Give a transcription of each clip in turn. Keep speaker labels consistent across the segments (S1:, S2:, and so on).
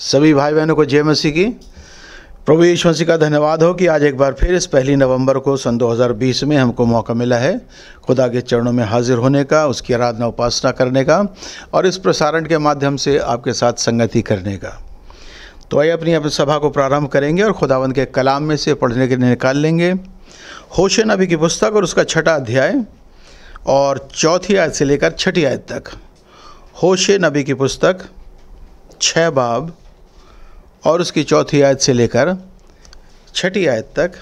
S1: सभी भाई बहनों को जय मसीह की प्रभु यीशु मसीह का धन्यवाद हो कि आज एक बार फिर इस पहली नवंबर को सन 2020 में हमको मौका मिला है खुदा के चरणों में हाजिर होने का उसकी आराधना उपासना करने का और इस प्रसारण के माध्यम से आपके साथ संगति करने का तो आइए अपनी अपनी सभा को प्रारंभ करेंगे और खुदावंद के कलाम में से पढ़ने के लिए निकाल लेंगे होशे नबी की पुस्तक और उसका छठा अध्याय और चौथी आयत से लेकर छठी आयत तक होशे नबी की पुस्तक छः बाब और उसकी चौथी आयत से लेकर छठी आयत तक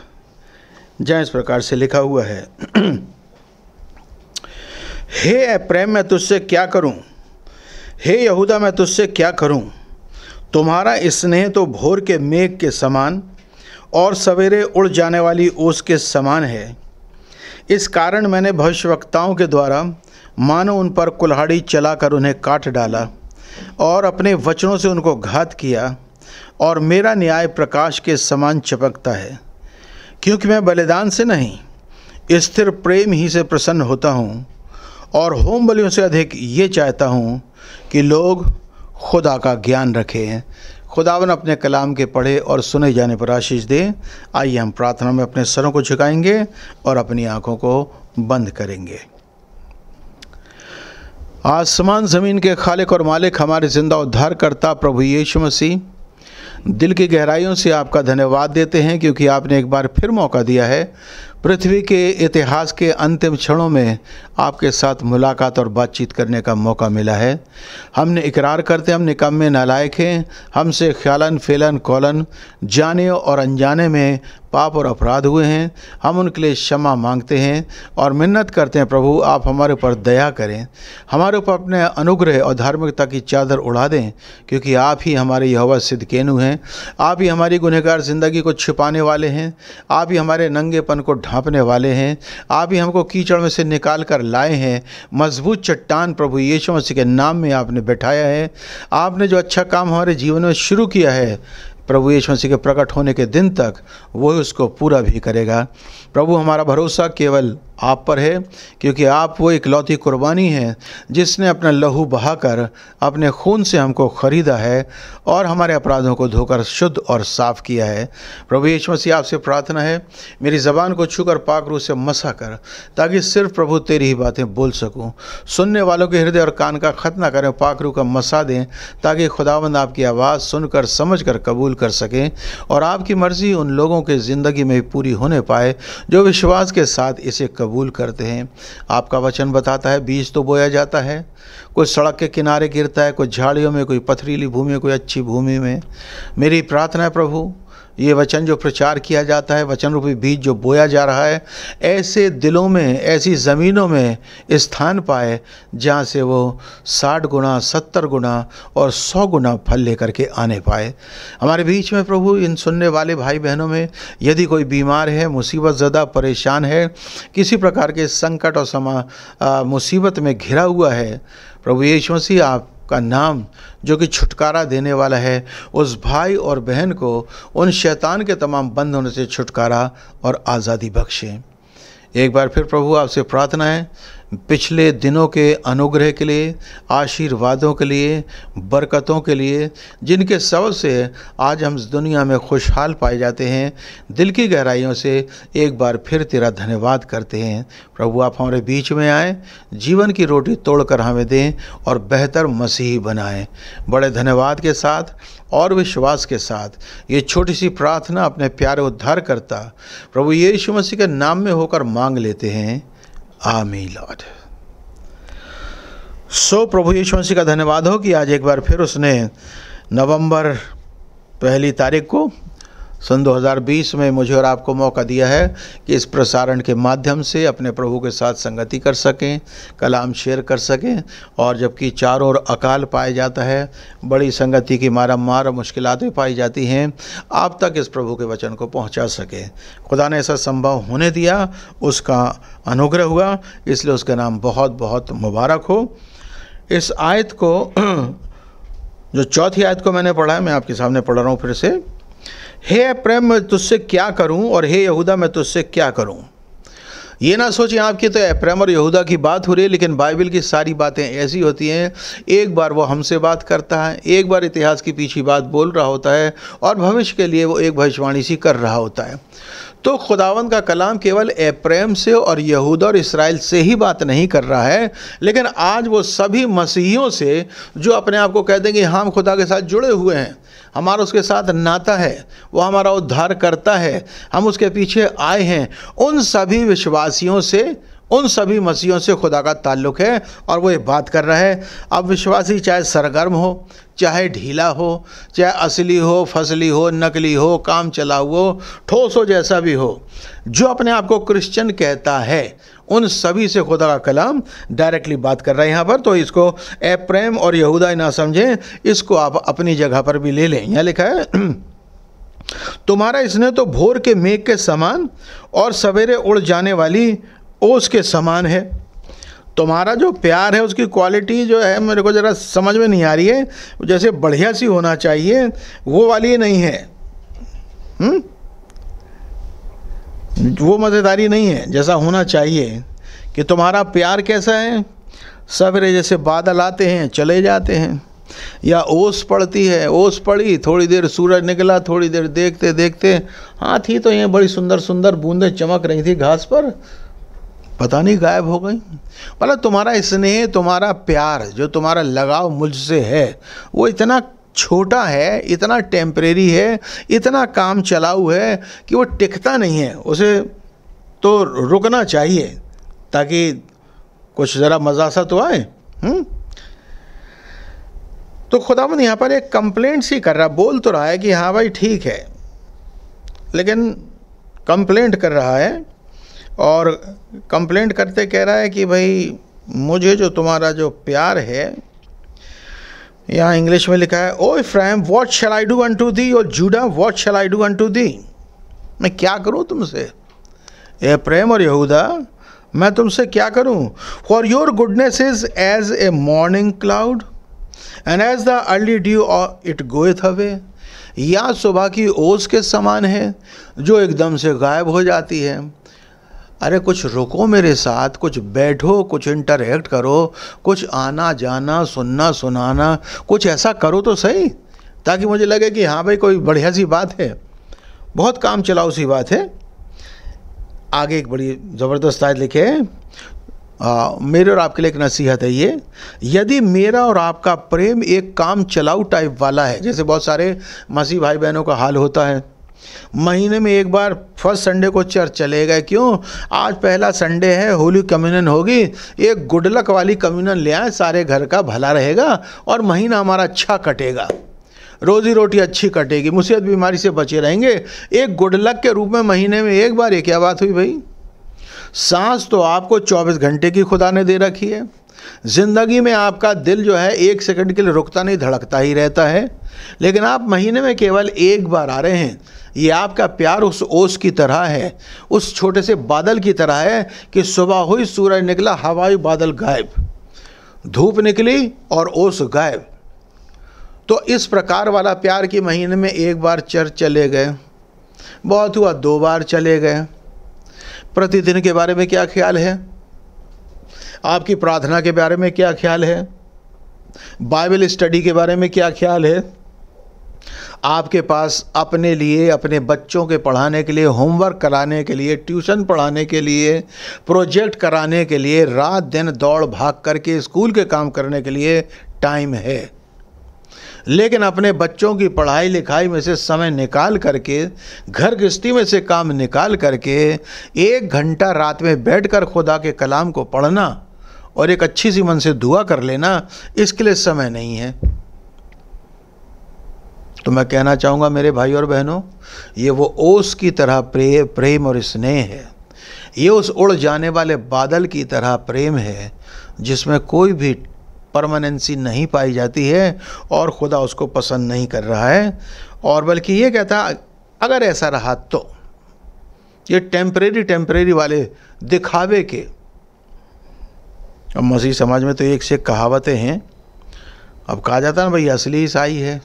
S1: जहाँ इस प्रकार से लिखा हुआ है हे प्रेम मैं तुझसे क्या करूं हे यहूदा मैं तुझसे क्या करूं तुम्हारा स्नेह तो भोर के मेघ के समान और सवेरे उड़ जाने वाली ओस के समान है इस कारण मैंने भविष्यवक्ताओं के द्वारा मानो उन पर कुल्हाड़ी चलाकर उन्हें काट डाला और अपने वचनों से उनको घात किया और मेरा न्याय प्रकाश के समान चपकता है क्योंकि मैं बलिदान से नहीं स्थिर प्रेम ही से प्रसन्न होता हूँ और होम बलियों से अधिक ये चाहता हूँ कि लोग खुदा का ज्ञान रखें खुदावन अपने कलाम के पढ़े और सुने जाने पर आशीष दे आइए हम प्रार्थना में अपने सरों को झुकाएंगे और अपनी आँखों को बंद करेंगे आसमान ज़मीन के खालिक और मालिक हमारे ज़िंदा उद्धार करता प्रभु यीशु मसीह दिल की गहराइयों से आपका धन्यवाद देते हैं क्योंकि आपने एक बार फिर मौका दिया है पृथ्वी के इतिहास के अंतिम क्षणों में आपके साथ मुलाकात और बातचीत करने का मौका मिला है हमने इकरार करते हम निकम में नालायक हैं हमसे ख्यालन फेलन कौलन जाने और अनजाने में पाप और अपराध हुए हैं हम उनके लिए क्षमा मांगते हैं और मिन्नत करते हैं प्रभु आप हमारे ऊपर दया करें हमारे ऊपर अपने अनुग्रह और धार्मिकता की चादर उड़ा दें क्योंकि आप ही हमारे यहवा सिद्ध केनु हैं आप ही हमारी गुनहगार ज़िंदगी को छिपाने वाले हैं आप ही हमारे नंगेपन को ढांपने वाले हैं आप ही हमको कीचड़ में से निकाल कर लाए हैं मजबूत चट्टान प्रभु यीशु मसीह के नाम में आपने बैठाया है आपने जो अच्छा काम हमारे जीवन में शुरू किया है प्रभु यीशु मसीह के प्रकट होने के दिन तक वो उसको पूरा भी करेगा प्रभु हमारा भरोसा केवल आप पर है क्योंकि आप वो इकलौती कुर्बानी हैं जिसने अपना लहू बहाकर अपने खून से हमको ख़रीदा है और हमारे अपराधों को धोकर शुद्ध और साफ़ किया है प्रभु यीशु मसीह आपसे प्रार्थना है मेरी ज़बान को छूकर पाक रू से मसा कर ताकि सिर्फ प्रभु तेरी ही बातें बोल सकूँ सुनने वालों के हृदय और कान का खतना करें पाक का मसा दें ताकि खुदावंद आपकी आवाज़ सुनकर समझ कर कबूल कर सकें और आपकी मर्ज़ी उन लोगों के ज़िंदगी में पूरी होने पाए जो विश्वास के साथ इसे कबूल करते हैं आपका वचन बताता है बीज तो बोया जाता है कोई सड़क के किनारे गिरता है कोई झाड़ियों में कोई पथरीली भूमि कोई अच्छी भूमि में मेरी प्रार्थना है प्रभु ये वचन जो प्रचार किया जाता है वचन रूपी बीज जो बोया जा रहा है ऐसे दिलों में ऐसी ज़मीनों में स्थान पाए जहाँ से वो साठ गुना सत्तर गुना और सौ गुना फल लेकर के आने पाए हमारे बीच में प्रभु इन सुनने वाले भाई बहनों में यदि कोई बीमार है मुसीबत ज़्यादा परेशान है किसी प्रकार के संकट और समा मुसीबत में घिरा हुआ है प्रभु यीशु मसीह आप का नाम जो कि छुटकारा देने वाला है उस भाई और बहन को उन शैतान के तमाम बंधनों से छुटकारा और आज़ादी बख्शें एक बार फिर प्रभु आपसे प्रार्थना है पिछले दिनों के अनुग्रह के लिए आशीर्वादों के लिए बरकतों के लिए जिनके सब से आज हम दुनिया में खुशहाल पाए जाते हैं दिल की गहराइयों से एक बार फिर तेरा धन्यवाद करते हैं प्रभु आप हमारे बीच में आएँ जीवन की रोटी तोड़कर हमें दें और बेहतर मसीही बनाएं बड़े धन्यवाद के साथ और विश्वास के साथ ये छोटी सी प्रार्थना अपने प्यारे उद्धार करता प्रभु यीशु मसीह के नाम में होकर मांग लेते हैं आमी लॉर्ड सो प्रभु यीशु मसीह का धन्यवाद हो कि आज एक बार फिर उसने नवंबर पहली तारीख को सन 2020 में मुझे और आपको मौका दिया है कि इस प्रसारण के माध्यम से अपने प्रभु के साथ संगति कर सकें कलाम शेयर कर सकें और जबकि चारों ओर अकाल पाया जाता है बड़ी संगति की मारा मार मुश्किलें पाई जाती हैं आप तक इस प्रभु के वचन को पहुंचा सकें खुदा ने ऐसा संभव होने दिया उसका अनुग्रह हुआ इसलिए उसका नाम बहुत बहुत मुबारक हो इस आयत को जो चौथी आयत को मैंने पढ़ा है मैं आपके सामने पढ़ रहा हूँ फिर से हे प्रेम मैं तुझसे क्या करूं और हे यहूदा मैं तुझसे क्या करूं ये ना सोचें आपकी तो प्रेम और यहूदा की बात हो रही है लेकिन बाइबल की सारी बातें ऐसी होती हैं एक बार वो हमसे बात करता है एक बार इतिहास की पीछे बात बोल रहा होता है और भविष्य के लिए वो एक भविष्यवाणी सी कर रहा होता है तो खुदावन का कलाम केवल एप्रेम से और यहूद और इसराइल से ही बात नहीं कर रहा है लेकिन आज वो सभी मसीहियों से जो अपने आप को कह देंगे हाँ, हम खुदा के साथ जुड़े हुए हैं हमारा उसके साथ नाता है वो हमारा उद्धार करता है हम उसके पीछे आए हैं उन सभी विश्वासियों से उन सभी मसीहों से खुदा का ताल्लुक है और वो ये बात कर रहा है अब विश्वासी चाहे सरगर्म हो चाहे ढीला हो चाहे असली हो फसली हो नकली हो काम चला हो ठोस हो जैसा भी हो जो अपने आप को क्रिश्चियन कहता है उन सभी से खुदा का कलाम डायरेक्टली बात कर रहा है यहाँ पर तो इसको ए प्रेम और यहूदा ना समझें इसको आप अपनी जगह पर भी ले लें यहाँ लिखा है तुम्हारा इसने तो भोर के मेघ के समान और सवेरे उड़ जाने वाली ओस के समान है तुम्हारा जो प्यार है उसकी क्वालिटी जो है मेरे को ज़रा समझ में नहीं आ रही है जैसे बढ़िया सी होना चाहिए वो वाली नहीं है हुँ? हम्म? वो मज़ेदारी नहीं है जैसा होना चाहिए कि तुम्हारा प्यार कैसा है सवेरे जैसे बादल आते हैं चले जाते हैं या ओस पड़ती है ओस पड़ी थोड़ी देर सूरज निकला थोड़ी देर देखते देखते हाँ थी तो ये बड़ी सुंदर सुंदर बूंदें चमक रही थी घास पर पता नहीं गायब हो गई मतलब तुम्हारा स्नेह तुम्हारा प्यार जो तुम्हारा लगाव मुझसे है वो इतना छोटा है इतना टेम्परेरी है इतना काम चलाऊ है कि वो टिकता नहीं है उसे तो रुकना चाहिए ताकि कुछ ज़रा मज़ा सा तो आए तो तो खुदावंद यहाँ पर एक कंप्लेंट सी कर रहा बोल तो रहा है कि हाँ भाई ठीक है लेकिन कंप्लेंट कर रहा है और कंप्लेंट करते कह रहा है कि भाई मुझे जो तुम्हारा जो प्यार है यहाँ इंग्लिश में लिखा है O Ephraim what shall I do unto thee और Judah what shall I do unto thee मैं क्या करूँ तुमसे ए प्रेम और यहूदा मैं तुमसे क्या करूँ for your goodness is as a morning cloud and as the early dew it goeth away या सुबह की ओस के समान है जो एकदम से गायब हो जाती है अरे कुछ रुको मेरे साथ कुछ बैठो कुछ इंटरेक्ट करो कुछ आना जाना सुनना सुनाना कुछ ऐसा करो तो सही ताकि मुझे लगे कि हाँ भाई कोई बढ़िया सी बात है बहुत काम चलाओ सी बात है आगे एक बड़ी ज़बरदस्त आयत लिखे आ, मेरे और आपके लिए एक नसीहत है ये यदि मेरा और आपका प्रेम एक काम चलाऊ टाइप वाला है जैसे बहुत सारे मसीह भाई बहनों का हाल होता है महीने में एक बार फर्स्ट संडे को चर्च चले गए क्यों आज पहला संडे है होली कम्युनन होगी एक गुडलक वाली कम्युनन ले आए सारे घर का भला रहेगा और महीना हमारा अच्छा कटेगा रोजी रोटी अच्छी कटेगी मुसीबत बीमारी से बचे रहेंगे एक गुडलक के रूप में महीने में एक बार ये क्या बात हुई भाई सांस तो आपको 24 घंटे की खुदा ने दे रखी है ज़िंदगी में आपका दिल जो है एक सेकंड के लिए रुकता नहीं धड़कता ही रहता है लेकिन आप महीने में केवल एक बार आ रहे हैं ये आपका प्यार उस ओस की तरह है उस छोटे से बादल की तरह है कि सुबह हुई सूरज निकला हवाई बादल गायब धूप निकली और ओस गायब तो इस प्रकार वाला प्यार के महीने में एक बार चर चले गए बहुत हुआ दो बार चले गए प्रतिदिन के बारे में क्या ख्याल है आपकी प्रार्थना के बारे में क्या ख्याल है बाइबल स्टडी के बारे में क्या ख्याल है आपके पास अपने लिए अपने बच्चों के पढ़ाने के लिए होमवर्क कराने के लिए ट्यूशन पढ़ाने के लिए प्रोजेक्ट कराने के लिए रात दिन दौड़ भाग करके स्कूल के काम करने के लिए टाइम है लेकिन अपने बच्चों की पढ़ाई लिखाई में से समय निकाल करके घर गृहस्थी में से काम निकाल करके एक घंटा रात में बैठकर खुदा के कलाम को पढ़ना और एक अच्छी सी मन से दुआ कर लेना इसके लिए समय नहीं है तो मैं कहना चाहूँगा मेरे भाई और बहनों ये वो ओस की तरह प्रे, प्रेम और स्नेह है ये उस उड़ जाने वाले बादल की तरह प्रेम है जिसमें कोई भी परमानेंसी नहीं पाई जाती है और खुदा उसको पसंद नहीं कर रहा है और बल्कि ये कहता अगर ऐसा रहा तो ये टेम्परेरी टेम्परेरी वाले दिखावे के अब मसीह समाज में तो एक से कहावतें हैं अब कहा जाता है ना भाई असली ईसाई है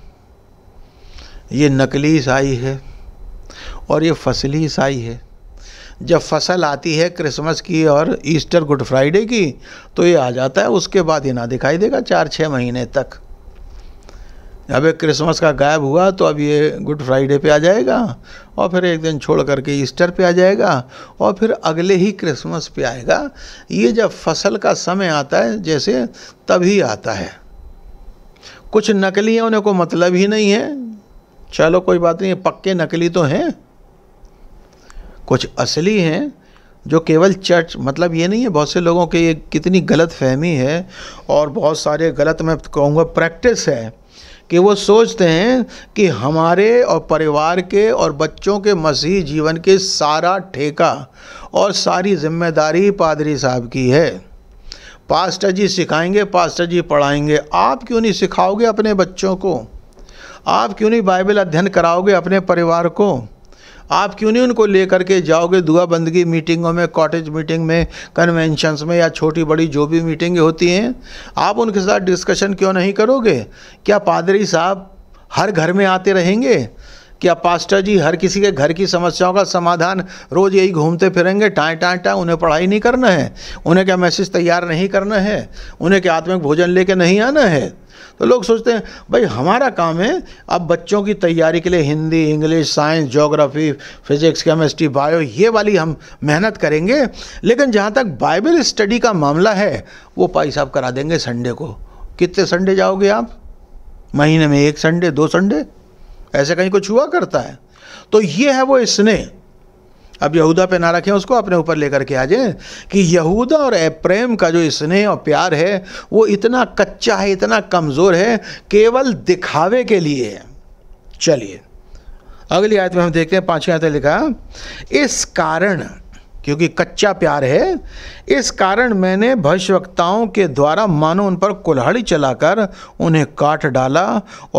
S1: ये नकली ईसाई है और ये फसली ईसाई है जब फसल आती है क्रिसमस की और ईस्टर गुड फ्राइडे की तो ये आ जाता है उसके बाद ये ना दिखाई देगा चार छः महीने तक अब क्रिसमस का गायब हुआ तो अब ये गुड फ्राइडे पे आ जाएगा और फिर एक दिन छोड़ करके ईस्टर पे आ जाएगा और फिर अगले ही क्रिसमस पे आएगा ये जब फसल का समय आता है जैसे तभी आता है कुछ नकली होने उन्हें को मतलब ही नहीं है चलो कोई बात नहीं पक्के नकली तो हैं कुछ असली हैं जो केवल चर्च मतलब ये नहीं है बहुत से लोगों के ये कितनी गलत फहमी है और बहुत सारे गलत मैं कहूँगा प्रैक्टिस है कि वो सोचते हैं कि हमारे और परिवार के और बच्चों के मसीह जीवन के सारा ठेका और सारी जिम्मेदारी पादरी साहब की है पास्टर जी सिखाएंगे पास्टर जी पढ़ाएंगे आप क्यों नहीं सिखाओगे अपने बच्चों को आप क्यों नहीं बाइबल अध्ययन कराओगे अपने परिवार को आप क्यों नहीं उनको ले करके जाओगे दुआ बंदगी मीटिंगों में कॉटेज मीटिंग में कन्वेंशंस में या छोटी बड़ी जो भी मीटिंगें होती हैं आप उनके साथ डिस्कशन क्यों नहीं करोगे क्या पादरी साहब हर घर में आते रहेंगे क्या पास्टर जी हर किसी के घर की समस्याओं का समाधान रोज़ यही घूमते फिरेंगे टाँ टाँ टाँ उन्हें पढ़ाई नहीं करना है उन्हें क्या मैसेज तैयार नहीं करना है उन्हें क्या आत्मिक भोजन लेके नहीं आना है तो लोग सोचते हैं भाई हमारा काम है अब बच्चों की तैयारी के लिए Hindi English science geography physics chemistry bio ये वाली हम मेहनत करेंगे लेकिन जहाँ तक बाइबल स्टडी का मामला है वो पाई साहब करा देंगे संडे को कितने संडे जाओगे आप महीने में एक संडे दो संडे ऐसे कहीं कुछ हुआ करता है तो ये है वो स्नेह अब यहूदा पे ना रखें उसको अपने ऊपर लेकर के आ जाए कि यहूदा और प्रेम का जो स्नेह और प्यार है वो इतना कच्चा है इतना कमज़ोर है केवल दिखावे के लिए है चलिए अगली आयत में हम देखते हैं पाँचवीं आयत लिखा इस कारण क्योंकि कच्चा प्यार है इस कारण मैंने भविष्यवक्ताओं के द्वारा मानो उन पर कुल्हाड़ी चलाकर उन्हें काट डाला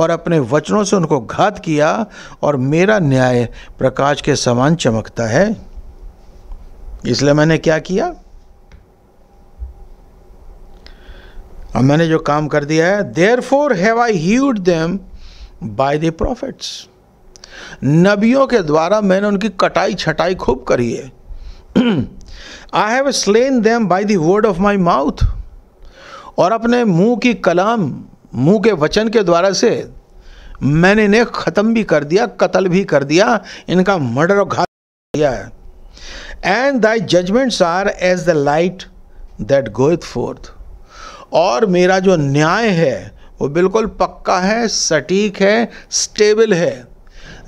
S1: और अपने वचनों से उनको घात किया और मेरा न्याय प्रकाश के समान चमकता है इसलिए मैंने क्या किया अब मैंने जो काम कर दिया है therefore have I hewed them by the prophets नबियों के द्वारा मैंने उनकी कटाई छटाई खूब करी है I have slain them by the word of my mouth और अपने मुंह की कलाम मुंह के वचन के द्वारा से मैंने इन्हें ख़त्म भी कर दिया कत्ल भी कर दिया इनका मर्डर और घात किया है and thy judgments are as the light that goeth forth और मेरा जो न्याय है वो बिल्कुल पक्का है सटीक है स्टेबल है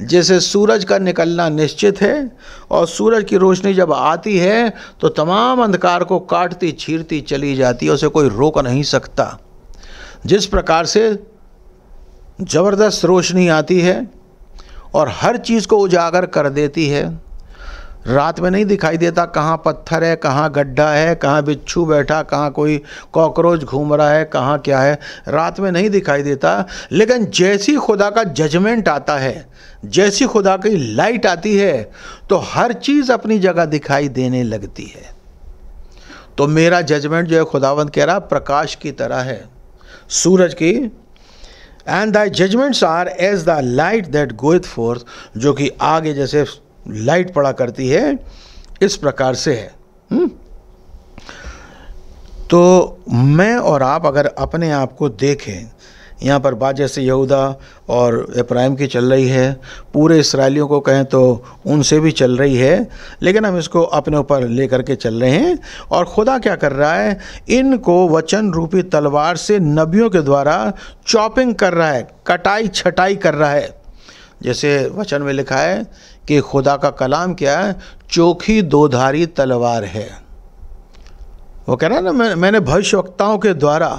S1: जैसे सूरज का निकलना निश्चित है और सूरज की रोशनी जब आती है तो तमाम अंधकार को काटती छीरती चली जाती है उसे कोई रोक नहीं सकता जिस प्रकार से ज़बरदस्त रोशनी आती है और हर चीज़ को उजागर कर देती है रात में नहीं दिखाई देता कहाँ पत्थर है कहाँ गड्ढा है कहाँ बिच्छू बैठा कहाँ कोई कॉकरोच घूम रहा है कहाँ क्या है रात में नहीं दिखाई देता लेकिन जैसी खुदा का जजमेंट आता है जैसी खुदा की लाइट आती है तो हर चीज़ अपनी जगह दिखाई देने लगती है तो मेरा जजमेंट जो है खुदावंत कह रहा प्रकाश की तरह है सूरज की and thy judgments are as the light that goeth forth जो कि आगे जैसे लाइट पड़ा करती है इस प्रकार से है हम्म? तो मैं और आप अगर अपने आप को देखें यहाँ पर बात जैसे यहूदा और इब्राहिम की चल रही है पूरे इसराइलियों को कहें तो उनसे भी चल रही है लेकिन हम इसको अपने ऊपर लेकर के चल रहे हैं और खुदा क्या कर रहा है इनको वचन रूपी तलवार से नबियों के द्वारा चॉपिंग कर रहा है कटाई छटाई कर रहा है जैसे वचन में लिखा है कि खुदा का कलाम क्या है चोखी दोधारी तलवार है वो कह रहा है ना मैं, मैंने भविष्यवक्ताओं के द्वारा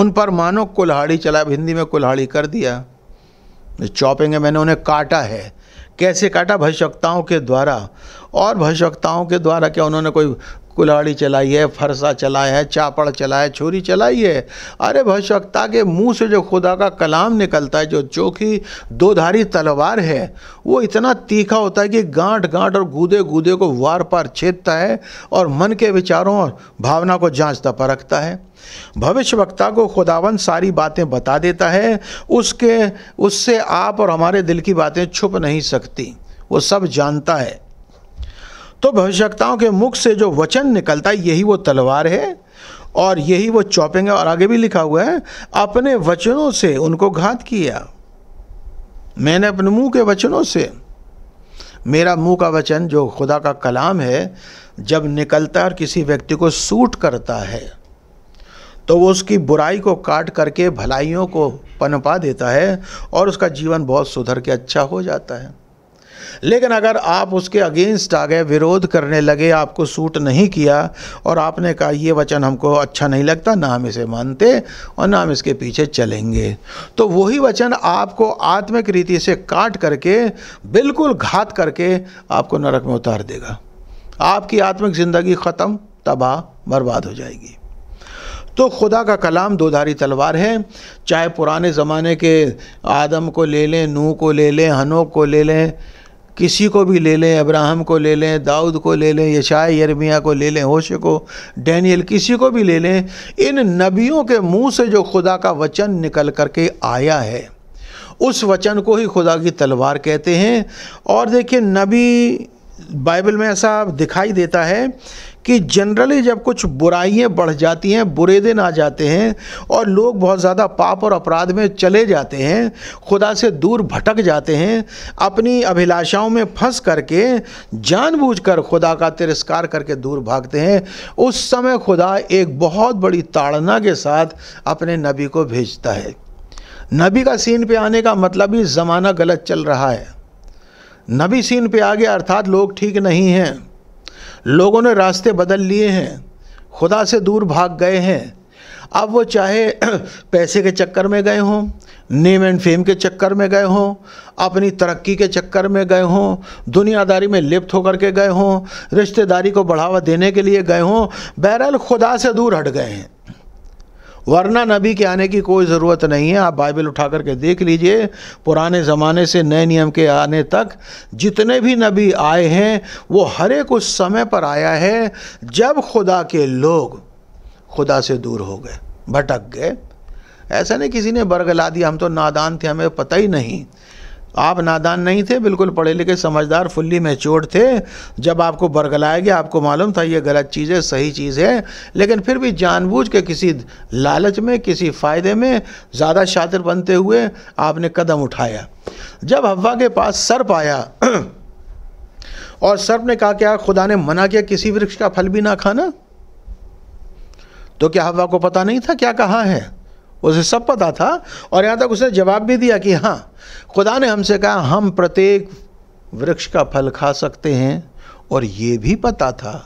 S1: उन पर मानो कुल्हाड़ी चला हिंदी में कुल्हाड़ी कर दिया चौपिंग है मैंने उन्हें काटा है कैसे काटा भविष्यवक्ताओं के द्वारा और भविष्यवक्ताओं के द्वारा क्या उन्होंने कोई कुल्हाड़ी चलाई है फरसा चलाया है चापड़ चलाया है छुरी चलाई है अरे भविष्यता के मुंह से जो खुदा का कलाम निकलता है जो जो कि दोधारी तलवार है वो इतना तीखा होता है कि गांठ गांठ और गूदे गूदे को वार पार छेदता है और मन के विचारों और भावना को जांचता परखता है भविष्य वक्ता को खुदावन सारी बातें बता देता है उसके उससे आप और हमारे दिल की बातें छुप नहीं सकती वो सब जानता है तो भविष्यताओं के मुख से जो वचन निकलता है यही वो तलवार है और यही वो चौपेंगे और आगे भी लिखा हुआ है अपने वचनों से उनको घात किया मैंने अपने मुंह के वचनों से मेरा मुंह का वचन जो खुदा का कलाम है जब निकलता है और किसी व्यक्ति को सूट करता है तो वो उसकी बुराई को काट करके भलाइयों को पनपा देता है और उसका जीवन बहुत सुधर के अच्छा हो जाता है लेकिन अगर आप उसके अगेंस्ट आ गए विरोध करने लगे आपको सूट नहीं किया और आपने कहा ये वचन हमको अच्छा नहीं लगता ना हम इसे मानते और ना हम इसके पीछे चलेंगे तो वही वचन आपको आत्मिक रीति से काट करके बिल्कुल घात करके आपको नरक में उतार देगा आपकी आत्मिक ज़िंदगी ख़त्म तबाह बर्बाद हो जाएगी तो खुदा का कलाम दोधारी तलवार है चाहे पुराने ज़माने के आदम को ले लें नू को ले लें हनोक को ले लें किसी को भी ले लें अब्राहम को ले लें दाऊद को ले लें यशाय यरमिया को ले लें होश को डैनियल किसी को भी ले लें इन नबियों के मुंह से जो खुदा का वचन निकल करके आया है उस वचन को ही खुदा की तलवार कहते हैं और देखिए नबी बाइबल में ऐसा दिखाई देता है कि जनरली जब कुछ बुराइयाँ बढ़ जाती हैं बुरे दिन आ जाते हैं और लोग बहुत ज़्यादा पाप और अपराध में चले जाते हैं खुदा से दूर भटक जाते हैं अपनी अभिलाषाओं में फंस करके जानबूझकर खुदा का तिरस्कार करके दूर भागते हैं उस समय खुदा एक बहुत बड़ी ताड़ना के साथ अपने नबी को भेजता है नबी का सीन पे आने का मतलब ही ज़माना गलत चल रहा है नबी सीन पे आ गया अर्थात लोग ठीक नहीं हैं लोगों ने रास्ते बदल लिए हैं खुदा से दूर भाग गए हैं अब वो चाहे पैसे के चक्कर में गए हों नेम एंड फेम के चक्कर में गए हों अपनी तरक्की के चक्कर में गए हों दुनियादारी में लिप्त होकर के गए हों रिश्तेदारी को बढ़ावा देने के लिए गए हों बहरहाल खुदा से दूर हट गए हैं वरना नबी के आने की कोई ज़रूरत नहीं है आप बाइबल उठा करके देख लीजिए पुराने ज़माने से नए नियम के आने तक जितने भी नबी आए हैं वो हर एक उस समय पर आया है जब खुदा के लोग खुदा से दूर हो गए भटक गए ऐसा नहीं किसी ने बरगला दिया हम तो नादान थे हमें पता ही नहीं आप नादान नहीं थे बिल्कुल पढ़े लिखे समझदार फुल्ली चोट थे जब आपको बरगलाया गया आपको मालूम था ये गलत चीज़ है सही चीज़ है लेकिन फिर भी जानबूझ के किसी लालच में किसी फ़ायदे में ज़्यादा शातिर बनते हुए आपने कदम उठाया जब हवा के पास सर्प आया और सर्प ने कहा क्या खुदा ने मना किया किसी वृक्ष का फल भी ना खाना तो क्या हवा को पता नहीं था क्या कहा है उसे सब पता था और यहाँ तक उसने जवाब भी दिया कि हाँ खुदा ने हमसे कहा हम प्रत्येक वृक्ष का फल खा सकते हैं और ये भी पता था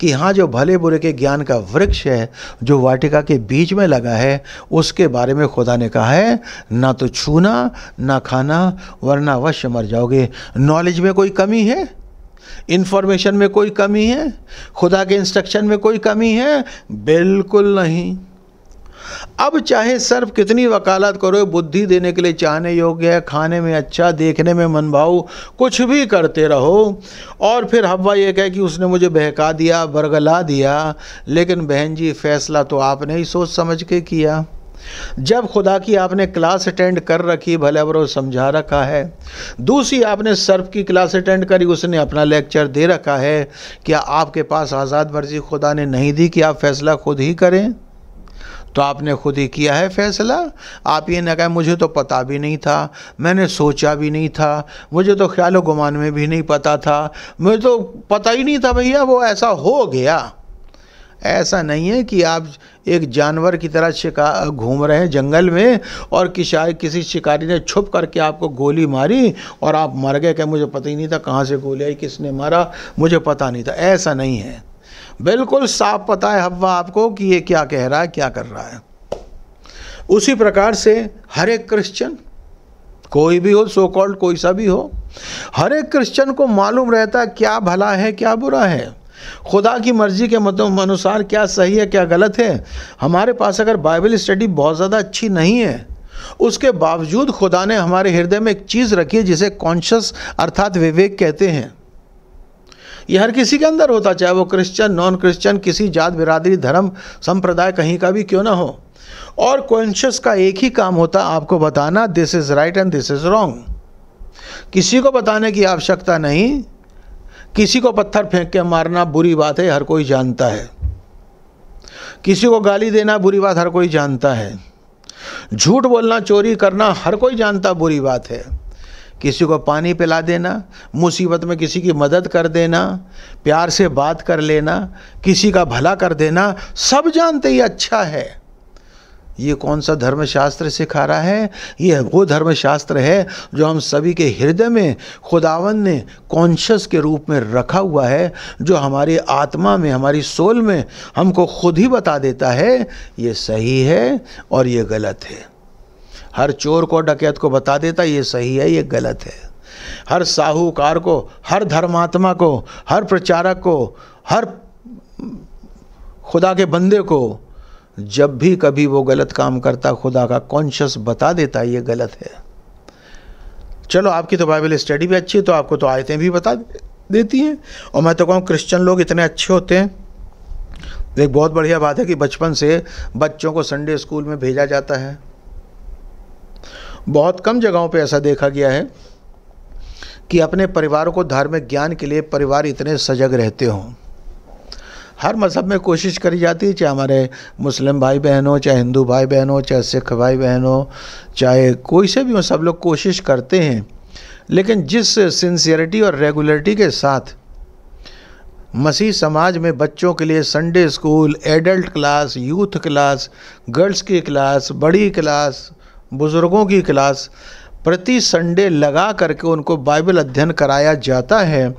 S1: कि हाँ जो भले बुरे के ज्ञान का वृक्ष है जो वाटिका के बीच में लगा है उसके बारे में खुदा ने कहा है ना तो छूना ना खाना वरना अवश्य मर जाओगे नॉलेज में कोई कमी है इन्फॉर्मेशन में कोई कमी है खुदा के इंस्ट्रक्शन में कोई कमी है बिल्कुल नहीं अब चाहे सर्फ कितनी वकालत करो बुद्धि देने के लिए चाहने योग्य है खाने में अच्छा देखने में मन भाव कुछ भी करते रहो और फिर हवा यह कहे कि उसने मुझे बहका दिया बरगला दिया लेकिन बहन जी फैसला तो आपने ही सोच समझ के किया जब खुदा की आपने क्लास अटेंड कर रखी भले बरो समझा रखा है दूसरी आपने सर्फ की क्लास अटेंड करी उसने अपना लेक्चर दे रखा है क्या आपके पास आज़ाद मर्जी खुदा ने नहीं दी कि आप फैसला खुद ही करें तो आपने खुद ही किया है फैसला आप ये ना कहें मुझे तो पता भी नहीं था मैंने सोचा भी नहीं था मुझे तो ख्याल गुमान में भी नहीं पता था मुझे तो पता ही नहीं था भैया वो ऐसा हो गया ऐसा नहीं है कि आप एक जानवर की तरह शिकार घूम रहे हैं जंगल में और किसी किसी शिकारी ने छुप करके आपको गोली मारी और आप मर गए क्या मुझे पता ही नहीं था कहाँ से गोली आई किसने मारा मुझे पता नहीं था ऐसा नहीं है बिल्कुल साफ पता है हवा आपको कि ये क्या कह रहा है क्या कर रहा है उसी प्रकार से हर एक क्रिश्चियन कोई भी हो सो कॉल्ड कोई सा भी हो हर एक क्रिश्चियन को मालूम रहता है क्या भला है क्या बुरा है खुदा की मर्ज़ी के मतलब अनुसार क्या सही है क्या गलत है हमारे पास अगर बाइबल स्टडी बहुत ज़्यादा अच्छी नहीं है उसके बावजूद खुदा ने हमारे हृदय में एक चीज़ रखी है जिसे कॉन्शस अर्थात विवेक कहते हैं ये हर किसी के अंदर होता चाहे वो क्रिश्चियन नॉन क्रिश्चियन किसी जात बिरादरी धर्म संप्रदाय कहीं का भी क्यों ना हो और कॉन्शियस का एक ही काम होता आपको बताना this is right and this is wrong किसी को बताने की आवश्यकता नहीं किसी को पत्थर फेंक के मारना बुरी बात है हर कोई जानता है किसी को गाली देना बुरी बात हर कोई जानता है झूठ बोलना चोरी करना हर कोई जानता बुरी बात है किसी को पानी पिला देना मुसीबत में किसी की मदद कर देना प्यार से बात कर लेना किसी का भला कर देना सब जानते ही अच्छा है ये कौन सा धर्मशास्त्र सिखा रहा है ये वो धर्मशास्त्र है जो हम सभी के हृदय में खुदावन ने कॉन्शस के रूप में रखा हुआ है जो हमारी आत्मा में हमारी सोल में हमको खुद ही बता देता है ये सही है और ये गलत है हर चोर को डकैत को बता देता ये सही है ये गलत है हर साहूकार को हर धर्मात्मा को हर प्रचारक को हर खुदा के बंदे को जब भी कभी वो गलत काम करता खुदा का कॉन्शस बता देता ये गलत है चलो आपकी तो बाइबल स्टडी भी अच्छी है तो आपको तो आयतें भी बता देती हैं और मैं तो कहूँ क्रिश्चियन लोग इतने अच्छे होते हैं एक बहुत बढ़िया बात है कि बचपन से बच्चों को संडे स्कूल में भेजा जाता है बहुत कम जगहों पे ऐसा देखा गया है कि अपने परिवार को धार्मिक ज्ञान के लिए परिवार इतने सजग रहते हों हर मज़हब में कोशिश करी जाती है चाहे हमारे मुस्लिम भाई बहन हो चाहे हिंदू भाई बहन हो चाहे सिख भाई बहन हो चाहे कोई से भी हो सब लोग कोशिश करते हैं लेकिन जिस सिंसियरिटी और रेगुलरिटी के साथ मसीह समाज में बच्चों के लिए Sunday school adult class youth class girls की क्लास बड़ी क्लास बुज़ुर्गों की क्लास प्रति संडे लगा करके उनको बाइबल अध्ययन कराया जाता है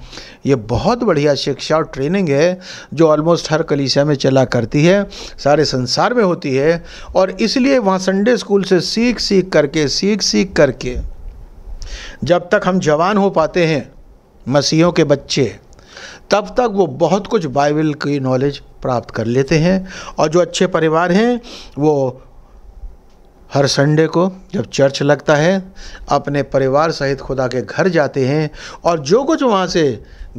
S1: ये बहुत बढ़िया शिक्षा और ट्रेनिंग है जो ऑलमोस्ट हर कलीसिया में चला करती है सारे संसार में होती है और इसलिए वहाँ संडे स्कूल से सीख सीख करके सीख सीख करके जब तक हम जवान हो पाते हैं मसीहों के बच्चे तब तक वो बहुत कुछ बाइबल की नॉलेज प्राप्त कर लेते हैं और जो अच्छे परिवार हैं वो हर संडे को जब चर्च लगता है अपने परिवार सहित खुदा के घर जाते हैं और जो कुछ वहाँ से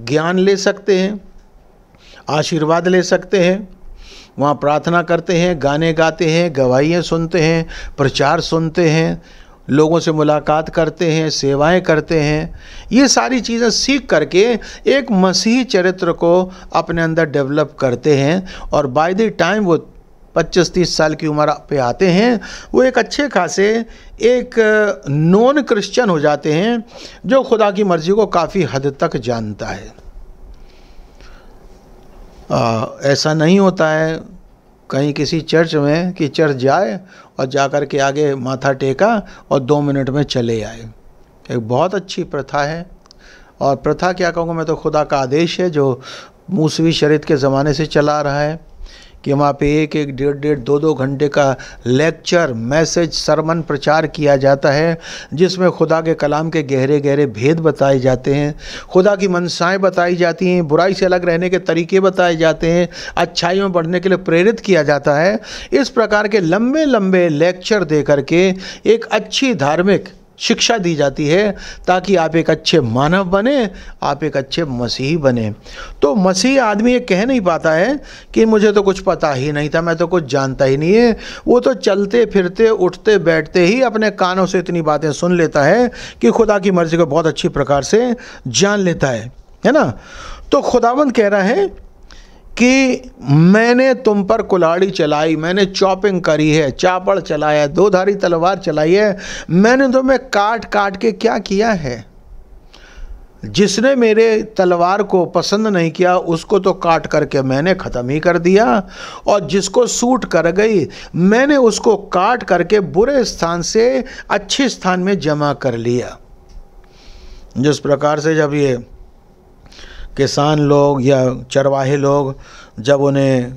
S1: ज्ञान ले सकते हैं आशीर्वाद ले सकते हैं वहाँ प्रार्थना करते हैं गाने गाते हैं गवाहियाँ सुनते हैं प्रचार सुनते हैं लोगों से मुलाकात करते हैं सेवाएं करते हैं ये सारी चीज़ें सीख करके एक मसीही चरित्र को अपने अंदर डेवलप करते हैं और बाय द टाइम वो पच्चीस तीस साल की उम्र पे आते हैं वो एक अच्छे खासे एक नॉन क्रिश्चियन हो जाते हैं जो खुदा की मर्ज़ी को काफ़ी हद तक जानता है आ, ऐसा नहीं होता है कहीं किसी चर्च में कि चर्च जाए और जा के आगे माथा टेका और दो मिनट में चले आए एक बहुत अच्छी प्रथा है और प्रथा क्या कहूँगा मैं तो खुदा का आदेश है जो मूसवी शरीत के ज़माने से चला रहा है कि वहाँ पे एक एक डेढ़ डेढ़ दो दो घंटे का लेक्चर मैसेज सरमन प्रचार किया जाता है जिसमें खुदा के कलाम के गहरे गहरे भेद बताए जाते हैं खुदा की मनसाएँ बताई जाती हैं बुराई से अलग रहने के तरीके बताए जाते हैं अच्छाइयों में बढ़ने के लिए प्रेरित किया जाता है इस प्रकार के लंबे लंबे लेक्चर दे करके एक अच्छी धार्मिक शिक्षा दी जाती है ताकि आप एक अच्छे मानव बने आप एक अच्छे मसीह बने तो मसीह आदमी ये कह नहीं पाता है कि मुझे तो कुछ पता ही नहीं था मैं तो कुछ जानता ही नहीं है वो तो चलते फिरते उठते बैठते ही अपने कानों से इतनी बातें सुन लेता है कि खुदा की मर्ज़ी को बहुत अच्छी प्रकार से जान लेता है है ना तो खुदाबंद कह रहा है कि मैंने तुम पर कुल्हाड़ी चलाई मैंने चॉपिंग करी है चापड़ चलाया दो धारी तलवार चलाई है मैंने तुम्हें काट काट के क्या किया है जिसने मेरे तलवार को पसंद नहीं किया उसको तो काट करके मैंने ख़त्म ही कर दिया और जिसको सूट कर गई मैंने उसको काट करके बुरे स्थान से अच्छे स्थान में जमा कर लिया जिस प्रकार से जब ये किसान लोग या चरवाहे लोग जब उन्हें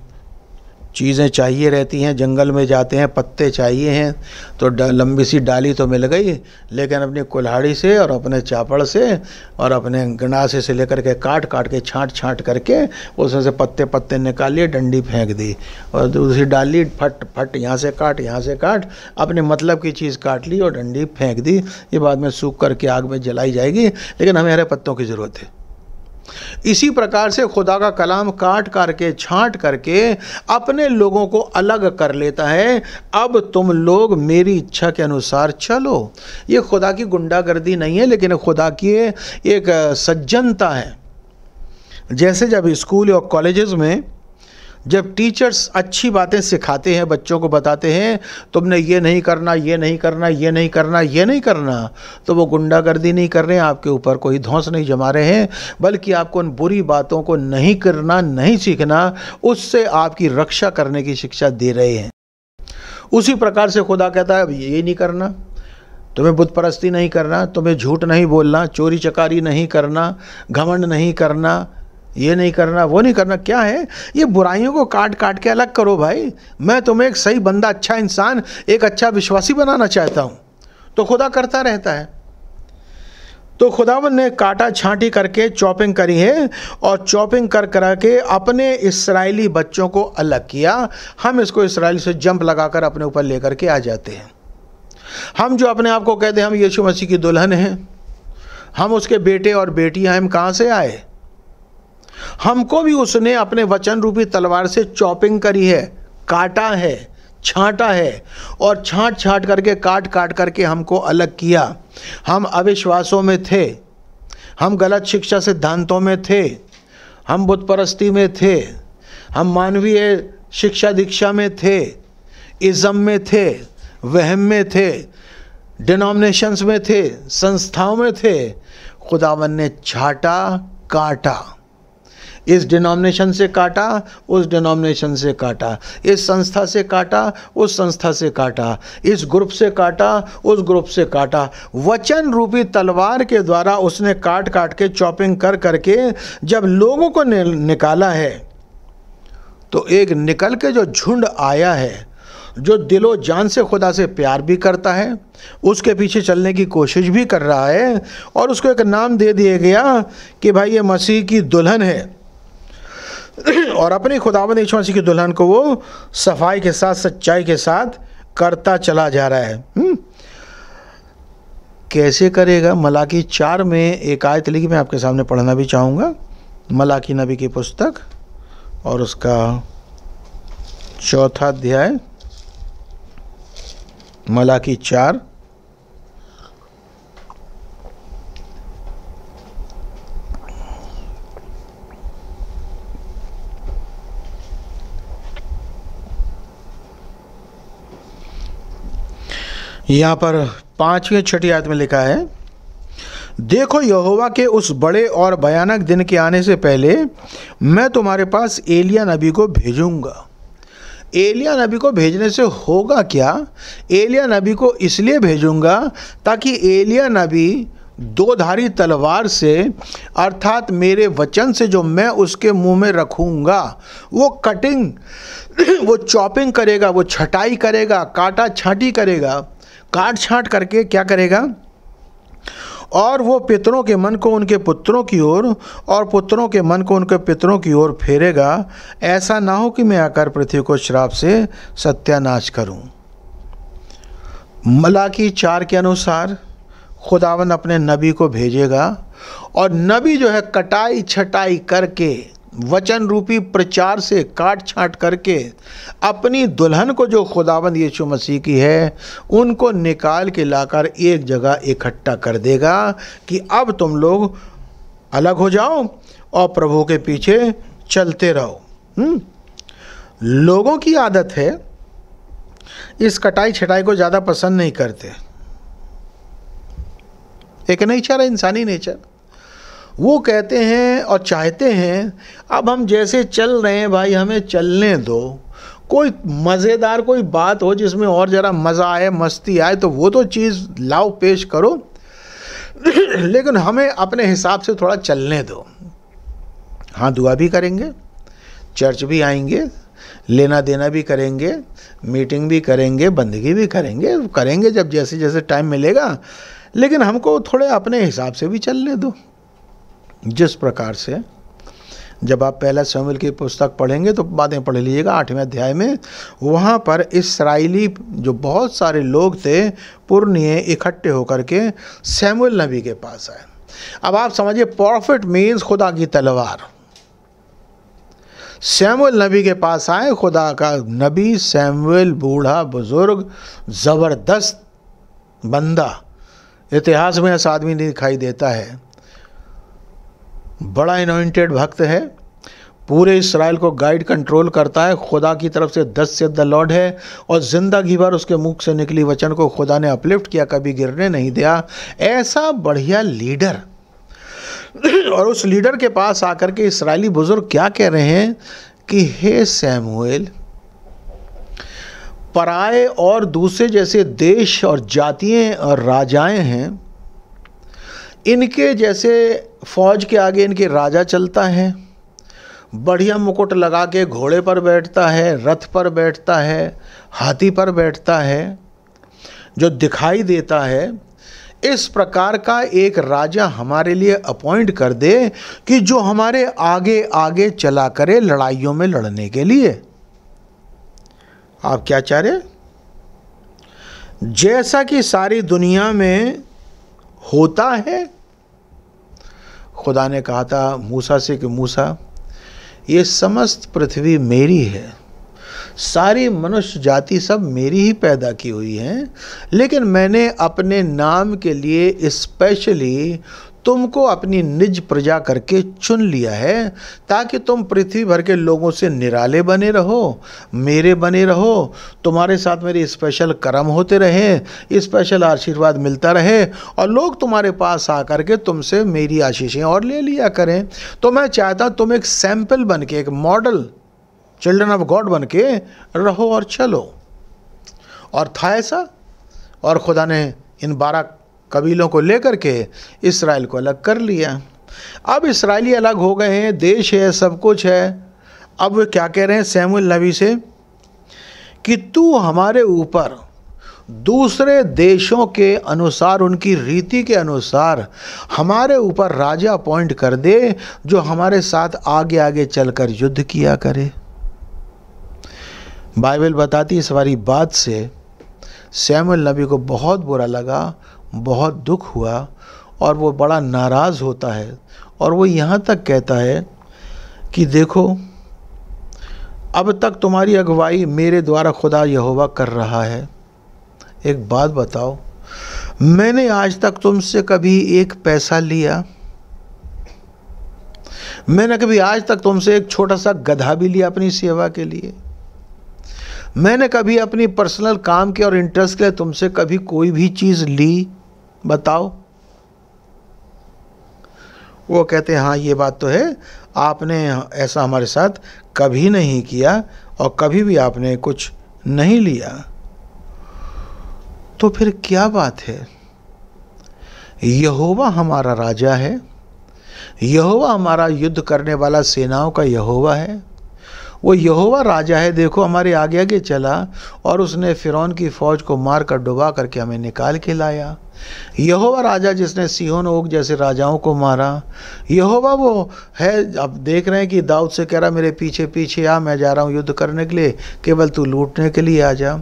S1: चीज़ें चाहिए रहती हैं जंगल में जाते हैं पत्ते चाहिए हैं तो लंबी सी डाली तो मिल गई लेकिन अपनी कुल्हाड़ी से और अपने चापड़ से और अपने गनासे से लेकर के काट काट के छांट छांट करके उसमें से पत्ते पत्ते निकाल लिए डंडी फेंक दी और दूसरी डाली फट फट यहाँ से काट यहाँ से काट अपने मतलब की चीज़ काट ली और डंडी फेंक दी ये बाद में सूख करके आग में जलाई जाएगी लेकिन हमें हरे पत्तों की ज़रूरत है इसी प्रकार से खुदा का कलाम काट करके छांट करके अपने लोगों को अलग कर लेता है अब तुम लोग मेरी इच्छा के अनुसार चलो ये खुदा की गुंडागर्दी नहीं है लेकिन खुदा की एक सज्जनता है जैसे जब स्कूल और कॉलेजेस में जब टीचर्स अच्छी बातें सिखाते हैं बच्चों को बताते हैं तुमने ये नहीं करना ये नहीं करना ये नहीं करना ये नहीं करना तो वो गुंडागर्दी नहीं कर रहे हैं आपके ऊपर कोई धौंस नहीं जमा रहे हैं बल्कि आपको उन बुरी बातों को नहीं करना नहीं सीखना उससे आपकी रक्षा करने की शिक्षा दे रहे हैं उसी प्रकार से खुदा कहता है अब ये नहीं करना तुम्हें बुतप्रस्ती नहीं करना तुम्हें झूठ नहीं बोलना चोरी चकारी नहीं करना घमंड नहीं करना ये नहीं करना वो नहीं करना क्या है ये बुराइयों को काट काट के अलग करो भाई मैं तुम्हें एक सही बंदा अच्छा इंसान एक अच्छा विश्वासी बनाना चाहता हूँ तो खुदा करता रहता है तो खुदावन ने काटा छांटी करके चॉपिंग करी है और चॉपिंग कर करा के अपने इसराइली बच्चों को अलग किया हम इसको इसराइल से जंप लगाकर अपने ऊपर लेकर के आ जाते हैं हम जो अपने आप को कहते हैं हम यीशु मसीह की दुल्हन हैं हम उसके बेटे और बेटियां हम कहाँ से आए हमको भी उसने अपने वचन रूपी तलवार से चॉपिंग करी है काटा है छांटा है और छांट छांट करके काट काट करके हमको अलग किया हम अविश्वासों में थे हम गलत शिक्षा सिद्धांतों में थे हम बुतपरस्ती में थे हम मानवीय शिक्षा दीक्षा में थे इज़म में थे वहम में थे डिनोमिनेशंस में थे संस्थाओं में थे खुदावन ने छाटा काटा इस डिनोमिनेशन से काटा उस डिनोमिनेशन से काटा इस संस्था से काटा उस संस्था से काटा इस ग्रुप से काटा उस ग्रुप से काटा वचन रूपी तलवार के द्वारा उसने काट काट के चॉपिंग कर करके जब लोगों को निकाला है तो एक निकल के जो झुंड आया है जो दिलो जान से खुदा से प्यार भी करता है उसके पीछे चलने की कोशिश भी कर रहा है और उसको एक नाम दे दिया गया कि भाई ये मसीह की दुल्हन है और अपनी खुदावन यीशु मसीह की दुल्हन को वो सफाई के साथ सच्चाई के साथ करता चला जा रहा है हम्म? कैसे करेगा मलाकी चार में एक आयत लिखी मैं आपके सामने पढ़ना भी चाहूँगा मलाकी नबी की पुस्तक और उसका चौथा अध्याय मलाकी चार यहाँ पर पांचवें छठी आयत में लिखा है देखो यहोवा के उस बड़े और भयानक दिन के आने से पहले मैं तुम्हारे पास एलिया नबी को भेजूंगा एलिया नबी को भेजने से होगा क्या एलिया नबी को इसलिए भेजूंगा ताकि एलिया नबी दोधारी तलवार से अर्थात मेरे वचन से जो मैं उसके मुंह में रखूंगा वो कटिंग वो चॉपिंग करेगा वो छटाई करेगा काटा छाटी करेगा काट छाट करके क्या करेगा और वो पितरों के मन को उनके पुत्रों की ओर और, और पुत्रों के मन को उनके पितरों की ओर फेरेगा ऐसा ना हो कि मैं आकर पृथ्वी को श्राप से सत्यानाश करूं। की चार के अनुसार खुदावन अपने नबी को भेजेगा और नबी जो है कटाई छटाई करके वचन रूपी प्रचार से काट छाट करके अपनी दुल्हन को जो खुदाबंद यीशु मसीह की है उनको निकाल के लाकर एक जगह इकट्ठा कर देगा कि अब तुम लोग अलग हो जाओ और प्रभु के पीछे चलते रहो हम्म। लोगों की आदत है इस कटाई छटाई को ज़्यादा पसंद नहीं करते एक नेचर है इंसानी नेचर वो कहते हैं और चाहते हैं अब हम जैसे चल रहे हैं भाई हमें चलने दो कोई मज़ेदार कोई बात हो जिसमें और ज़रा मज़ा आए मस्ती आए तो वो तो चीज़ लाओ पेश करो लेकिन हमें अपने हिसाब से थोड़ा चलने दो हाँ दुआ भी करेंगे चर्च भी आएंगे लेना देना भी करेंगे मीटिंग भी करेंगे बंदगी भी करेंगे करेंगे जब जैसे जैसे टाइम मिलेगा लेकिन हमको थोड़े अपने हिसाब से भी चलने दो जिस प्रकार से जब आप पहला समील की पुस्तक पढ़ेंगे तो बाद में पढ़ लीजिएगा आठवें अध्याय में वहाँ पर इसराइली जो बहुत सारे लोग थे पुरनिये इकट्ठे होकर के सैमुअल नबी के पास आए अब आप समझिए प्रॉफिट मीन्स खुदा की तलवार सैमुअल नबी के पास आए खुदा का नबी सैमुअल बूढ़ा बुज़ुर्ग ज़बरदस्त बंदा इतिहास में ऐसा आदमी नहीं दिखाई देता है बड़ा इनोइंटेड भक्त है पूरे इसराइल को गाइड कंट्रोल करता है खुदा की तरफ से दस से द लॉर्ड है और ज़िंदगी भर उसके मुख से निकली वचन को खुदा ने अपलिफ्ट किया कभी गिरने नहीं दिया ऐसा बढ़िया लीडर और उस लीडर के पास आकर के इसराइली बुज़ुर्ग क्या कह रहे हैं कि हे सैमुएल पराए और दूसरे जैसे देश और जातियाँ और राजाएं हैं इनके जैसे फौज के आगे इनके राजा चलता है बढ़िया मुकुट लगा के घोड़े पर बैठता है रथ पर बैठता है हाथी पर बैठता है जो दिखाई देता है इस प्रकार का एक राजा हमारे लिए अपॉइंट कर दे कि जो हमारे आगे आगे चला करे लड़ाइयों में लड़ने के लिए आप क्या चाह रहे जैसा कि सारी दुनिया में होता है खुदा ने कहा था मूसा से कि मूसा ये समस्त पृथ्वी मेरी है सारी मनुष्य जाति सब मेरी ही पैदा की हुई है लेकिन मैंने अपने नाम के लिए स्पेशली तुमको अपनी निज प्रजा करके चुन लिया है ताकि तुम पृथ्वी भर के लोगों से निराले बने रहो मेरे बने रहो तुम्हारे साथ मेरे स्पेशल कर्म होते रहे स्पेशल आशीर्वाद मिलता रहे और लोग तुम्हारे पास आ कर के तुमसे मेरी आशीषें और ले लिया करें तो मैं चाहता हूँ तुम एक सैंपल बन के एक मॉडल चिल्ड्रन ऑफ गॉड बन के रहो और चलो और था ऐसा और खुदा ने इन बारह कबीलों को लेकर के इसराइल को अलग कर लिया अब इसराइली अलग हो गए हैं देश है सब कुछ है अब वे क्या कह रहे हैं सैमुल नबी से कि तू हमारे ऊपर दूसरे देशों के अनुसार उनकी रीति के अनुसार हमारे ऊपर राजा अपॉइंट कर दे जो हमारे साथ आगे आगे चलकर युद्ध किया करे बाइबल बताती इस वाली बात से सैमुल नबी को बहुत बुरा लगा बहुत दुख हुआ और वो बड़ा नाराज़ होता है और वो यहाँ तक कहता है कि देखो अब तक तुम्हारी अगुवाई मेरे द्वारा खुदा यहोवा कर रहा है एक बात बताओ मैंने आज तक तुमसे कभी एक पैसा लिया मैंने कभी आज तक तुमसे एक छोटा सा गधा भी लिया अपनी सेवा के लिए मैंने कभी अपनी पर्सनल काम के और इंटरेस्ट के लिए तुमसे कभी कोई भी चीज़ ली बताओ वो कहते हैं हाँ ये बात तो है आपने ऐसा हमारे साथ कभी नहीं किया और कभी भी आपने कुछ नहीं लिया तो फिर क्या बात है यहोवा हमारा राजा है यहोवा हमारा युद्ध करने वाला सेनाओं का यहोवा है वो यहोवा राजा है देखो हमारे आगे आगे चला और उसने फिरौन की फ़ौज को मार कर डुबा करके हमें निकाल के लाया यहोवा राजा जिसने सीहोन ओग जैसे राजाओं को मारा यहोवा वो है अब देख रहे हैं कि दाऊद से कह रहा मेरे पीछे पीछे आ मैं जा रहा हूँ युद्ध करने के लिए केवल तू लूटने के लिए आ जा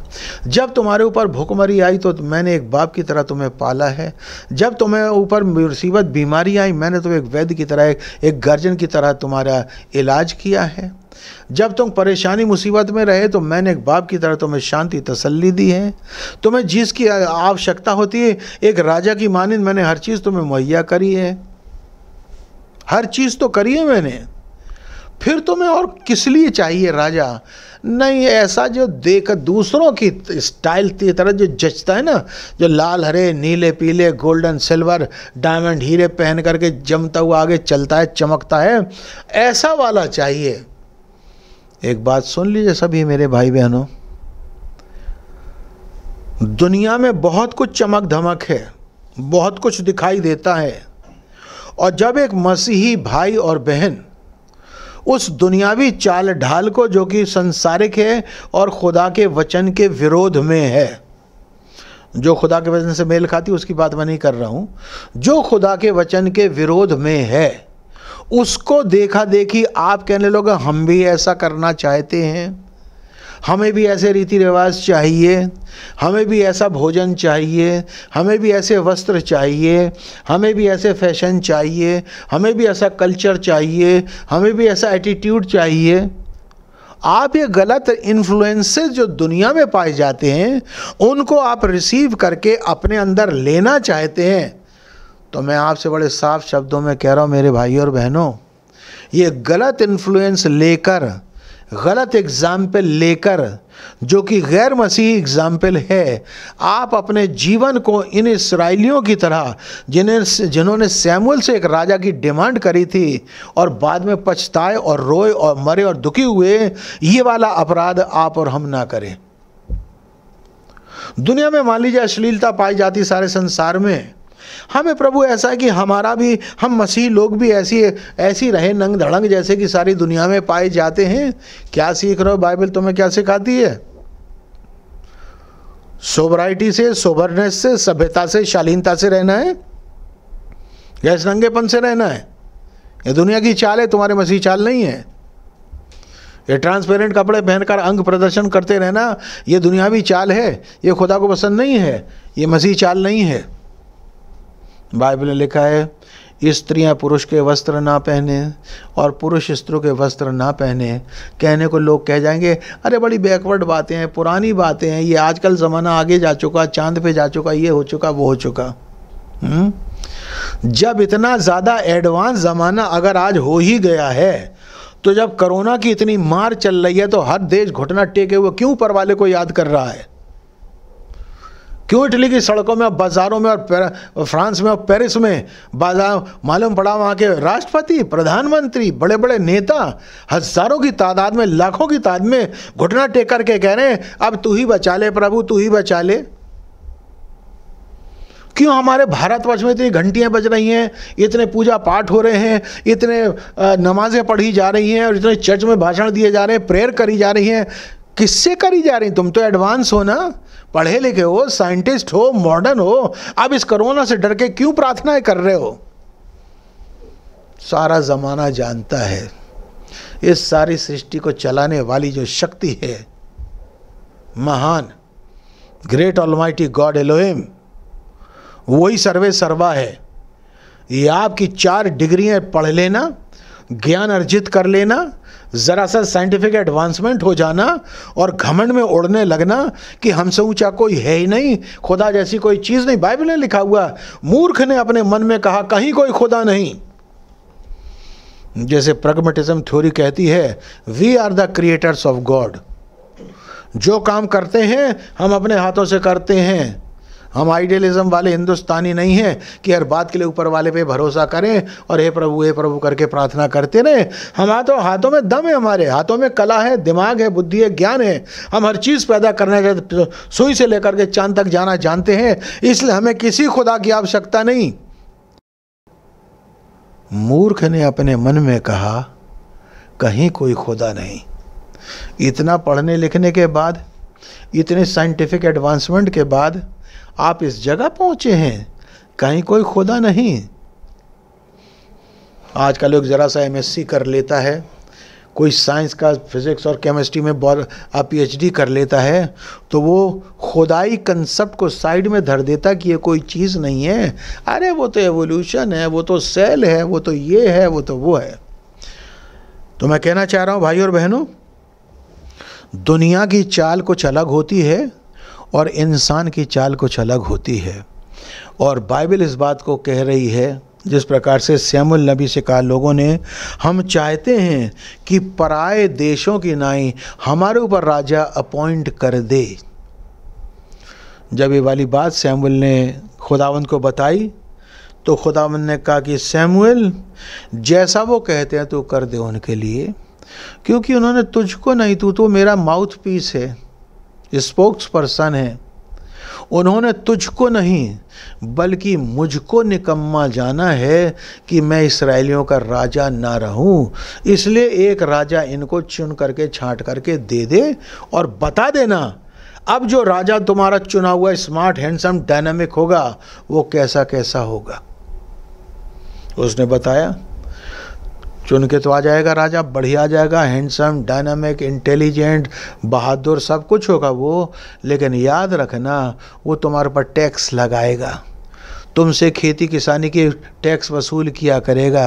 S1: जब तुम्हारे ऊपर भुखमरी आई तो मैंने एक बाप की तरह तुम्हें पाला है जब तुम्हें ऊपर मुसीबत बीमारी आई मैंने तुम्हें तो एक वैद्य की तरह एक, एक गर्जन की तरह तुम्हारा इलाज किया है जब तुम परेशानी मुसीबत में रहे तो मैंने एक बाप की तरह तुम्हें शांति तसल्ली दी है तुम्हें जिसकी आवश्यकता होती है एक राजा की मानंद मैंने हर चीज़ तुम्हें मुहैया करी है हर चीज़ तो करी है मैंने फिर तुम्हें और किस लिए चाहिए राजा नहीं ऐसा जो देख दूसरों की स्टाइल की तरह जो जचता है ना जो लाल हरे नीले पीले गोल्डन सिल्वर डायमंड हीरे पहन करके जमता हुआ आगे चलता है चमकता है ऐसा वाला चाहिए एक बात सुन लीजिए सभी मेरे भाई बहनों दुनिया में बहुत कुछ चमक धमक है बहुत कुछ दिखाई देता है और जब एक मसीही भाई और बहन उस दुनियावी चाल ढाल को जो कि संसारिक है और खुदा के वचन के विरोध में है जो खुदा के वचन से मेल खाती उसकी बात मैं नहीं कर रहा हूँ जो खुदा के वचन के विरोध में है उसको देखा देखी आप कहने लोगे हम भी ऐसा करना चाहते हैं हमें भी ऐसे रीति रिवाज चाहिए हमें भी ऐसा भोजन चाहिए हमें भी ऐसे वस्त्र चाहिए हमें भी ऐसे फैशन चाहिए हमें भी ऐसा कल्चर चाहिए हमें भी ऐसा एटीट्यूड चाहिए आप ये गलत इन्फ्लुएंसेस जो दुनिया में पाए जाते हैं उनको आप रिसीव करके अपने अंदर लेना चाहते हैं तो मैं आपसे बड़े साफ शब्दों में कह रहा हूँ मेरे भाई और बहनों ये गलत इन्फ्लुएंस लेकर गलत एग्ज़ाम्पल लेकर जो कि गैर मसीह एग्ज़ाम्पल है आप अपने जीवन को इन इसराइलियों की तरह जिन्हें जिन्होंने सैमुअल से एक राजा की डिमांड करी थी और बाद में पछताए और रोए और मरे और दुखी हुए ये वाला अपराध आप और हम ना करें दुनिया में मान लीजिए अश्लीलता पाई जाती सारे संसार में हमें प्रभु ऐसा कि हमारा भी हम मसीह लोग भी ऐसी ऐसी रहे नंग धड़ंग जैसे कि सारी दुनिया में पाए जाते हैं क्या सीख रहे हो बाइबल तुम्हें क्या सिखाती है सोबराइटी से सोबरनेस से सभ्यता से शालीनता से रहना है या इस नंगेपन से रहना है ये दुनिया की चाल है तुम्हारे मसीह चाल नहीं है ये ट्रांसपेरेंट कपड़े पहनकर अंग प्रदर्शन करते रहना ये दुनियावी चाल है ये खुदा को पसंद नहीं है ये मसीह चाल नहीं है बाइबल ने लिखा है स्त्रियां पुरुष के वस्त्र ना पहने और पुरुष स्त्रियों के वस्त्र ना पहने कहने को लोग कह जाएंगे अरे बड़ी बैकवर्ड बातें हैं पुरानी बातें हैं ये आजकल ज़माना आगे जा चुका चांद पे जा चुका ये हो चुका वो हो चुका हुँ? हम्म? जब इतना ज़्यादा एडवांस ज़माना अगर आज हो ही गया है तो जब कोरोना की इतनी मार चल रही है तो हर देश घुटना टेके हुए क्यों वाले को याद कर रहा है क्यों इटली की सड़कों में और बाज़ारों में और फ्रांस में और पेरिस में बाजार मालूम पड़ा वहाँ के राष्ट्रपति प्रधानमंत्री बड़े बड़े नेता हज़ारों की तादाद में लाखों की तादाद में घुटना टेक करके कह रहे हैं अब तू ही बचा ले प्रभु तू ही बचा ले क्यों हमारे भारतवर्ष में इतनी घंटियाँ बज रही हैं इतने पूजा पाठ हो रहे हैं इतने नमाज़ें पढ़ी जा रही हैं और इतने चर्च में भाषण दिए जा रहे हैं प्रेयर करी जा रही हैं किससे करी जा रही तुम तो एडवांस हो ना पढ़े लिखे हो साइंटिस्ट हो मॉडर्न हो अब इस कोरोना से डर के क्यों प्रार्थनाएं कर रहे हो सारा ज़माना जानता है इस सारी सृष्टि को चलाने वाली जो शक्ति है महान ग्रेट माइटी गॉड एलोहिम वही सर्वे सर्वा है ये आपकी चार डिग्रियां पढ़ लेना ज्ञान अर्जित कर लेना ज़रा सा साइंटिफिक एडवांसमेंट हो जाना और घमंड में उड़ने लगना कि हमसे ऊंचा कोई है ही नहीं खुदा जैसी कोई चीज़ नहीं बाइबल ने लिखा हुआ मूर्ख ने अपने मन में कहा कहीं कोई खुदा नहीं जैसे प्रगमेटिज्म थ्योरी कहती है we are the creators of God जो काम करते हैं हम अपने हाथों से करते हैं हम आइडियलिज्म वाले हिंदुस्तानी नहीं हैं कि हर बात के लिए ऊपर वाले पे भरोसा करें और हे प्रभु हे प्रभु करके प्रार्थना करते रहें हम हाथों हाथों में दम है हमारे हाथों में कला है दिमाग है बुद्धि है ज्ञान है हम हर चीज़ पैदा करने के तो सुई से लेकर के चांद तक जाना जानते हैं इसलिए हमें किसी खुदा की आवश्यकता नहीं मूर्ख ने अपने मन में कहा कहीं कोई खुदा नहीं इतना पढ़ने लिखने के बाद इतने साइंटिफिक एडवांसमेंट के बाद आप इस जगह पहुंचे हैं कहीं कोई खुदा नहीं आज का लोग ज़रा सा एमएससी कर लेता है कोई साइंस का फिज़िक्स और केमिस्ट्री में बहुत पीएचडी कर लेता है तो वो खुदाई कंसेप्ट को साइड में धर देता कि ये कोई चीज़ नहीं है अरे वो तो एवोल्यूशन है वो तो सेल है वो तो ये है वो तो वो है तो मैं कहना चाह रहा हूँ भाई और बहनों दुनिया की चाल कुछ अलग होती है और इंसान की चाल कुछ अलग होती है और बाइबल इस बात को कह रही है जिस प्रकार से सैमुल नबी से कहा लोगों ने हम चाहते हैं कि पराए देशों की नाई हमारे ऊपर राजा अपॉइंट कर दे जब ये वाली बात सैमुल ने खुदावंद को बताई तो खुदावंद ने कहा कि सैमुअल जैसा वो कहते हैं तो कर दे उनके लिए क्योंकि उन्होंने तुझको नहीं तू तो मेरा माउथ पीस है स्पोक्स पर्सन है उन्होंने तुझको नहीं बल्कि मुझको निकम्मा जाना है कि मैं इसराइलियों का राजा ना रहूं इसलिए एक राजा इनको चुन करके छांट करके दे दे और बता देना अब जो राजा तुम्हारा चुना हुआ स्मार्ट हैंडसम डायनामिक होगा वो कैसा कैसा होगा उसने बताया चुन के तो आ जाएगा राजा बढ़िया आ जाएगा हैंडसम डायनामिक इंटेलिजेंट बहादुर सब कुछ होगा वो लेकिन याद रखना वो तुम्हारे पर टैक्स लगाएगा तुमसे खेती किसानी के टैक्स वसूल किया करेगा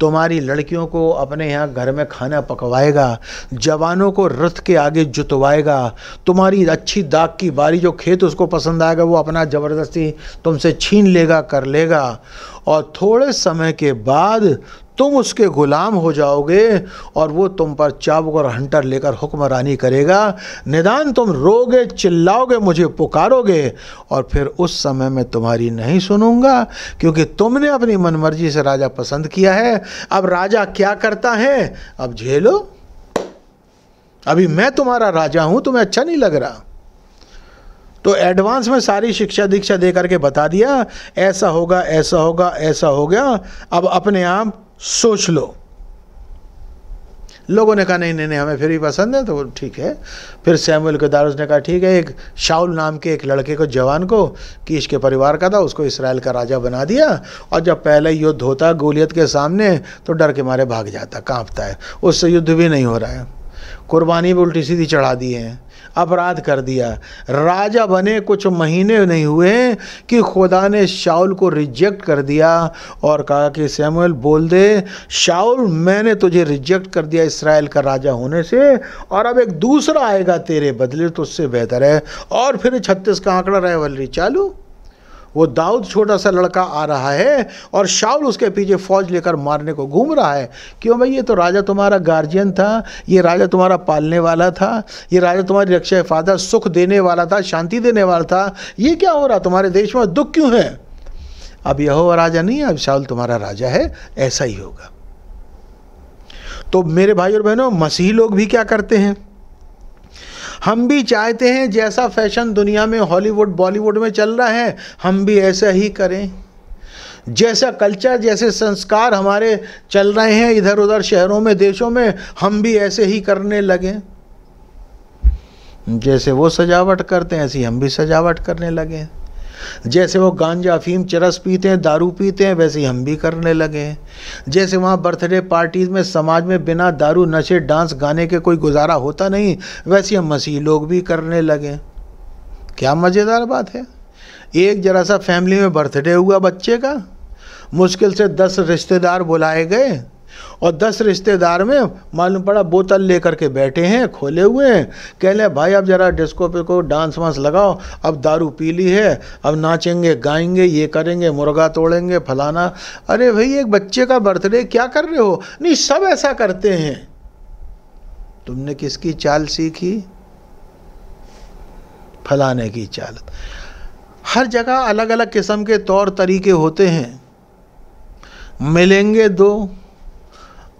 S1: तुम्हारी लड़कियों को अपने यहाँ घर में खाना पकवाएगा जवानों को रथ के आगे जुतवाएगा तुम्हारी अच्छी दाग की बारी जो खेत उसको पसंद आएगा वो अपना ज़बरदस्ती तुमसे छीन लेगा कर लेगा और थोड़े समय के बाद तुम उसके ग़ुलाम हो जाओगे और वो तुम पर चाबुक और हंटर लेकर हुक्मरानी करेगा निदान तुम रोगे चिल्लाओगे मुझे पुकारोगे और फिर उस समय मैं तुम्हारी नहीं सुनूंगा क्योंकि तुमने अपनी मनमर्जी से राजा पसंद किया है अब राजा क्या करता है अब झेलो अभी मैं तुम्हारा राजा हूँ तुम्हें अच्छा नहीं लग रहा तो एडवांस में सारी शिक्षा दीक्षा दे करके बता दिया ऐसा होगा ऐसा होगा ऐसा हो गया अब अपने आप सोच लो लोगों ने कहा नहीं नहीं नहीं हमें फिर भी पसंद है तो ठीक है फिर सैमुअल दार ने कहा ठीक है एक शाउल नाम के एक लड़के को जवान को कि के परिवार का था उसको इसराइल का राजा बना दिया और जब पहले युद्ध होता गोलियत के सामने तो डर के मारे भाग जाता कांपता है उससे युद्ध भी नहीं हो रहा है कुर्बानी भी उल्टी सीधी चढ़ा दी है अपराध कर दिया राजा बने कुछ महीने नहीं हुए कि खुदा ने शाउल को रिजेक्ट कर दिया और कहा कि सैमुअल बोल दे शाउल मैंने तुझे रिजेक्ट कर दिया इसराइल का राजा होने से और अब एक दूसरा आएगा तेरे बदले तो उससे बेहतर है और फिर छत्तीस का आंकड़ा रहे वाली चालू वो दाऊद छोटा सा लड़का आ रहा है और शाउल उसके पीछे फौज लेकर मारने को घूम रहा है क्यों भाई ये तो राजा तुम्हारा गार्जियन था ये राजा तुम्हारा पालने वाला था ये राजा तुम्हारी रक्षा फादर सुख देने वाला था शांति देने वाला था ये क्या हो रहा तुम्हारे देश में दुख क्यों है अब यह राजा नहीं है अब शाउल तुम्हारा राजा है ऐसा ही होगा तो मेरे भाई और बहनों मसीही लोग भी क्या करते हैं हम भी चाहते हैं जैसा फैशन दुनिया में हॉलीवुड बॉलीवुड में चल रहा है हम भी ऐसा ही करें जैसा कल्चर जैसे संस्कार हमारे चल रहे हैं इधर उधर शहरों में देशों में हम भी ऐसे ही करने लगे जैसे वो सजावट करते हैं ऐसी हम भी सजावट करने लगे जैसे वो गांजा अफीम चरस पीते हैं दारू पीते हैं वैसे हम भी करने लगे हैं जैसे वहाँ बर्थडे पार्टीज़ में समाज में बिना दारू नशे डांस गाने के कोई गुजारा होता नहीं वैसे हम मसीह लोग भी करने लगे क्या मज़ेदार बात है एक जरा सा फैमिली में बर्थडे हुआ बच्चे का मुश्किल से दस रिश्तेदार बुलाए गए और दस रिश्तेदार में मालूम पड़ा बोतल लेकर के बैठे हैं खोले हुए हैं कह लें भाई अब जरा डिस्को पे को डांस वांस लगाओ अब दारू पी ली है अब नाचेंगे गाएंगे ये करेंगे मुर्गा तोड़ेंगे फलाना अरे भाई एक बच्चे का बर्थडे क्या कर रहे हो नहीं सब ऐसा करते हैं तुमने किसकी चाल सीखी फलाने की चाल हर जगह अलग अलग किस्म के तौर तरीके होते हैं मिलेंगे दो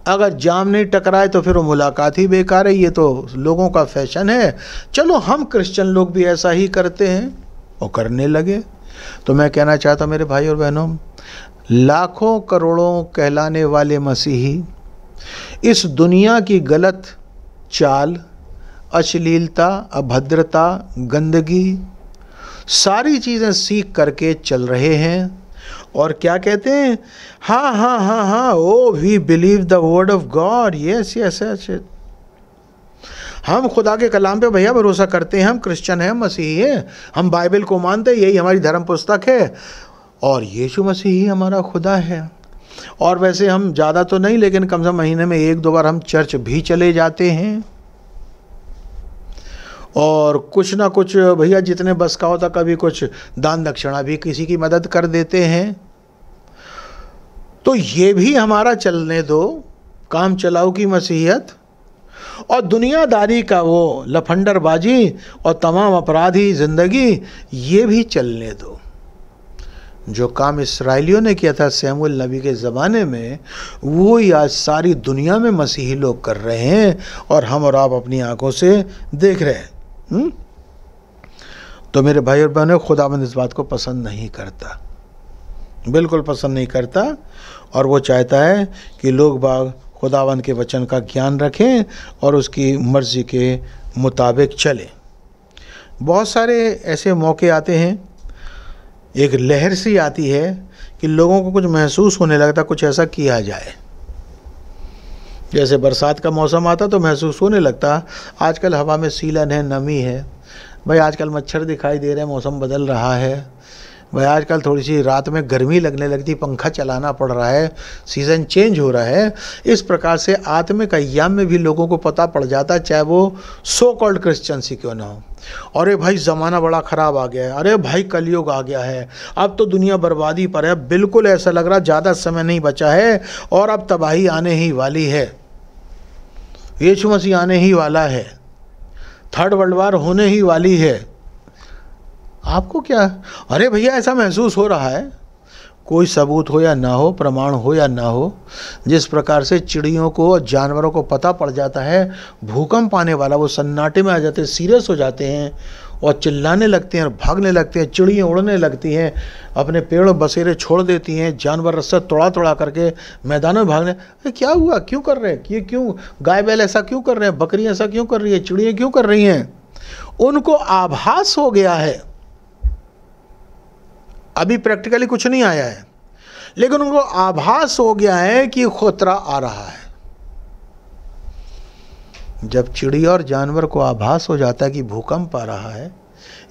S1: अगर जाम नहीं टकराए तो फिर वो मुलाकात ही बेकार है ये तो लोगों का फैशन है चलो हम क्रिश्चियन लोग भी ऐसा ही करते हैं और करने लगे तो मैं कहना चाहता मेरे भाई और बहनों लाखों करोड़ों कहलाने वाले मसीही इस दुनिया की गलत चाल अश्लीलता अभद्रता गंदगी सारी चीज़ें सीख करके चल रहे हैं और क्या कहते हैं हाँ हाँ हाँ हाँ oh we believe the word of God yes yes yes हम खुदा के कलाम पे भैया भरोसा करते हैं हम क्रिश्चियन हैं मसीही हैं हम बाइबल को मानते हैं यही हमारी धर्म पुस्तक है और यीशु मसीह ही हमारा खुदा है और वैसे हम ज़्यादा तो नहीं लेकिन कम से कम महीने में एक दो बार हम चर्च भी चले जाते हैं और कुछ ना कुछ भैया जितने बस का होता कभी कुछ दान दक्षिणा भी किसी की मदद कर देते हैं तो ये भी हमारा चलने दो काम चलाओ की मसीहत और दुनियादारी का वो लफंडरबाजी और तमाम अपराधी ज़िंदगी ये भी चलने दो जो काम इसराइलियों ने किया था सैमुल नबी के ज़माने में वो ही आज सारी दुनिया में मसीही लोग कर रहे हैं और हम और आप अपनी आंखों से देख रहे हैं हुँ? हम्म? तो मेरे भाई और बहनों खुदाबंद इस बात को पसंद नहीं करता बिल्कुल पसंद नहीं करता और वो चाहता है कि लोग बाग खुदावंद के वचन का ज्ञान रखें और उसकी मर्ज़ी के मुताबिक चलें बहुत सारे ऐसे मौके आते हैं एक लहर सी आती है कि लोगों को कुछ महसूस होने लगता कुछ ऐसा किया जाए जैसे बरसात का मौसम आता तो महसूस होने लगता आजकल हवा में सीलन है नमी है भाई आजकल मच्छर दिखाई दे रहे हैं मौसम बदल रहा है भाई आजकल थोड़ी सी रात में गर्मी लगने लगती पंखा चलाना पड़ रहा है सीज़न चेंज हो रहा है इस प्रकार से आत्मिक अयाम में भी लोगों को पता पड़ जाता है चाहे वो सो कॉल्ड क्रिश्चन सी क्यों ना हो अरे भाई ज़माना बड़ा ख़राब आ गया है अरे भाई कलयुग आ गया है अब तो दुनिया बर्बादी पर है बिल्कुल ऐसा लग रहा ज़्यादा समय नहीं बचा है और अब तबाही आने ही वाली है यीशु मसीह आने ही वाला है थर्ड वर्ल्ड वार होने ही वाली है आपको क्या अरे भैया ऐसा महसूस हो रहा है कोई सबूत हो या ना हो प्रमाण हो या ना हो जिस प्रकार से चिड़ियों को और जानवरों को पता पड़ जाता है भूकंप आने वाला वो सन्नाटे में आ जाते सीरियस हो जाते हैं और चिल्लाने लगते हैं और भागने लगते हैं चिड़ियाँ उड़ने लगती हैं अपने पेड़ बसेरे छोड़ देती हैं जानवर रस्सा तोड़ा तोड़ा करके मैदानों में भागने अरे क्या हुआ क्यों कर रहे हैं ये क्यों गाय बैल ऐसा क्यों कर रहे हैं बकरियाँ ऐसा क्यों कर रही है चिड़ियाँ क्यों कर रही हैं उनको आभास हो गया है अभी प्रैक्टिकली कुछ नहीं आया है लेकिन उनको आभास हो गया है कि खतरा आ रहा है जब चिड़ी और जानवर को आभास हो जाता है कि भूकंप आ रहा है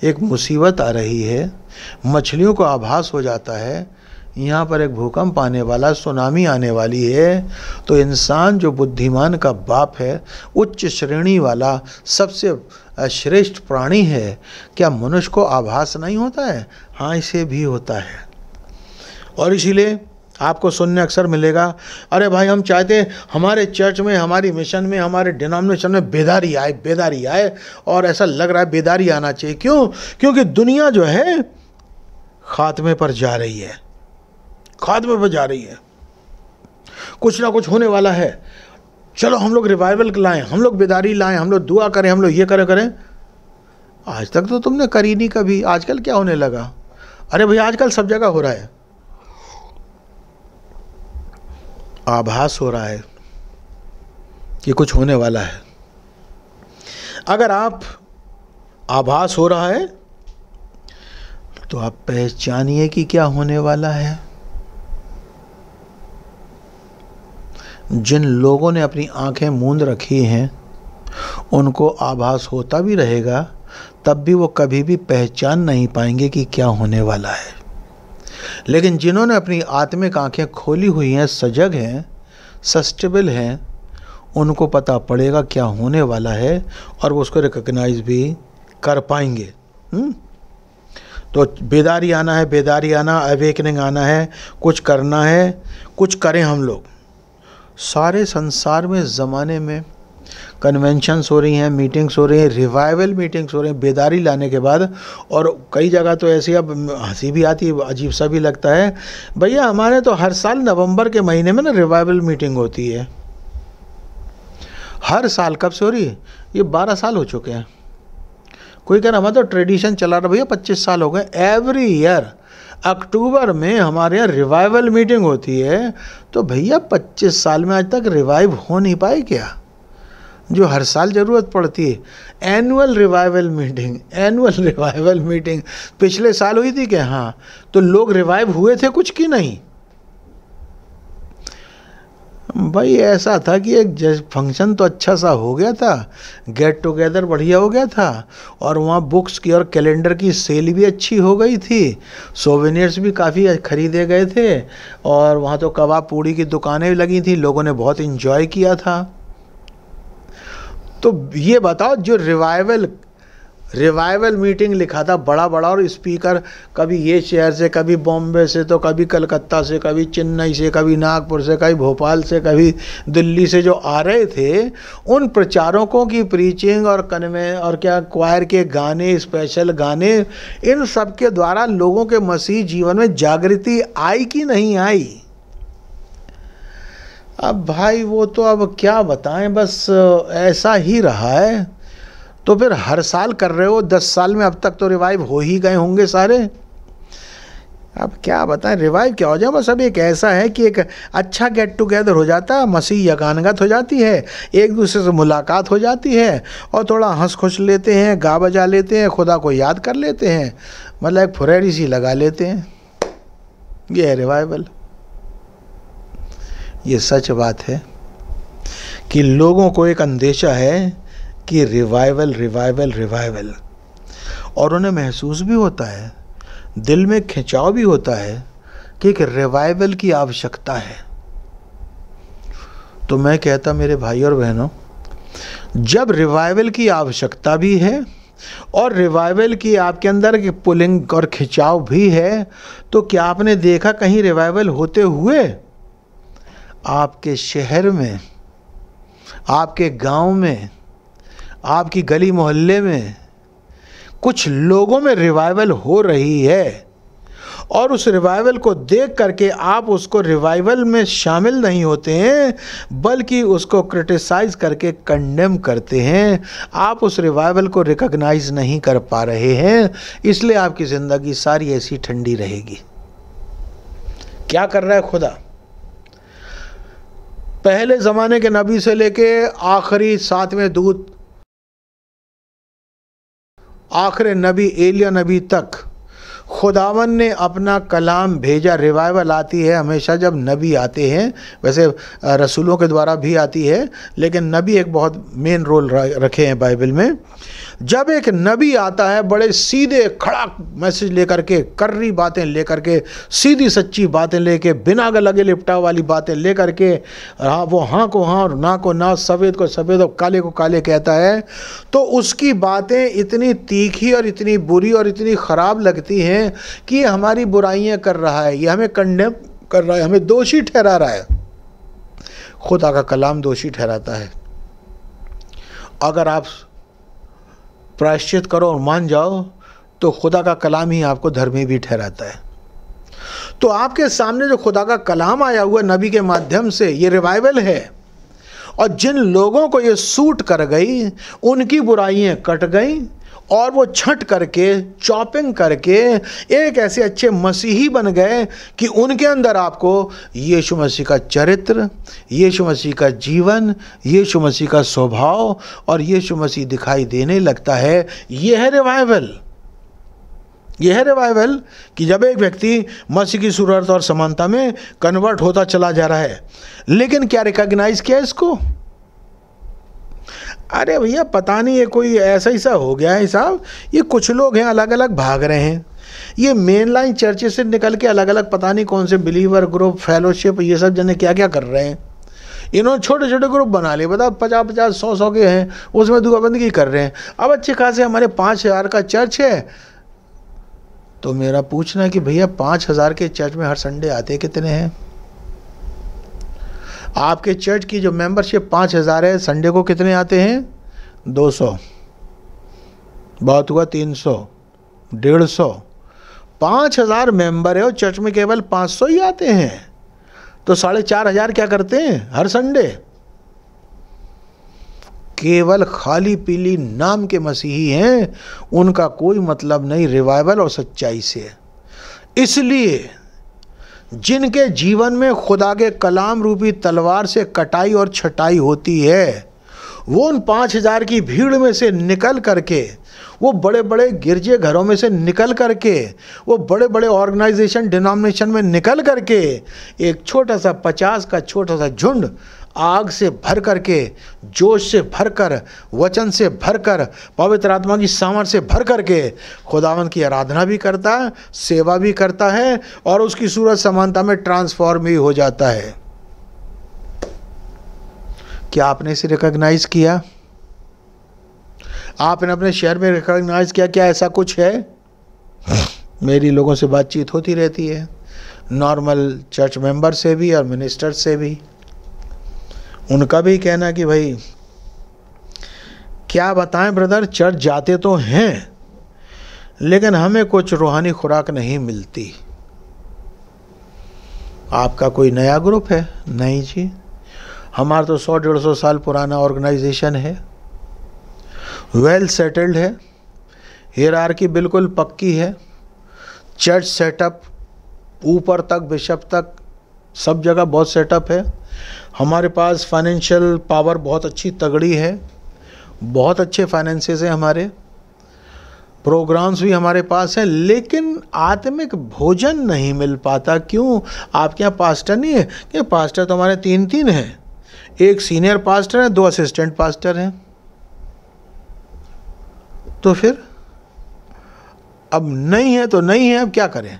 S1: एक मुसीबत आ रही है मछलियों को आभास हो जाता है यहाँ पर एक भूकंप आने वाला सुनामी आने वाली है तो इंसान जो बुद्धिमान का बाप है उच्च श्रेणी वाला सबसे श्रेष्ठ प्राणी है क्या मनुष्य को आभास नहीं होता है हाँ इसे भी होता है और इसीलिए आपको सुनने अक्सर मिलेगा अरे भाई हम चाहते हैं हमारे चर्च में हमारी मिशन में हमारे डिनोमिनेशन में बेदारी आए बेदारी आए और ऐसा लग रहा है बेदारी आना चाहिए क्यों क्योंकि दुनिया जो है खात्मे पर जा रही है खात्मे पर जा रही है कुछ ना कुछ होने वाला है चलो हम लोग रिवाइवल लाएं हम लोग बेदारी लाएं हम लोग दुआ करें हम लोग ये करें करें आज तक तो तुमने करी नहीं कभी आजकल क्या होने लगा अरे भाई आजकल सब जगह हो रहा है आभास हो रहा है कि कुछ होने वाला है अगर आप आभास हो रहा है तो आप पहचानिए कि क्या होने वाला है जिन लोगों ने अपनी आंखें मूंद रखी हैं उनको आभास होता भी रहेगा तब भी वो कभी भी पहचान नहीं पाएंगे कि क्या होने वाला है लेकिन जिन्होंने अपनी आत्मिक आंखें खोली हुई हैं सजग हैं सस्टेबल हैं उनको पता पड़ेगा क्या होने वाला है और वो उसको रिकग्नाइज भी कर पाएंगे हुँ? हम्म? तो बेदारी आना है बेदारी आना अवेकनिंग आना है कुछ करना है कुछ करें हम लोग सारे संसार में ज़माने में कन्वेंशंस हो रही हैं मीटिंग्स हो रही हैं रिवाइवल मीटिंग्स हो रही हैं बेदारी लाने के बाद और कई जगह तो ऐसी अब हंसी भी आती है अजीब सा भी लगता है भैया हमारे तो हर साल नवंबर के महीने में ना रिवाइवल मीटिंग होती है हर साल कब से हो रही है ये बारह साल हो चुके हैं कोई कहना हमारा तो ट्रेडिशन चला रहा भैया पच्चीस साल हो गए एवरी ईयर अक्टूबर में हमारे यहाँ रिवाइवल मीटिंग होती है तो भैया 25 साल में आज तक रिवाइव हो नहीं पाई क्या जो हर साल ज़रूरत पड़ती है annual revival meeting annual revival meeting पिछले साल हुई थी क्या हाँ तो लोग रिवाइव हुए थे कुछ की नहीं भाई ऐसा था कि एक फंक्शन तो अच्छा सा हो गया था गेट टुगेदर बढ़िया हो गया था और वहाँ बुक्स की और कैलेंडर की सेल भी अच्छी हो गई थी सोवेनियर्स भी काफ़ी खरीदे गए थे और वहाँ तो कबाब पूड़ी की दुकानें भी लगी थी लोगों ने बहुत इन्जॉय किया था तो ये बताओ जो रिवाइवल रिवाइवल मीटिंग लिखा था बड़ा बड़ा और स्पीकर कभी ये शहर से कभी बॉम्बे से तो कभी कलकत्ता से कभी चेन्नई से कभी नागपुर से कभी भोपाल से कभी दिल्ली से जो आ रहे थे उन प्रचारकों की प्रीचिंग और कन्वे और क्या क्वायर के गाने स्पेशल गाने इन सब के द्वारा लोगों के मसीह जीवन में जागृति आई कि नहीं आई अब भाई वो तो अब क्या बताएं बस ऐसा ही रहा है तो फिर हर साल कर रहे हो दस साल में अब तक तो रिवाइव हो ही गए होंगे सारे अब क्या बताएं रिवाइव क्या हो जाए बस अब एक ऐसा है कि एक अच्छा गेट टुगेदर हो जाता है मसीह यकानगत हो जाती है एक दूसरे से मुलाकात हो जाती है और थोड़ा हंस खुश लेते हैं गा बजा लेते हैं खुदा को याद कर लेते हैं मतलब एक फुरैरी सी लगा लेते हैं ये है रिवाइवल ये सच बात है कि लोगों को एक अंदेशा है कि रिवाइवल रिवाइवल रिवाइवल और उन्हें महसूस भी होता है दिल में खिंचाव भी होता है कि एक रिवाइवल की आवश्यकता है तो मैं कहता मेरे भाई और बहनों जब रिवाइवल की आवश्यकता भी है और रिवाइवल की आपके अंदर पुलिंग और खिंचाव भी है तो क्या आपने देखा कहीं रिवाइवल होते हुए आपके शहर में आपके गांव में आपकी गली मोहल्ले में कुछ लोगों में रिवाइवल हो रही है और उस रिवाइवल को देख करके आप उसको रिवाइवल में शामिल नहीं होते हैं बल्कि उसको क्रिटिसाइज करके कंडेम करते हैं आप उस रिवाइवल को रिकॉग्नाइज नहीं कर पा रहे हैं इसलिए आपकी ज़िंदगी सारी ऐसी ठंडी रहेगी क्या कर रहा है खुदा पहले ज़माने के नबी से लेके आखिरी सातवें दूत आखिर नबी एलिया नबी तक खुदावन ने अपना कलाम भेजा रिवाइवल आती है हमेशा जब नबी आते हैं वैसे रसूलों के द्वारा भी आती है लेकिन नबी एक बहुत मेन रोल रखे हैं बाइबल में जब एक नबी आता है बड़े सीधे खड़ा मैसेज लेकर के कर्री बातें लेकर के सीधी सच्ची बातें लेके बिना लगे लिपटा वाली बातें लेकर के हाँ वो हाँ को हाँ और ना को ना सफ़ेद को सफ़ेद और काले को काले कहता है तो उसकी बातें इतनी तीखी और इतनी बुरी और इतनी ख़राब लगती हैं हैं कि हमारी बुराइयां कर रहा है ये हमें कंडेम कर रहा है हमें दोषी ठहरा रहा है खुदा का कलाम दोषी ठहराता है अगर आप प्रायश्चित करो और मान जाओ तो खुदा का कलाम ही आपको धर्मी भी ठहराता है तो आपके सामने जो खुदा का कलाम आया हुआ नबी के माध्यम से ये रिवाइवल है और जिन लोगों को ये सूट कर गई उनकी बुराइयां कट गई और वो छट करके चॉपिंग करके एक ऐसे अच्छे मसीही बन गए कि उनके अंदर आपको यीशु मसीह का चरित्र यीशु मसीह का जीवन यीशु मसीह का स्वभाव और यीशु मसीह दिखाई देने लगता है यह है रिवाइवल यह है रिवाइवल कि जब एक व्यक्ति मसीह की सुरत और समानता में कन्वर्ट होता चला जा रहा है लेकिन क्या रिकॉग्नाइज किया इसको अरे भैया पता नहीं ये कोई ऐसा ही सा हो गया है साहब ये कुछ लोग हैं अलग अलग भाग रहे हैं ये मेन लाइन चर्चे से निकल के अलग अलग पता नहीं कौन से बिलीवर ग्रुप फेलोशिप ये सब जने क्या क्या कर रहे हैं इन्होंने छोटे छोटे ग्रुप बना लिए बताओ पचास पचास सौ सौ के हैं उसमें दुआबंदगी कर रहे हैं अब अच्छे खासे हमारे पाँच हज़ार का चर्च है तो मेरा पूछना है कि भैया पाँच हज़ार के चर्च में हर संडे आते कितने हैं आपके चर्च की जो मेंबरशिप पाँच हज़ार है संडे को कितने आते हैं दो सौ बहुत हुआ तीन सौ डेढ़ सौ पाँच हज़ार मेम्बर है और चर्च में केवल पाँच सौ ही आते हैं तो साढ़े चार हज़ार क्या करते हैं हर संडे केवल खाली पीली नाम के मसीही हैं उनका कोई मतलब नहीं रिवाइवल और सच्चाई से इसलिए जिनके जीवन में खुदा के कलाम रूपी तलवार से कटाई और छटाई होती है वो उन पाँच हज़ार की भीड़ में से निकल करके वो बड़े बड़े गिरजे घरों में से निकल करके वो बड़े बड़े ऑर्गेनाइजेशन डिनोमिनेशन में निकल करके एक छोटा सा पचास का छोटा सा झुंड आग से भर करके जोश से भर कर वचन से भर कर पवित्र आत्मा की सामर्थ से भर करके खुदावन की आराधना भी करता है सेवा भी करता है और उसकी सूरत समानता में ट्रांसफॉर्म भी हो जाता है क्या आपने इसे रिकॉग्नाइज किया आपने अपने शहर में रिकॉग्नाइज किया क्या ऐसा कुछ है मेरी लोगों से बातचीत होती रहती है नॉर्मल चर्च मेंबर से भी और मिनिस्टर से भी उनका भी कहना कि भाई क्या बताएं ब्रदर चर्च जाते तो हैं लेकिन हमें कुछ रूहानी खुराक नहीं मिलती आपका कोई नया ग्रुप है नहीं जी हमारा तो सौ डेढ़ सौ साल पुराना ऑर्गेनाइजेशन है वेल सेटल्ड है की बिल्कुल पक्की है चर्च सेटअप ऊपर तक बिशप तक सब जगह बहुत सेटअप है हमारे पास फाइनेंशियल पावर बहुत अच्छी तगड़ी है बहुत अच्छे फाइनेंसेस हैं हमारे प्रोग्राम्स भी हमारे पास हैं लेकिन आत्मिक भोजन नहीं मिल पाता क्यों आपके यहाँ पास्टर नहीं है क्या पास्टर तो हमारे तीन तीन हैं एक सीनियर पास्टर है दो असिस्टेंट पास्टर हैं तो फिर अब नहीं है तो नहीं है अब क्या करें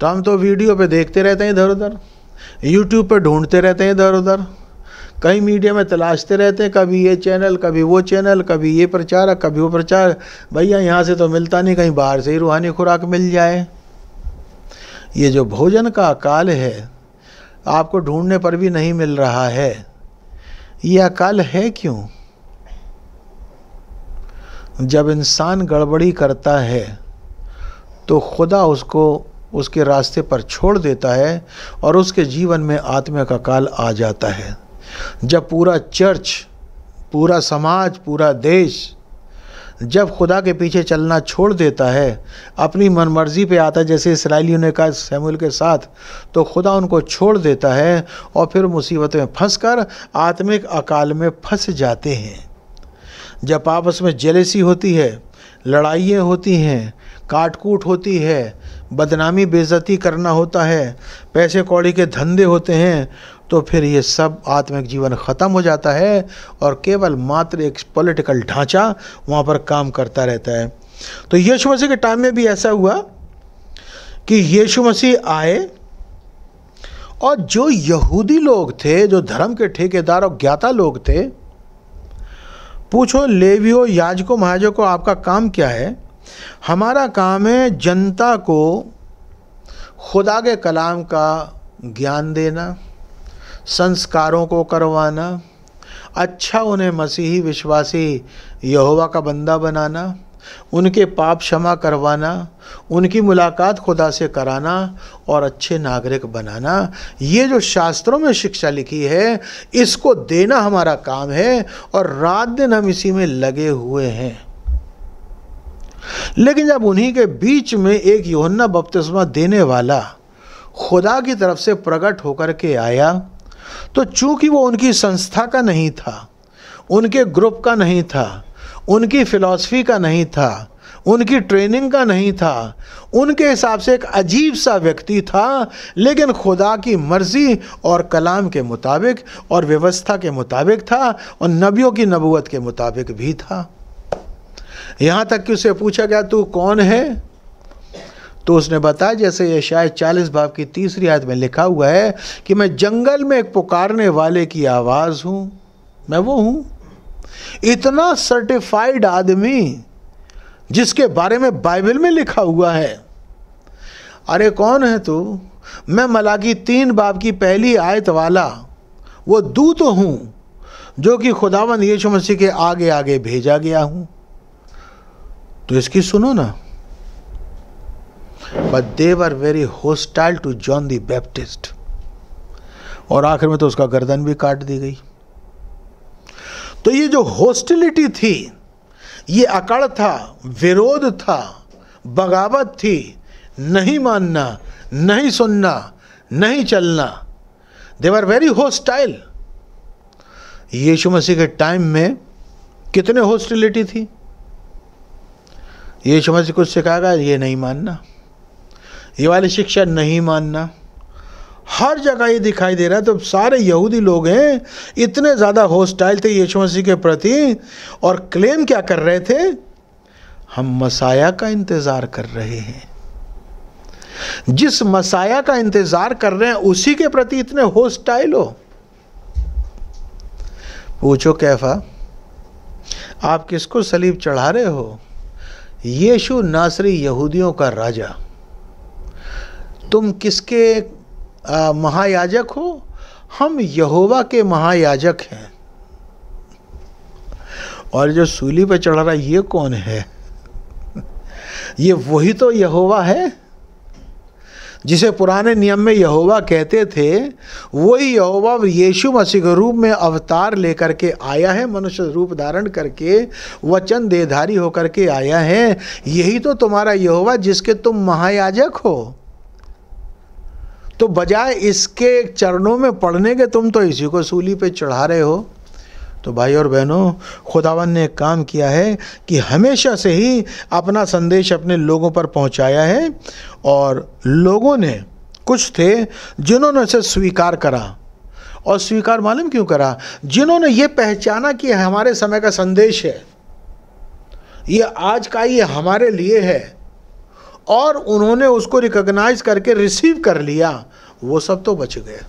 S1: तो हम तो वीडियो पे देखते रहते हैं इधर उधर यूट्यूब पर ढूंढते रहते हैं इधर उधर कई मीडिया में तलाशते रहते हैं कभी ये चैनल कभी वो चैनल कभी ये प्रचार कभी वो प्रचार भैया यहाँ से तो मिलता नहीं कहीं बाहर से ही रूहानी खुराक मिल जाए ये जो भोजन का अकाल है आपको ढूंढने पर भी नहीं मिल रहा है ये अकाल है क्यों जब इंसान गड़बड़ी करता है तो खुदा उसको उसके रास्ते पर छोड़ देता है और उसके जीवन में आत्मा का काल आ जाता है जब पूरा चर्च पूरा समाज पूरा देश जब खुदा के पीछे चलना छोड़ देता है अपनी मनमर्जी पे आता है जैसे इसराइलियों ने कहा सैमुल के साथ तो खुदा उनको छोड़ देता है और फिर मुसीबत में फंस कर आत्मिक अकाल में फंस जाते हैं जब आपस में जलेसी होती है लड़ाइयाँ होती हैं काटकूट होती है बदनामी बेज़ती करना होता है पैसे कौड़ी के धंधे होते हैं तो फिर ये सब आत्मिक जीवन ख़त्म हो जाता है और केवल मात्र एक पॉलिटिकल ढांचा वहाँ पर काम करता रहता है तो यीशु मसीह के टाइम में भी ऐसा हुआ कि यीशु मसीह आए और जो यहूदी लोग थे जो धर्म के ठेकेदार और ज्ञाता लोग थे पूछो लेवियो याजको महाजो को आपका काम क्या है हमारा काम है जनता को खुदा के कलाम का ज्ञान देना संस्कारों को करवाना अच्छा उन्हें मसीही विश्वासी यहोवा का बंदा बनाना उनके पाप क्षमा करवाना उनकी मुलाकात खुदा से कराना और अच्छे नागरिक बनाना ये जो शास्त्रों में शिक्षा लिखी है इसको देना हमारा काम है और रात दिन हम इसी में लगे हुए हैं लेकिन जब उन्हीं के बीच में एक योहन्ना बपतिस्मा देने वाला खुदा की तरफ से प्रकट होकर के आया तो चूंकि वो उनकी संस्था का नहीं था उनके ग्रुप का नहीं था उनकी फ़िलासफ़ी का नहीं था उनकी ट्रेनिंग का नहीं था उनके हिसाब से एक अजीब सा व्यक्ति था लेकिन खुदा की मर्ज़ी और कलाम के मुताबिक और व्यवस्था के मुताबिक था और नबियों की नबूत के मुताबिक भी था यहाँ तक कि उसे पूछा गया तू कौन है तो उसने बताया जैसे ये शायद चालीस बाब की तीसरी आयत में लिखा हुआ है कि मैं जंगल में एक पुकारने वाले की आवाज़ हूँ मैं वो हूँ इतना सर्टिफाइड आदमी जिसके बारे में बाइबल में लिखा हुआ है अरे कौन है तू मैं मलाकी तीन बाब की पहली आयत वाला वो दूत हूँ जो कि खुदावंद यीशु मसीह के आगे आगे भेजा गया हूँ तो इसकी सुनो ना but they are very hostile to John the Baptist और आखिर में तो उसका गर्दन भी काट दी गई तो ये जो होस्टिलिटी थी ये अकड़ था विरोध था बगावत थी नहीं मानना नहीं सुनना नहीं चलना दे आर वेरी होस्टाइल यीशु मसीह के टाइम में कितने होस्टिलिटी थी ये समझ कुछ सिखा गया ये नहीं मानना ये वाली शिक्षा नहीं मानना हर जगह ये दिखाई दे रहा है तो सारे यहूदी लोग हैं इतने ज़्यादा होस्टाइल थे यीशु मसीह के प्रति और क्लेम क्या कर रहे थे हम मसाया का इंतज़ार कर रहे हैं जिस मसाया का इंतज़ार कर रहे हैं उसी के प्रति इतने होस्टाइल हो पूछो कैफा आप किसको सलीब चढ़ा रहे हो यीशु नासरी यहूदियों का राजा तुम किसके महायाजक हो हम यहोवा के महायाजक हैं और जो सूली पर चढ़ रहा ये कौन है ये वही तो यहोवा है जिसे पुराने नियम में यहोवा कहते थे वही यहोवा यीशु मसीह के रूप में अवतार लेकर के आया है मनुष्य रूप धारण करके वचन देधारी होकर के आया है यही तो तुम्हारा यहोवा जिसके तुम महायाजक हो तो बजाय इसके चरणों में पढ़ने के तुम तो इसी को सूली पे चढ़ा रहे हो तो भाई और बहनों खुदावन ने काम किया है कि हमेशा से ही अपना संदेश अपने लोगों पर पहुंचाया है और लोगों ने कुछ थे जिन्होंने उसे स्वीकार करा और स्वीकार मालूम क्यों करा जिन्होंने ये पहचाना कि हमारे समय का संदेश है ये आज का ये हमारे लिए है और उन्होंने उसको रिकॉग्नाइज करके रिसीव कर लिया वो सब तो बच गए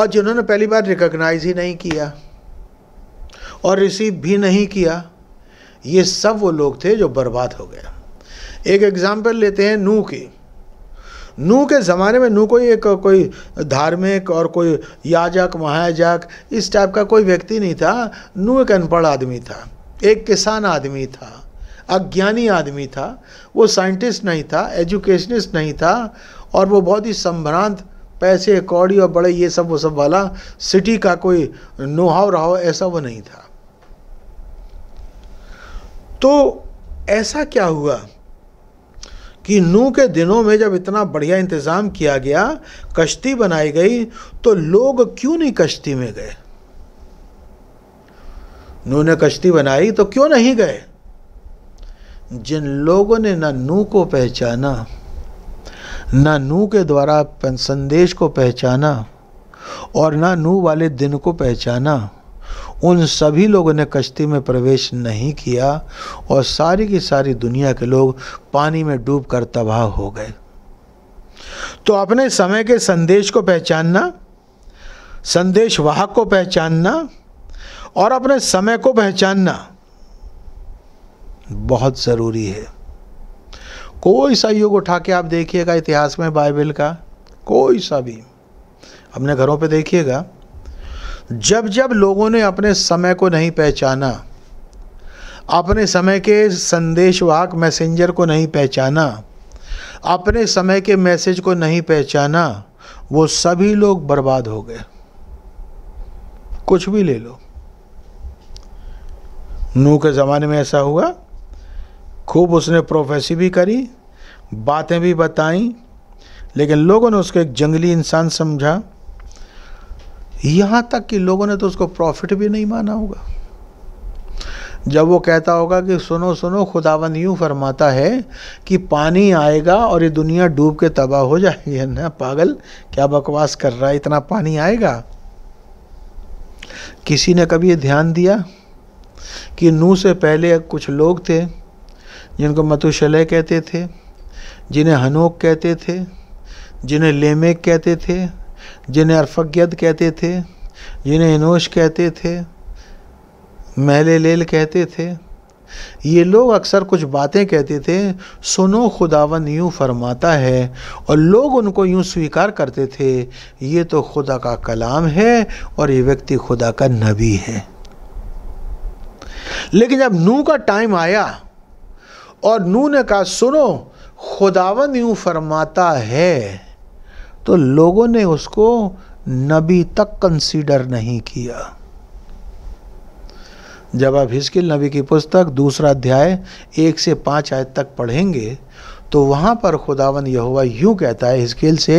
S1: और जिन्होंने पहली बार रिकॉग्नाइज ही नहीं किया और रिसीव भी नहीं किया ये सब वो लोग थे जो बर्बाद हो गया एक एग्जाम्पल लेते हैं नू की नू के ज़माने में नू कोई एक कोई धार्मिक और कोई याजक महायाजक इस टाइप का कोई व्यक्ति नहीं था नू एक अनपढ़ आदमी था एक किसान आदमी था अज्ञानी आदमी था वो साइंटिस्ट नहीं था एजुकेशनिस्ट नहीं था और वो बहुत ही संभ्रांत पैसे कौड़ी और बड़े ये सब वो सब वाला सिटी का कोई नोहाव रहा ऐसा वो नहीं था तो ऐसा क्या हुआ कि नू के दिनों में जब इतना बढ़िया इंतज़ाम किया गया कश्ती बनाई गई तो लोग क्यों नहीं कश्ती में गए नू ने कश्ती बनाई तो क्यों नहीं गए जिन लोगों ने ना नू को पहचाना ना नू के द्वारा संदेश को पहचाना और ना नू वाले दिन को पहचाना उन सभी लोगों ने कश्ती में प्रवेश नहीं किया और सारी की सारी दुनिया के लोग पानी में डूबकर तबाह हो गए तो अपने समय के संदेश को पहचानना संदेश वाहक को पहचानना और अपने समय को पहचानना बहुत ज़रूरी है कोई सा युग उठा के आप देखिएगा इतिहास में बाइबल का कोई सा भी अपने घरों पे देखिएगा जब जब लोगों ने अपने समय को नहीं पहचाना अपने समय के संदेशवाहक मैसेंजर को नहीं पहचाना अपने समय के मैसेज को नहीं पहचाना वो सभी लोग बर्बाद हो गए कुछ भी ले लो नूह के ज़माने में ऐसा हुआ खूब उसने प्रोफेसी भी करी बातें भी बताई लेकिन लोगों ने उसको एक जंगली इंसान समझा यहाँ तक कि लोगों ने तो उसको प्रॉफिट भी नहीं माना होगा जब वो कहता होगा कि सुनो सुनो खुदावंद यूं फरमाता है कि पानी आएगा और ये दुनिया डूब के तबाह हो जाएगी है ना पागल क्या बकवास कर रहा है इतना पानी आएगा किसी ने कभी ये ध्यान दिया कि नू से पहले कुछ लोग थे जिनको मतुशल कहते थे जिन्हें हनोक कहते थे जिन्हें लेमेक कहते थे जिन्हें अरफगयद कहते थे जिन्हें इनोश कहते थे मैले लेल कहते थे ये लोग अक्सर कुछ बातें कहते थे सुनो खुदावन यूँ फरमाता है और लोग उनको यूँ स्वीकार करते थे ये तो खुदा का कलाम है और ये व्यक्ति खुदा का नबी है लेकिन जब नू का टाइम आया और नू ने कहा सुनो खुदावन यूँ फरमाता है तो लोगों ने उसको नबी तक कंसीडर नहीं किया जब आप हिस्किल नबी की पुस्तक दूसरा अध्याय एक से पाँच आयत तक पढ़ेंगे तो वहाँ पर खुदावन यहोवा यूं कहता है हिस्किल से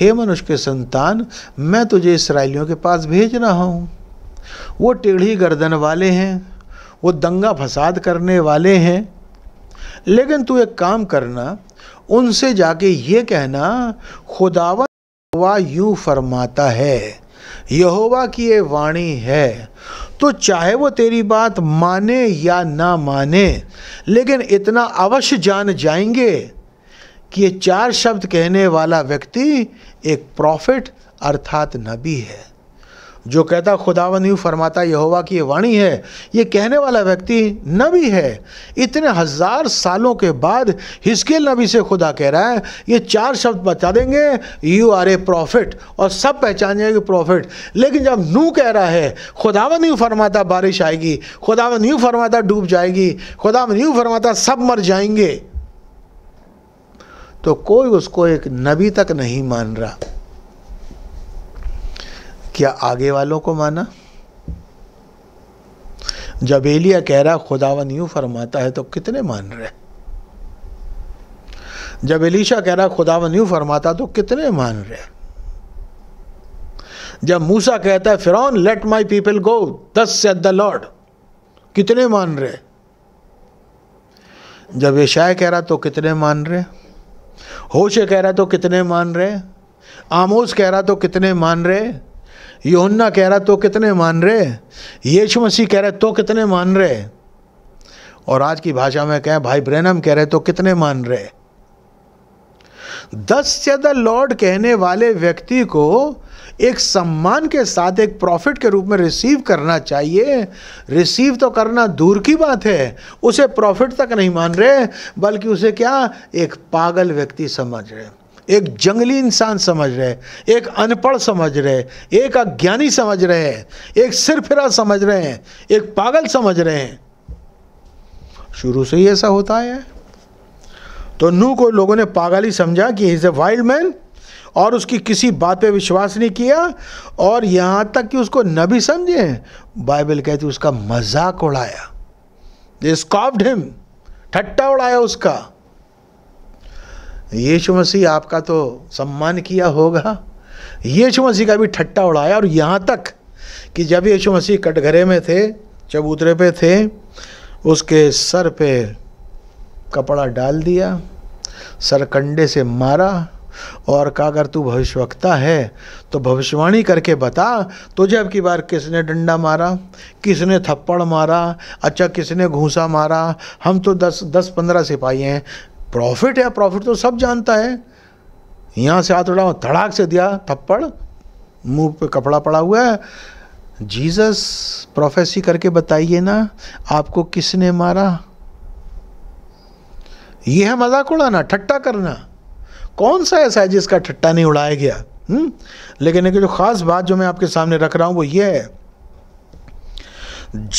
S1: हे मनुष्य के संतान मैं तुझे इसराइलियों के पास भेज रहा हूँ वो टेढ़ी गर्दन वाले हैं वो दंगा फसाद करने वाले हैं लेकिन तू एक काम करना उनसे जाके ये कहना खुदावन यहोवा यूँ फरमाता है यहोवा की ये वाणी है तो चाहे वो तेरी बात माने या ना माने लेकिन इतना अवश्य जान जाएंगे कि ये चार शब्द कहने वाला व्यक्ति एक प्रॉफिट अर्थात नबी है जो कहता खुदावन यू फरमाता यहोवा की वाणी है ये कहने वाला व्यक्ति नबी है इतने हज़ार सालों के बाद हिस्केल नबी से खुदा कह रहा है ये चार शब्द बता देंगे यू आर ए प्रॉफिट और सब पहचान जाएंगे प्रॉफिट लेकिन जब नू कह रहा है खुदावन यू फरमाता बारिश आएगी खुदावन यू फरमाता डूब जाएगी खुदावन यू फरमाता सब मर जाएंगे तो कोई उसको एक नबी तक नहीं मान रहा क्या आगे वालों को माना जब एलिया कह रहा खुदावन यू फरमाता है तो कितने मान रहे जब एलिशा कह रहा खुदावन यूं फरमाता तो कितने मान रहे जब मूसा कहता है फिर लेट माई पीपल गो दस से द लॉर्ड कितने मान रहे जब यशाय कह रहा तो कितने मान रहे होश कह रहा तो कितने मान रहे आमोस कह रहा तो कितने मान रहे योन्ना कह रहा तो कितने मान रहे यीशु मसीह कह रहे तो कितने मान रहे और आज की भाषा में कहें भाई ब्रैनम कह रहे तो कितने मान रहे दस से द लॉर्ड कहने वाले व्यक्ति को एक सम्मान के साथ एक प्रॉफिट के रूप में रिसीव करना चाहिए रिसीव तो करना दूर की बात है उसे प्रॉफिट तक नहीं मान रहे बल्कि उसे क्या एक पागल व्यक्ति समझ रहे एक जंगली इंसान समझ रहे एक अनपढ़ समझ रहे एक अज्ञानी समझ रहे हैं एक सिरफिरा समझ रहे हैं एक पागल समझ रहे हैं शुरू से ही ऐसा होता है तो नू को लोगों ने पागल ही समझा कि इज़ ए वाइल्ड मैन और उसकी किसी बात पे विश्वास नहीं किया और यहाँ तक कि उसको नबी समझे बाइबल कहती उसका मजाक उड़ाया दे स्कॉफ्ड हिम ठट्टा उड़ाया उसका यीशु मसीह आपका तो सम्मान किया होगा यीशु मसीह का भी ठट्टा उड़ाया और यहाँ तक कि जब यीशु मसीह कटघरे में थे चबूतरे पे थे उसके सर पे कपड़ा डाल दिया सर कंडे से मारा और कहा अगर तू भविष्यवक्ता है तो भविष्यवाणी करके बता तुझे तो अब की बार किसने डंडा मारा किसने थप्पड़ मारा अच्छा किसने घूसा मारा हम तो दस दस पंद्रह सिपाही हैं प्रॉफिट है प्रॉफिट तो सब जानता है यहाँ से हाथ उठाओ धड़ाक से दिया थप्पड़ मुंह पे कपड़ा पड़ा हुआ है जीसस प्रोफेसी करके बताइए ना आपको किसने मारा यह है मजाक उड़ाना ठट्टा करना कौन सा ऐसा है जिसका ठट्टा नहीं उड़ाया गया हुँ? हम्म? लेकिन एक जो ख़ास बात जो मैं आपके सामने रख रहा हूं वो ये है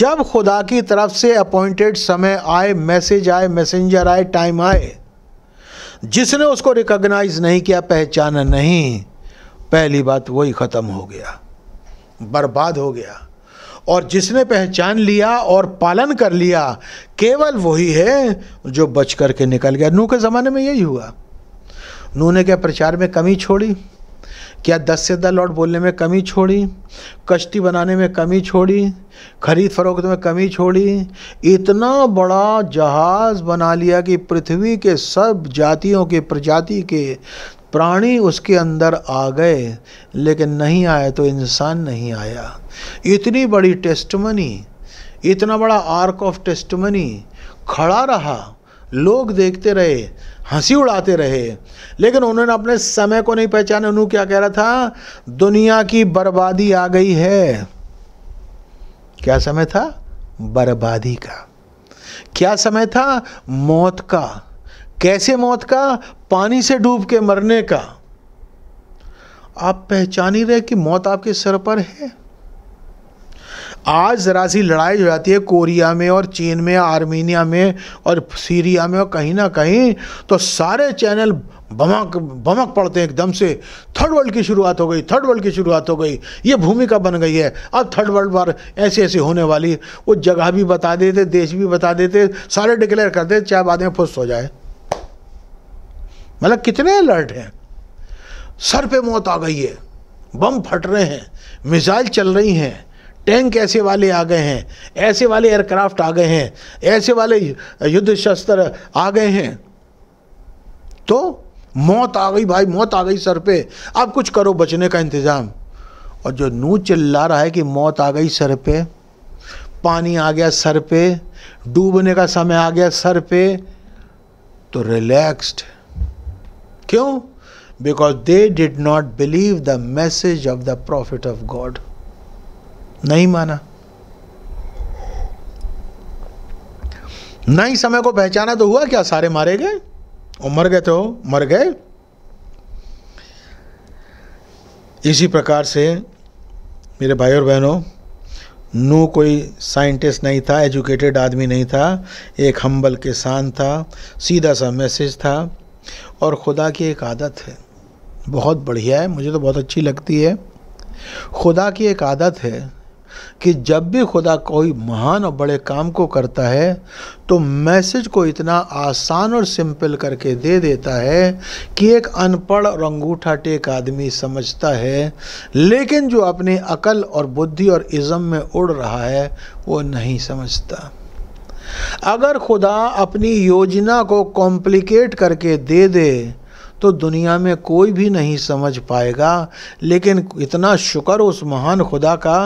S1: जब खुदा की तरफ से अपॉइंटेड समय आए मैसेज आए मैसेंजर आए टाइम आए जिसने उसको रिकॉग्नाइज नहीं किया पहचाना नहीं पहली बात वही ख़त्म हो गया बर्बाद हो गया और जिसने पहचान लिया और पालन कर लिया केवल वही है जो बच करके निकल गया नूह के ज़माने में यही हुआ नूह ने क्या प्रचार में कमी छोड़ी क्या दस से दस लॉट बोलने में कमी छोड़ी कश्ती बनाने में कमी छोड़ी खरीद फरोख्त में कमी छोड़ी इतना बड़ा जहाज़ बना लिया कि पृथ्वी के सब जातियों के प्रजाति के प्राणी उसके अंदर आ गए लेकिन नहीं आए तो इंसान नहीं आया इतनी बड़ी टेस्टमनी इतना बड़ा आर्क ऑफ टेस्टमनी खड़ा रहा लोग देखते रहे हंसी उड़ाते रहे लेकिन उन्होंने अपने समय को नहीं पहचाना उन्होंने क्या कह रहा था दुनिया की बर्बादी आ गई है क्या समय था बर्बादी का क्या समय था मौत का कैसे मौत का पानी से डूब के मरने का आप पहचान ही रहे कि मौत आपके सर पर है आज ज़रा सी लड़ाई हो जाती है कोरिया में और चीन में आर्मीनिया में और सीरिया में और कहीं ना कहीं तो सारे चैनल बमक बमक पड़ते हैं एकदम से थर्ड वर्ल्ड की शुरुआत हो गई थर्ड वर्ल्ड की शुरुआत हो गई ये भूमिका बन गई है अब थर्ड वर्ल्ड वार ऐसे ऐसे होने वाली वो जगह भी बता देते देश भी बता देते सारे डिक्लेयर कर देते चाहे बाद में फुस्त हो जाए मतलब कितने अलर्ट हैं सर पे मौत आ गई है बम फट रहे हैं मिसाइल चल रही हैं टैंक ऐसे वाले आ गए हैं ऐसे वाले एयरक्राफ्ट आ गए हैं ऐसे वाले युद्ध शस्त्र आ गए हैं तो मौत आ गई भाई मौत आ गई सर पे अब कुछ करो बचने का इंतज़ाम और जो नू चिल्ला रहा है कि मौत आ गई सर पे पानी आ गया सर पे डूबने का समय आ गया सर पे तो रिलैक्स्ड क्यों because they did not believe the message of the prophet of God नहीं माना नहीं समय को पहचाना तो हुआ क्या सारे मारे गए और मर गए तो मर गए इसी प्रकार से मेरे भाई और बहनों नू कोई साइंटिस्ट नहीं था एजुकेटेड आदमी नहीं था एक हम्बल किसान था सीधा सा मैसेज था और खुदा की एक आदत है बहुत बढ़िया है मुझे तो बहुत अच्छी लगती है खुदा की एक आदत है कि जब भी खुदा कोई महान और बड़े काम को करता है तो मैसेज को इतना आसान और सिंपल करके दे देता है कि एक अनपढ़ और अंगूठा टेक आदमी समझता है लेकिन जो अपनी अकल और बुद्धि और इज़म में उड़ रहा है वो नहीं समझता अगर खुदा अपनी योजना को कॉम्प्लिकेट करके दे दे तो दुनिया में कोई भी नहीं समझ पाएगा लेकिन इतना शुक्र उस महान खुदा का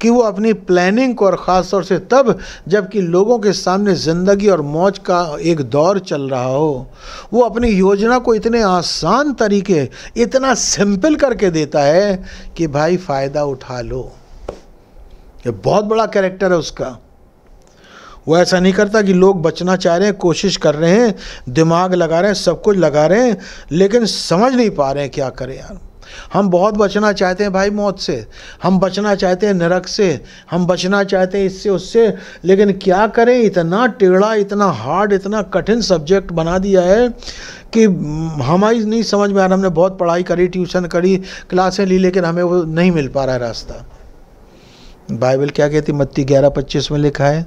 S1: कि वो अपनी प्लानिंग को और ख़ास तौर से तब जबकि लोगों के सामने ज़िंदगी और मौज का एक दौर चल रहा हो वो अपनी योजना को इतने आसान तरीके इतना सिंपल करके देता है कि भाई फ़ायदा उठा लो ये बहुत बड़ा कैरेक्टर है उसका वो ऐसा नहीं करता कि लोग बचना चाह रहे हैं कोशिश कर रहे हैं दिमाग लगा रहे हैं सब कुछ लगा रहे हैं लेकिन समझ नहीं पा रहे हैं क्या करें यार हम बहुत बचना चाहते हैं भाई मौत से हम बचना चाहते हैं नरक से हम बचना चाहते हैं इससे उससे लेकिन क्या करें इतना टेढ़ा इतना हार्ड इतना कठिन सब्जेक्ट बना दिया है कि हमारी नहीं समझ में आ रहा हमने बहुत पढ़ाई करी ट्यूशन करी क्लासें ली लेकिन हमें वो नहीं मिल पा रहा है रास्ता बाइबल क्या कहती मत्ती ग्यारह पच्चीस में लिखा है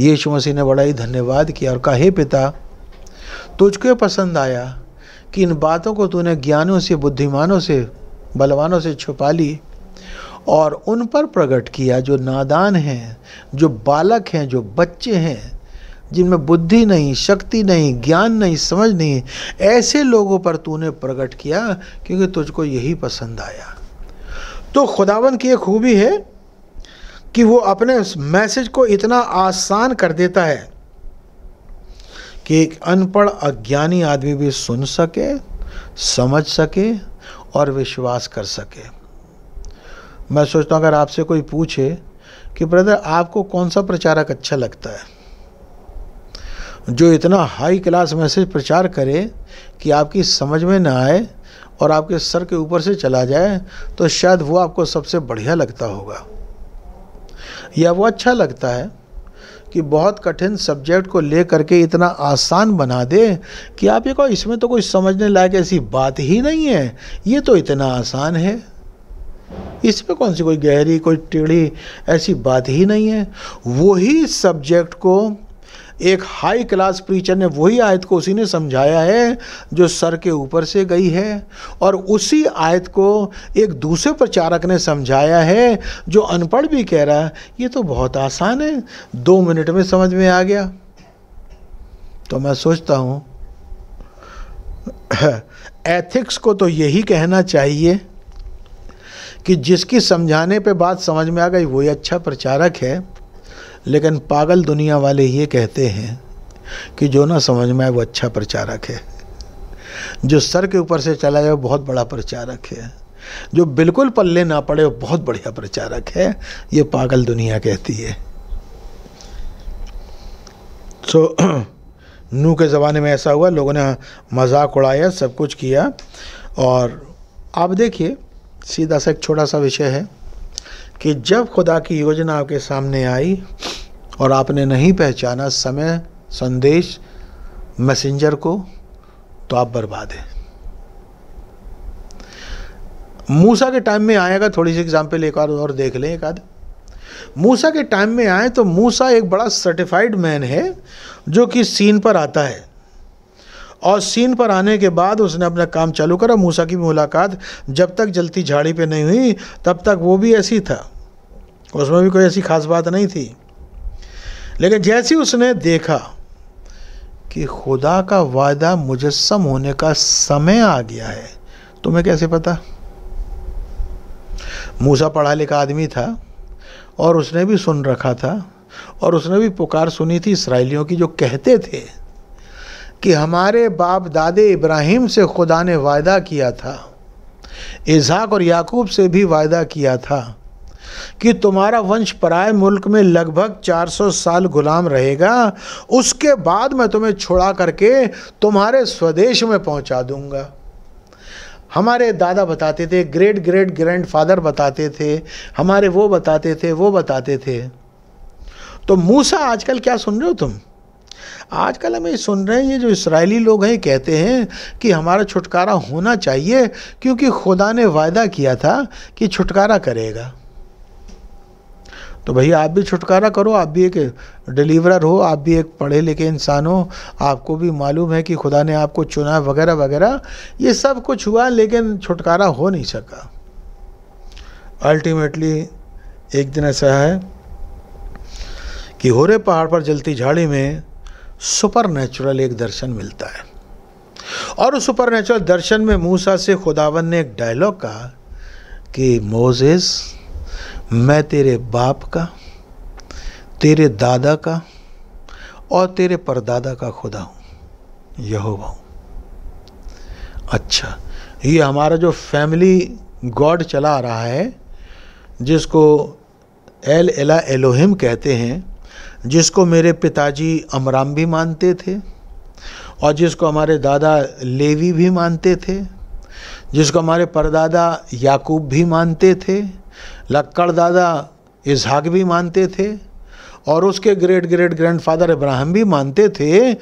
S1: यीशु मसीह ने बड़ा ही धन्यवाद किया और कहा हे पिता तुझको पसंद आया कि इन बातों को तूने ज्ञानों से बुद्धिमानों से बलवानों से छुपा ली और उन पर प्रकट किया जो नादान हैं जो बालक हैं जो बच्चे हैं जिनमें बुद्धि नहीं शक्ति नहीं ज्ञान नहीं समझ नहीं ऐसे लोगों पर तूने प्रकट किया क्योंकि तुझको यही पसंद आया तो खुदावन की एक खूबी है कि वो अपने मैसेज को इतना आसान कर देता है कि एक अनपढ़ अज्ञानी आदमी भी सुन सके समझ सके और विश्वास कर सके मैं सोचता हूँ अगर आपसे कोई पूछे कि ब्रदर आपको कौन सा प्रचारक अच्छा लगता है जो इतना हाई क्लास मैसेज प्रचार करे कि आपकी समझ में ना आए और आपके सर के ऊपर से चला जाए तो शायद वो आपको सबसे बढ़िया लगता होगा या वो अच्छा लगता है कि बहुत कठिन सब्जेक्ट को ले करके इतना आसान बना दे कि आप ये कहो इसमें तो कोई समझने लायक ऐसी बात ही नहीं है ये तो इतना आसान है इसमें कौन सी कोई गहरी कोई टेढ़ी ऐसी बात ही नहीं है वही सब्जेक्ट को एक हाई क्लास प्रीचर ने वही आयत को उसी ने समझाया है जो सर के ऊपर से गई है और उसी आयत को एक दूसरे प्रचारक ने समझाया है जो अनपढ़ भी कह रहा है ये तो बहुत आसान है दो मिनट में समझ में आ गया तो मैं सोचता हूँ एथिक्स को तो यही कहना चाहिए कि जिसकी समझाने पे बात समझ में आ गई वही अच्छा प्रचारक है लेकिन पागल दुनिया वाले ये कहते हैं कि जो ना समझ में आए वो अच्छा प्रचारक है जो सर के ऊपर से चला जाए वो बहुत बड़ा प्रचारक है जो बिल्कुल पल्ले ना पड़े वो बहुत बढ़िया प्रचारक है ये पागल दुनिया कहती है सो so, नू के ज़माने में ऐसा हुआ लोगों ने मजाक उड़ाया सब कुछ किया और आप देखिए सीधा सा एक छोटा सा विषय है कि जब खुदा की योजना आपके सामने आई और आपने नहीं पहचाना समय संदेश मैसेंजर को तो आप बर्बाद हैं मूसा के टाइम में आएगा थोड़ी सी एग्जाम्पल एक और और देख लें एक आध मूसा के टाइम में आए तो मूसा एक बड़ा सर्टिफाइड मैन है जो कि सीन पर आता है और सीन पर आने के बाद उसने अपना काम चालू करा मूसा की मुलाकात जब तक जलती झाड़ी पे नहीं हुई तब तक वो भी ऐसी था उसमें भी कोई ऐसी खास बात नहीं थी लेकिन जैसे उसने देखा कि खुदा का वादा मुजस्म होने का समय आ गया है तुम्हें कैसे पता मूसा पढ़ा लिखा आदमी था और उसने भी सुन रखा था और उसने भी पुकार सुनी थी इसराइलियों की जो कहते थे कि हमारे बाप दादे इब्राहिम से खुदा ने वायदा किया था इजहाक और याकूब से भी वायदा किया था कि तुम्हारा वंश पराय मुल्क में लगभग 400 साल गुलाम रहेगा उसके बाद मैं तुम्हें छोड़ा करके तुम्हारे स्वदेश में पहुंचा दूंगा हमारे दादा बताते थे ग्रेट ग्रेट ग्रैंड फादर बताते थे हमारे वो बताते थे वो बताते थे तो मूसा आजकल क्या सुन रहे हो तुम आजकल हम ये सुन रहे हैं ये जो इसराइली लोग हैं कहते हैं कि हमारा छुटकारा होना चाहिए क्योंकि खुदा ने वायदा किया था कि छुटकारा करेगा तो भैया आप भी छुटकारा करो आप भी एक डिलीवरर हो आप भी एक पढ़े लिखे इंसान हो आपको भी मालूम है कि खुदा ने आपको चुना वगैरह वगैरह ये सब कुछ हुआ लेकिन छुटकारा हो नहीं सका अल्टीमेटली एक दिन ऐसा है कि होरे पहाड़ पर जलती झाड़ी में सुपर नेचुरल एक दर्शन मिलता है और उस सुपर नेचुरल दर्शन में मूसा से खुदावन ने एक डायलॉग कहा कि मोजेस मैं तेरे बाप का तेरे दादा का और तेरे परदादा का खुदा हूँ यहोवा हूँ अच्छा ये हमारा जो फैमिली गॉड चला आ रहा है जिसको एल एला एलोहिम कहते हैं जिसको मेरे पिताजी अमराम भी मानते थे और जिसको हमारे दादा लेवी भी मानते थे जिसको हमारे परदादा याकूब भी मानते थे लक्कड़ दादा इजहाक भी मानते थे और उसके ग्रेट ग्रेट ग्रैंडफादर इब्राहिम भी मानते थे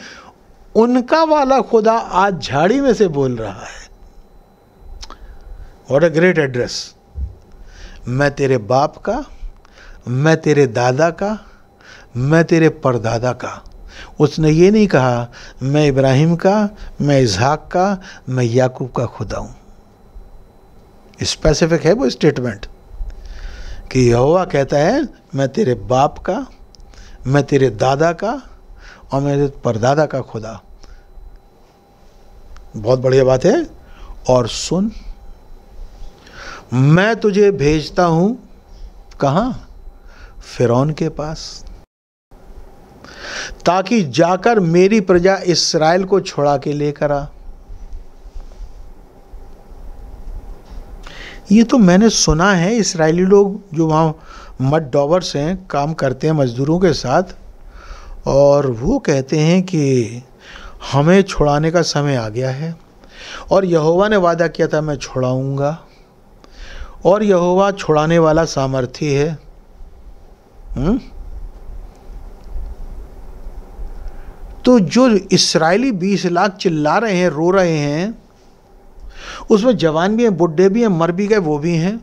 S1: उनका वाला खुदा आज झाड़ी में से बोल रहा है और अ ग्रेट एड्रेस मैं तेरे बाप का मैं तेरे दादा का मैं तेरे परदादा का उसने ये नहीं कहा मैं इब्राहिम का मैं इसहाक का मैं याकूब का खुदा हूँ स्पेसिफिक है वो स्टेटमेंट कि यहोवा कहता है मैं तेरे बाप का मैं तेरे दादा का और मेरे परदादा का खुदा बहुत बढ़िया बात है और सुन मैं तुझे भेजता हूँ कहाँ फिरौन के पास ताकि जाकर मेरी प्रजा इसराइल को छोड़ा के लेकर आ ये तो मैंने सुना है इसराइली लोग जो वहाँ मड डॉबर्स हैं काम करते हैं मज़दूरों के साथ और वो कहते हैं कि हमें छुड़ाने का समय आ गया है और यहोवा ने वादा किया था मैं छुड़ाऊँगा और यहोवा छुड़ाने वाला सामर्थी है हुँ? हम्म? तो जो इसराइली बीस लाख चिल्ला रहे हैं रो रहे हैं उसमें जवान भी हैं बुढ़े भी हैं मर भी गए वो भी हैं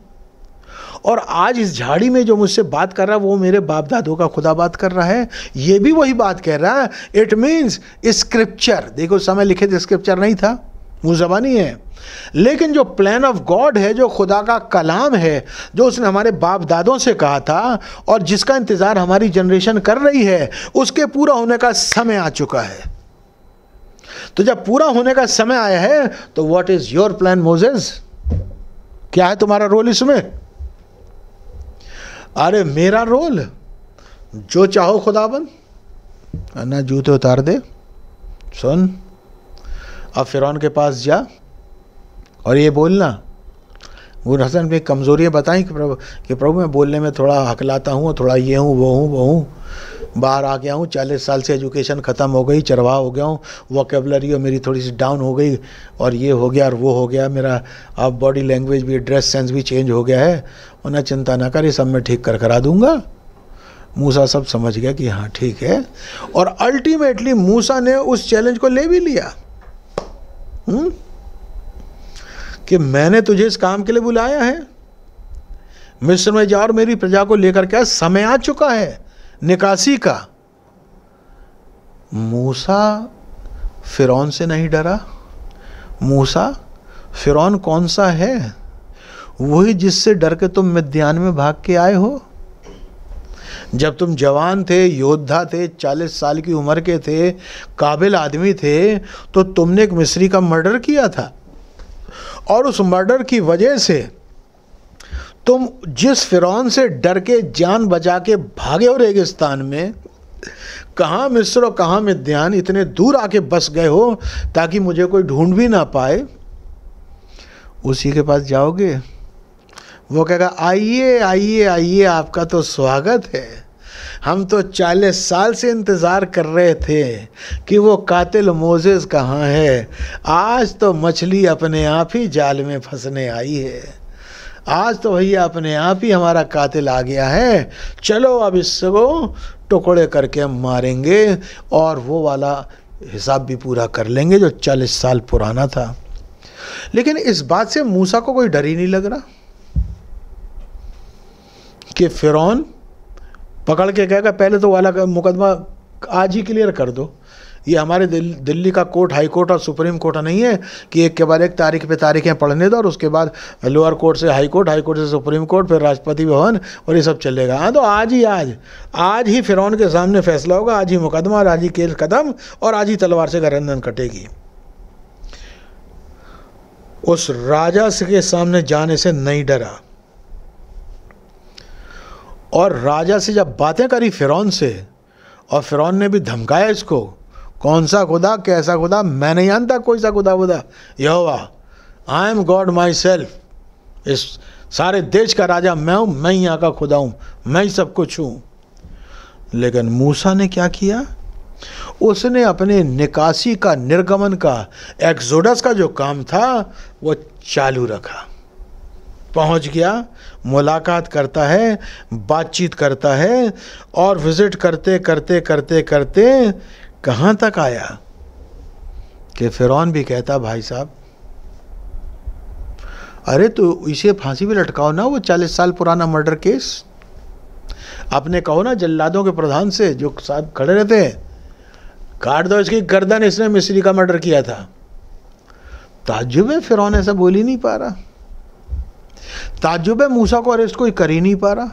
S1: और आज इस झाड़ी में जो मुझसे बात कर रहा है वो मेरे बाप दादों का खुदा बात कर रहा है ये भी वही बात कह रहा है इट मीन्स स्क्रिप्चर देखो समय लिखे थे स्क्रिप्चर नहीं था वो ज़बानी है लेकिन जो प्लान ऑफ गॉड है जो खुदा का कलाम है जो उसने हमारे बाप दादों से कहा था और जिसका इंतज़ार हमारी जनरेशन कर रही है उसके पूरा होने का समय आ चुका है तो जब पूरा होने का समय आया है तो what is your plan Moses क्या है तुम्हारा रोल इसमें अरे मेरा रोल जो चाहो खुदाबंद ना जूते उतार दे सुन और फ़िरौन के पास जा और ये बोलना वो हसन में कमज़ोरियाँ बताएं कि प्रभु कि प्रभु मैं बोलने में थोड़ा हकलाता हूँ थोड़ा ये हूँ वो हूँ वो हूँ बाहर आ गया हूँ चालीस साल से एजुकेशन ख़त्म हो गई चरवा हो गया हूँ वोकेबलरी और मेरी थोड़ी सी डाउन हो गई और ये हो गया और वो हो गया मेरा अब बॉडी लैंग्वेज भी ड्रेस सेंस भी चेंज हो गया है उन्हें चिंता ना कर ये सब मैं ठीक कर करा दूँगा मूसा सब समझ गया कि हाँ ठीक है और अल्टीमेटली मूसा ने उस चैलेंज को ले भी लिया हुँ? हम्म? कि मैंने तुझे इस काम के लिए बुलाया है मिस्र में जा और मेरी प्रजा को लेकर क्या समय आ चुका है निकासी का मूसा फिरौन से नहीं डरा मूसा फिरौन कौन सा है वही जिससे डर के तुम मिद्यान में भाग के आए हो जब तुम जवान थे योद्धा थे चालीस साल की उम्र के थे काबिल आदमी थे तो तुमने एक मिस्री का मर्डर किया था और उस मर्डर की वजह से तुम जिस फिरौन से डर के जान बचा के भागे हो रेगिस्तान में कहाँ मिस्र और कहाँ मिद्यान इतने दूर आके बस गए हो ताकि मुझे कोई ढूंढ भी ना पाए उसी के पास जाओगे वो कहेगा आइए आइए आइए आपका तो स्वागत है हम तो चालीस साल से इंतज़ार कर रहे थे कि वो कातिल मोजेज़ कहाँ है आज तो मछली अपने आप ही जाल में फंसने आई है आज तो भैया अपने आप ही हमारा कातिल आ गया है चलो अब इसको टुकड़े करके हम मारेंगे और वो वाला हिसाब भी पूरा कर लेंगे जो चालीस साल पुराना था लेकिन इस बात से मूसा को कोई डर ही नहीं लग रहा कि फिरौन पकड़ के कहेगा पहले तो वाला मुकदमा आज ही क्लियर कर दो ये हमारे दिल, दिल्ली का कोर्ट हाई कोर्ट और सुप्रीम कोर्ट नहीं है कि एक के बाद एक तारीख पे तारीखें पढ़ने दो और उसके बाद लोअर कोर्ट से हाई कोर्ट हाई कोर्ट से सुप्रीम कोर्ट फिर राष्ट्रपति भवन और ये सब चलेगा हाँ तो आज ही आज आज ही फिरौन के सामने फैसला होगा आज ही मुकदमा और आज ही केस कदम और आज ही तलवार से गरंदन कटेगी उस राजा के सामने जाने से नहीं डरा और राजा से जब बातें करी फ़िरौन से और फ़िरौन ने भी धमकाया इसको कौन सा खुदा कैसा खुदा मैं नहीं जानता कोई सा खुदा खुदा यह I am God myself इस सारे देश का राजा मैं हूँ मैं ही यहाँ का खुदा हूँ मैं ही सब कुछ हूँ लेकिन मूसा ने क्या किया उसने अपने निकासी का निर्गमन का एक्सोडस का जो काम था वो चालू रखा पहुंच गया मुलाकात करता है बातचीत करता है और विज़िट करते करते करते करते कहाँ तक आया कि फिरौन भी कहता भाई साहब अरे तो इसे फांसी भी लटकाओ ना वो चालीस साल पुराना मर्डर केस आपने कहो ना जल्लादों के प्रधान से जो साहब खड़े रहते हैं काट दो इसकी गर्दन इसने मिस्री का मर्डर किया था ताजुब है ऐसा बोल ही नहीं पा रहा ताजुब है मूसा को अरेस्ट कोई कर ही नहीं पा रहा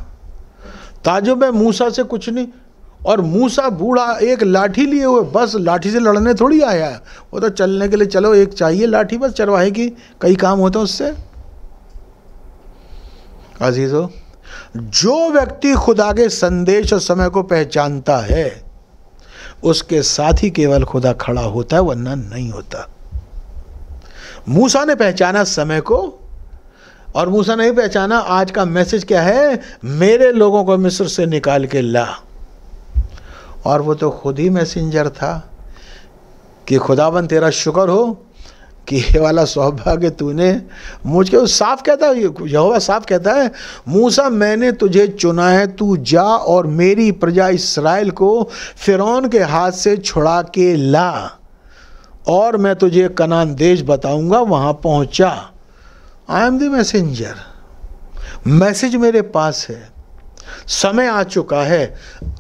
S1: ताजुब मूसा से कुछ नहीं और मूसा बूढ़ा एक लाठी लिए हुए बस लाठी से लड़ने थोड़ी आया है वो तो चलने के लिए चलो एक चाहिए लाठी बस चरवाहे की कई काम होते हैं उससे अजीज़ो जो व्यक्ति खुदा के संदेश और समय को पहचानता है उसके साथ ही केवल खुदा खड़ा होता है वरना नहीं होता मूसा ने पहचाना समय को और मूसा नहीं पहचाना आज का मैसेज क्या है मेरे लोगों को मिस्र से निकाल के ला और वो तो खुद ही मैसेंजर था कि खुदाबंद तेरा शुक्र हो कि ये वाला सौभाग्य तूने मुझके वो साफ कहता है यहोवा साफ कहता है मूसा मैंने तुझे चुना है तू जा और मेरी प्रजा इसराइल को फिरौन के हाथ से छुड़ा के ला और मैं तुझे कनान देश बताऊंगा वहाँ पहुँचा I am the messenger message मेरे पास है समय आ चुका है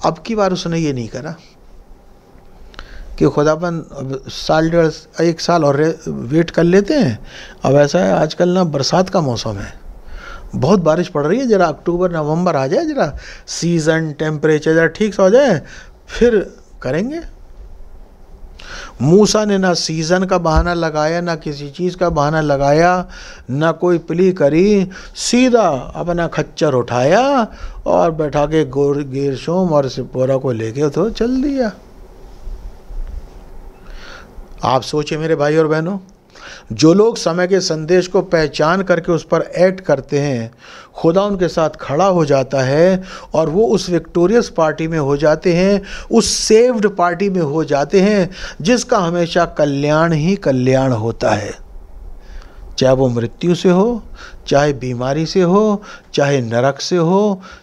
S1: अब की बार उसने ये नहीं करा कि खुदापन अब साल डेढ़ एक साल और वेट कर लेते हैं अब ऐसा है आजकल ना बरसात का मौसम है बहुत बारिश पड़ रही है ज़रा अक्टूबर नवंबर आ जाए ज़रा सीज़न टेम्परेचर ज़रा ठीक से हो जाए फिर करेंगे मूसा ने ना सीज़न का बहाना लगाया ना किसी चीज़ का बहाना लगाया ना कोई प्ली करी सीधा अपना खच्चर उठाया और बैठा के गोर शोम और सिपोरा को लेके तो चल दिया आप सोचे मेरे भाई और बहनों जो लोग समय के संदेश को पहचान करके उस पर एक्ट करते हैं खुदा उनके साथ खड़ा हो जाता है और वो उस विक्टोरियस पार्टी में हो जाते हैं उस सेव्ड पार्टी में हो जाते हैं जिसका हमेशा कल्याण ही कल्याण होता है चाहे वो मृत्यु से हो चाहे बीमारी से हो चाहे नरक से हो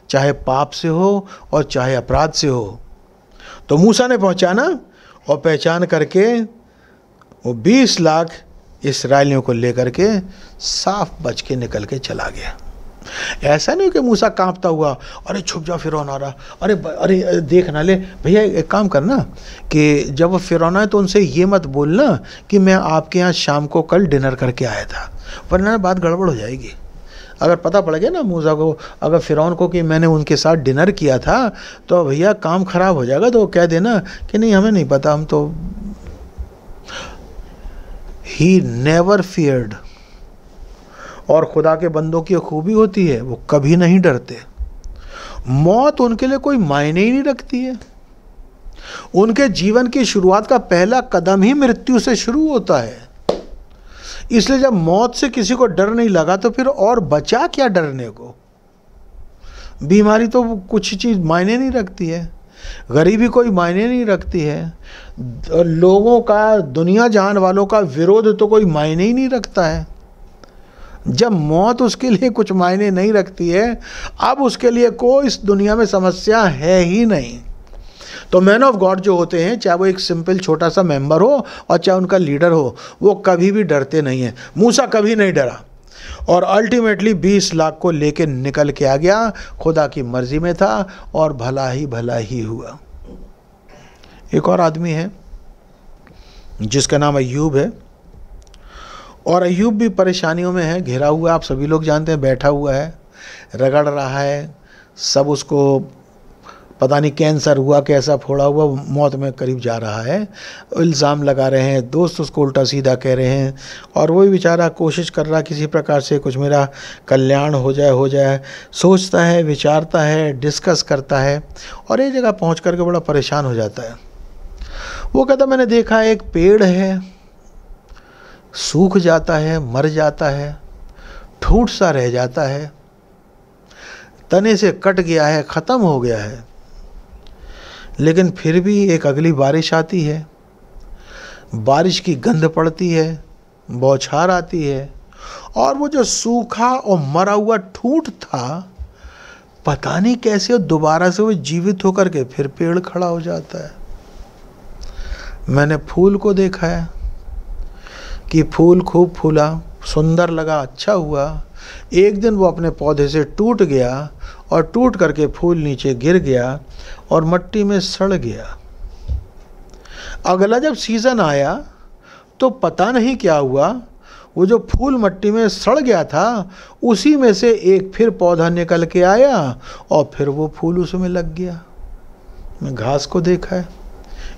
S1: चाहे पाप से हो और चाहे अपराध से हो तो मूसा ने पहुंचाना और पहचान करके वो बीस लाख इसराइलियों को लेकर के साफ बच के निकल के चला गया ऐसा नहीं कि मूसा कांपता हुआ अरे छुप जाओ फिर आ रहा अरे अरे देख ना ले भैया एक काम करना कि जब वो फिर है तो उनसे ये मत बोलना कि मैं आपके यहाँ शाम को कल डिनर करके आया था वरना बात गड़बड़ हो जाएगी अगर पता पड़ गया ना मूसा को अगर फिरौन को कि मैंने उनके साथ डिनर किया था तो भैया काम ख़राब हो जाएगा तो कह देना कि नहीं हमें नहीं पता हम तो ही नेवर फियर्ड और खुदा के बंदों की खूबी होती है वो कभी नहीं डरते मौत उनके लिए कोई मायने ही नहीं रखती है उनके जीवन की शुरुआत का पहला कदम ही मृत्यु से शुरू होता है इसलिए जब मौत से किसी को डर नहीं लगा तो फिर और बचा क्या डरने को बीमारी तो कुछ चीज़ मायने नहीं रखती है गरीबी कोई मायने नहीं रखती है लोगों का दुनिया जान वालों का विरोध तो कोई मायने ही नहीं रखता है जब मौत उसके लिए कुछ मायने नहीं रखती है अब उसके लिए कोई इस दुनिया में समस्या है ही नहीं तो मैन ऑफ गॉड जो होते हैं चाहे वो एक सिंपल छोटा सा मेंबर हो और चाहे उनका लीडर हो वो कभी भी डरते नहीं हैं मूसा कभी नहीं डरा और अल्टीमेटली 20 लाख को लेके निकल के आ गया खुदा की मर्ज़ी में था और भला ही भला ही हुआ एक और आदमी है जिसका नाम अयूब है और अयूब भी परेशानियों में है घिरा हुआ आप सभी लोग जानते हैं बैठा हुआ है रगड़ रहा है सब उसको पता नहीं कैंसर हुआ कैसा फोड़ा हुआ मौत में करीब जा रहा है इल्ज़ाम लगा रहे हैं दोस्त उसको उल्टा सीधा कह रहे हैं और वही बेचारा कोशिश कर रहा किसी प्रकार से कुछ मेरा कल्याण हो जाए हो जाए सोचता है विचारता है डिस्कस करता है और ये जगह पहुँच करके बड़ा परेशान हो जाता है वो कहता मैंने देखा एक पेड़ है सूख जाता है मर जाता है ठूठ सा रह जाता है तने से कट गया है ख़त्म हो गया है लेकिन फिर भी एक अगली बारिश आती है बारिश की गंध पड़ती है बौछार आती है और वो जो सूखा और मरा हुआ ठूट था पता नहीं कैसे दोबारा से वो जीवित होकर के फिर पेड़ खड़ा हो जाता है मैंने फूल को देखा है कि फूल खूब फूला सुंदर लगा अच्छा हुआ एक दिन वो अपने पौधे से टूट गया और टूट करके फूल नीचे गिर गया और मट्टी में सड़ गया अगला जब सीज़न आया तो पता नहीं क्या हुआ वो जो फूल मट्टी में सड़ गया था उसी में से एक फिर पौधा निकल के आया और फिर वो फूल उसमें लग गया घास को देखा है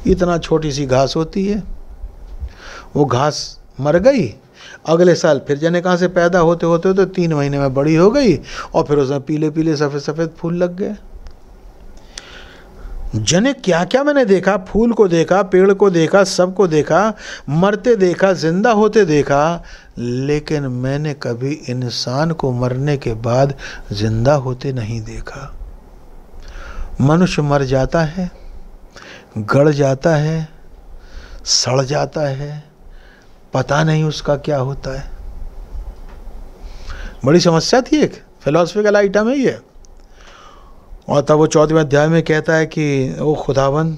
S1: इतना छोटी सी घास होती है वो घास मर गई अगले साल फिर जाने कहाँ से पैदा होते होते तो तीन महीने में बड़ी हो गई और फिर उसमें पीले पीले सफ़ेद सफ़ेद फूल लग गए जने क्या क्या मैंने देखा फूल को देखा पेड़ को देखा सबको देखा मरते देखा जिंदा होते देखा लेकिन मैंने कभी इंसान को मरने के बाद जिंदा होते नहीं देखा मनुष्य मर जाता है गड़ जाता है सड़ जाता है पता नहीं उसका क्या होता है बड़ी समस्या थी एक फिलोसफिकल आइटम है ये और तब वो चौदहवें अध्याय में कहता है कि ओ खुदावन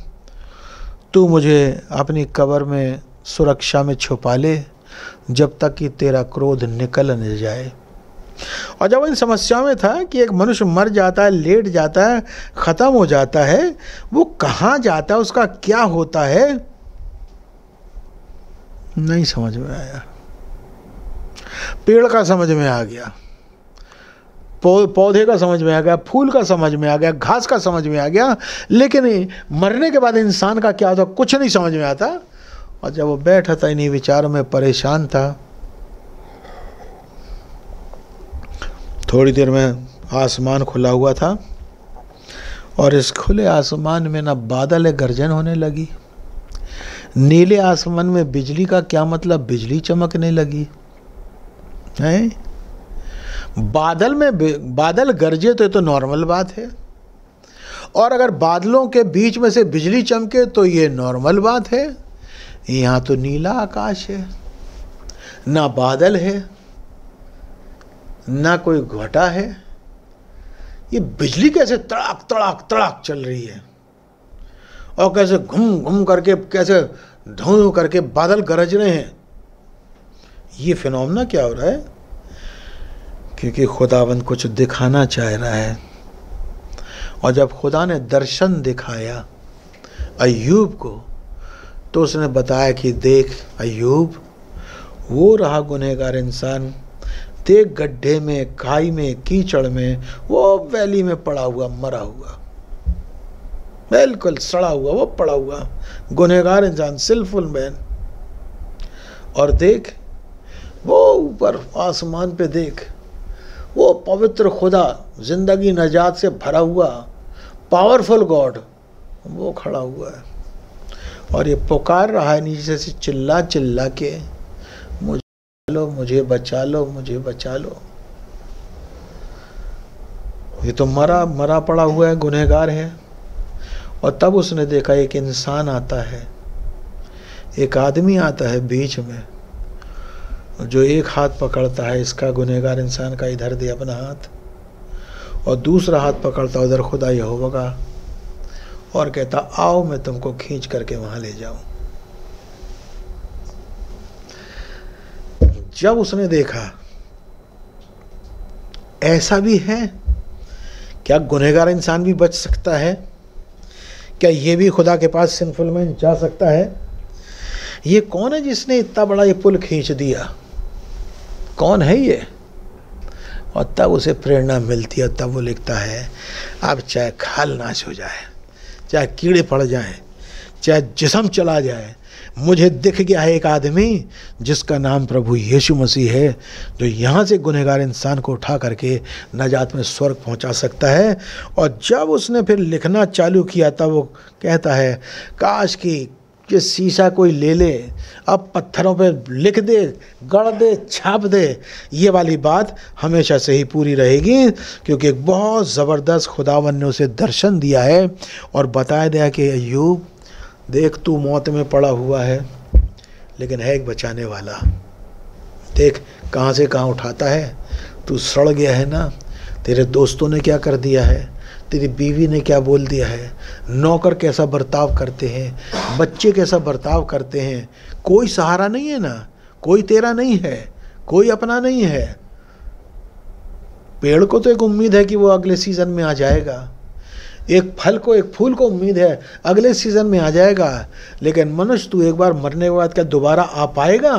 S1: तू मुझे अपनी कबर में सुरक्षा में छुपा ले जब तक कि तेरा क्रोध निकल न जाए और जब इन समस्याओं में था कि एक मनुष्य मर जाता है लेट जाता है ख़त्म हो जाता है वो कहाँ जाता है उसका क्या होता है नहीं समझ में आया पेड़ का समझ में आ गया पौधे का समझ में आ गया फूल का समझ में आ गया घास का समझ में आ गया लेकिन मरने के बाद इंसान का क्या होता कुछ नहीं समझ में आता और जब वो बैठा था इन्हीं विचारों में परेशान था थोड़ी देर में आसमान खुला हुआ था और इस खुले आसमान में ना बादल गर्जन होने लगी नीले आसमान में बिजली का क्या मतलब बिजली चमकने लगी है बादल में बादल गरजे तो ये तो नॉर्मल बात है और अगर बादलों के बीच में से बिजली चमके तो ये नॉर्मल बात है यहाँ तो नीला आकाश है ना बादल है ना कोई घटा है ये बिजली कैसे तड़ाक तड़ाक तड़ाक चल रही है और कैसे घूम घूम करके कैसे धू करके बादल गरज रहे हैं ये फिनोमना क्या हो रहा है क्योंकि खुदावंद कुछ दिखाना चाह रहा है और जब खुदा ने दर्शन दिखाया अयूब को तो उसने बताया कि देख अयूब वो रहा गुनहगार इंसान प्रत्येक गड्ढे में खाई में कीचड़ में वो वैली में पड़ा हुआ मरा हुआ बिल्कुल सड़ा हुआ वो पड़ा हुआ गुनहगार इंसान सिलफुल मैन और देख वो ऊपर आसमान पे देख वो पवित्र खुदा जिंदगी नजात से भरा हुआ पावरफुल गॉड वो खड़ा हुआ है और ये पुकार रहा है नीचे से चिल्ला चिल्ला के लो मुझे बचा लो मुझे बचा लो ये तो मरा मरा पड़ा हुआ है गुनहगार है और तब उसने देखा एक इंसान आता है एक आदमी आता है बीच में जो एक हाथ पकड़ता है इसका गुनहगार इंसान का इधर दे अपना हाथ और दूसरा हाथ पकड़ता उधर खुदा यह होगा और कहता आओ मैं तुमको खींच करके वहाँ ले जाऊँ जब उसने देखा ऐसा भी है क्या गुनहगार इंसान भी बच सकता है क्या ये भी खुदा के पास सिंफुल में जा सकता है ये कौन है जिसने इतना बड़ा ये पुल खींच दिया कौन है ये और तब उसे प्रेरणा मिलती है तब वो लिखता है अब चाहे खाल नाश हो जाए चाहे कीड़े पड़ जाए चाहे जिसम चला जाए मुझे दिख गया है एक आदमी जिसका नाम प्रभु यीशु मसीह है जो यहाँ से गुनहगार इंसान को उठा करके नजात में स्वर्ग पहुँचा सकता है और जब उसने फिर लिखना चालू किया तब वो कहता है काश कि ये शीशा कोई ले ले अब पत्थरों पे लिख दे गढ़ दे छाप दे ये वाली बात हमेशा से ही पूरी रहेगी क्योंकि एक बहुत ज़बरदस्त खुदावन ने उसे दर्शन दिया है और बताया गया कि अयूब देख तू मौत में पड़ा हुआ है लेकिन है एक बचाने वाला देख कहाँ से कहाँ उठाता है तू सड़ गया है ना तेरे दोस्तों ने क्या कर दिया है तेरी बीवी ने क्या बोल दिया है नौकर कैसा बर्ताव करते हैं बच्चे कैसा बर्ताव करते हैं कोई सहारा नहीं है ना कोई तेरा नहीं है कोई अपना नहीं है पेड़ को तो एक उम्मीद है कि वो अगले सीज़न में आ जाएगा एक फल को एक फूल को उम्मीद है अगले सीजन में आ जाएगा लेकिन मनुष्य तू एक बार मरने के बाद क्या दोबारा आ पाएगा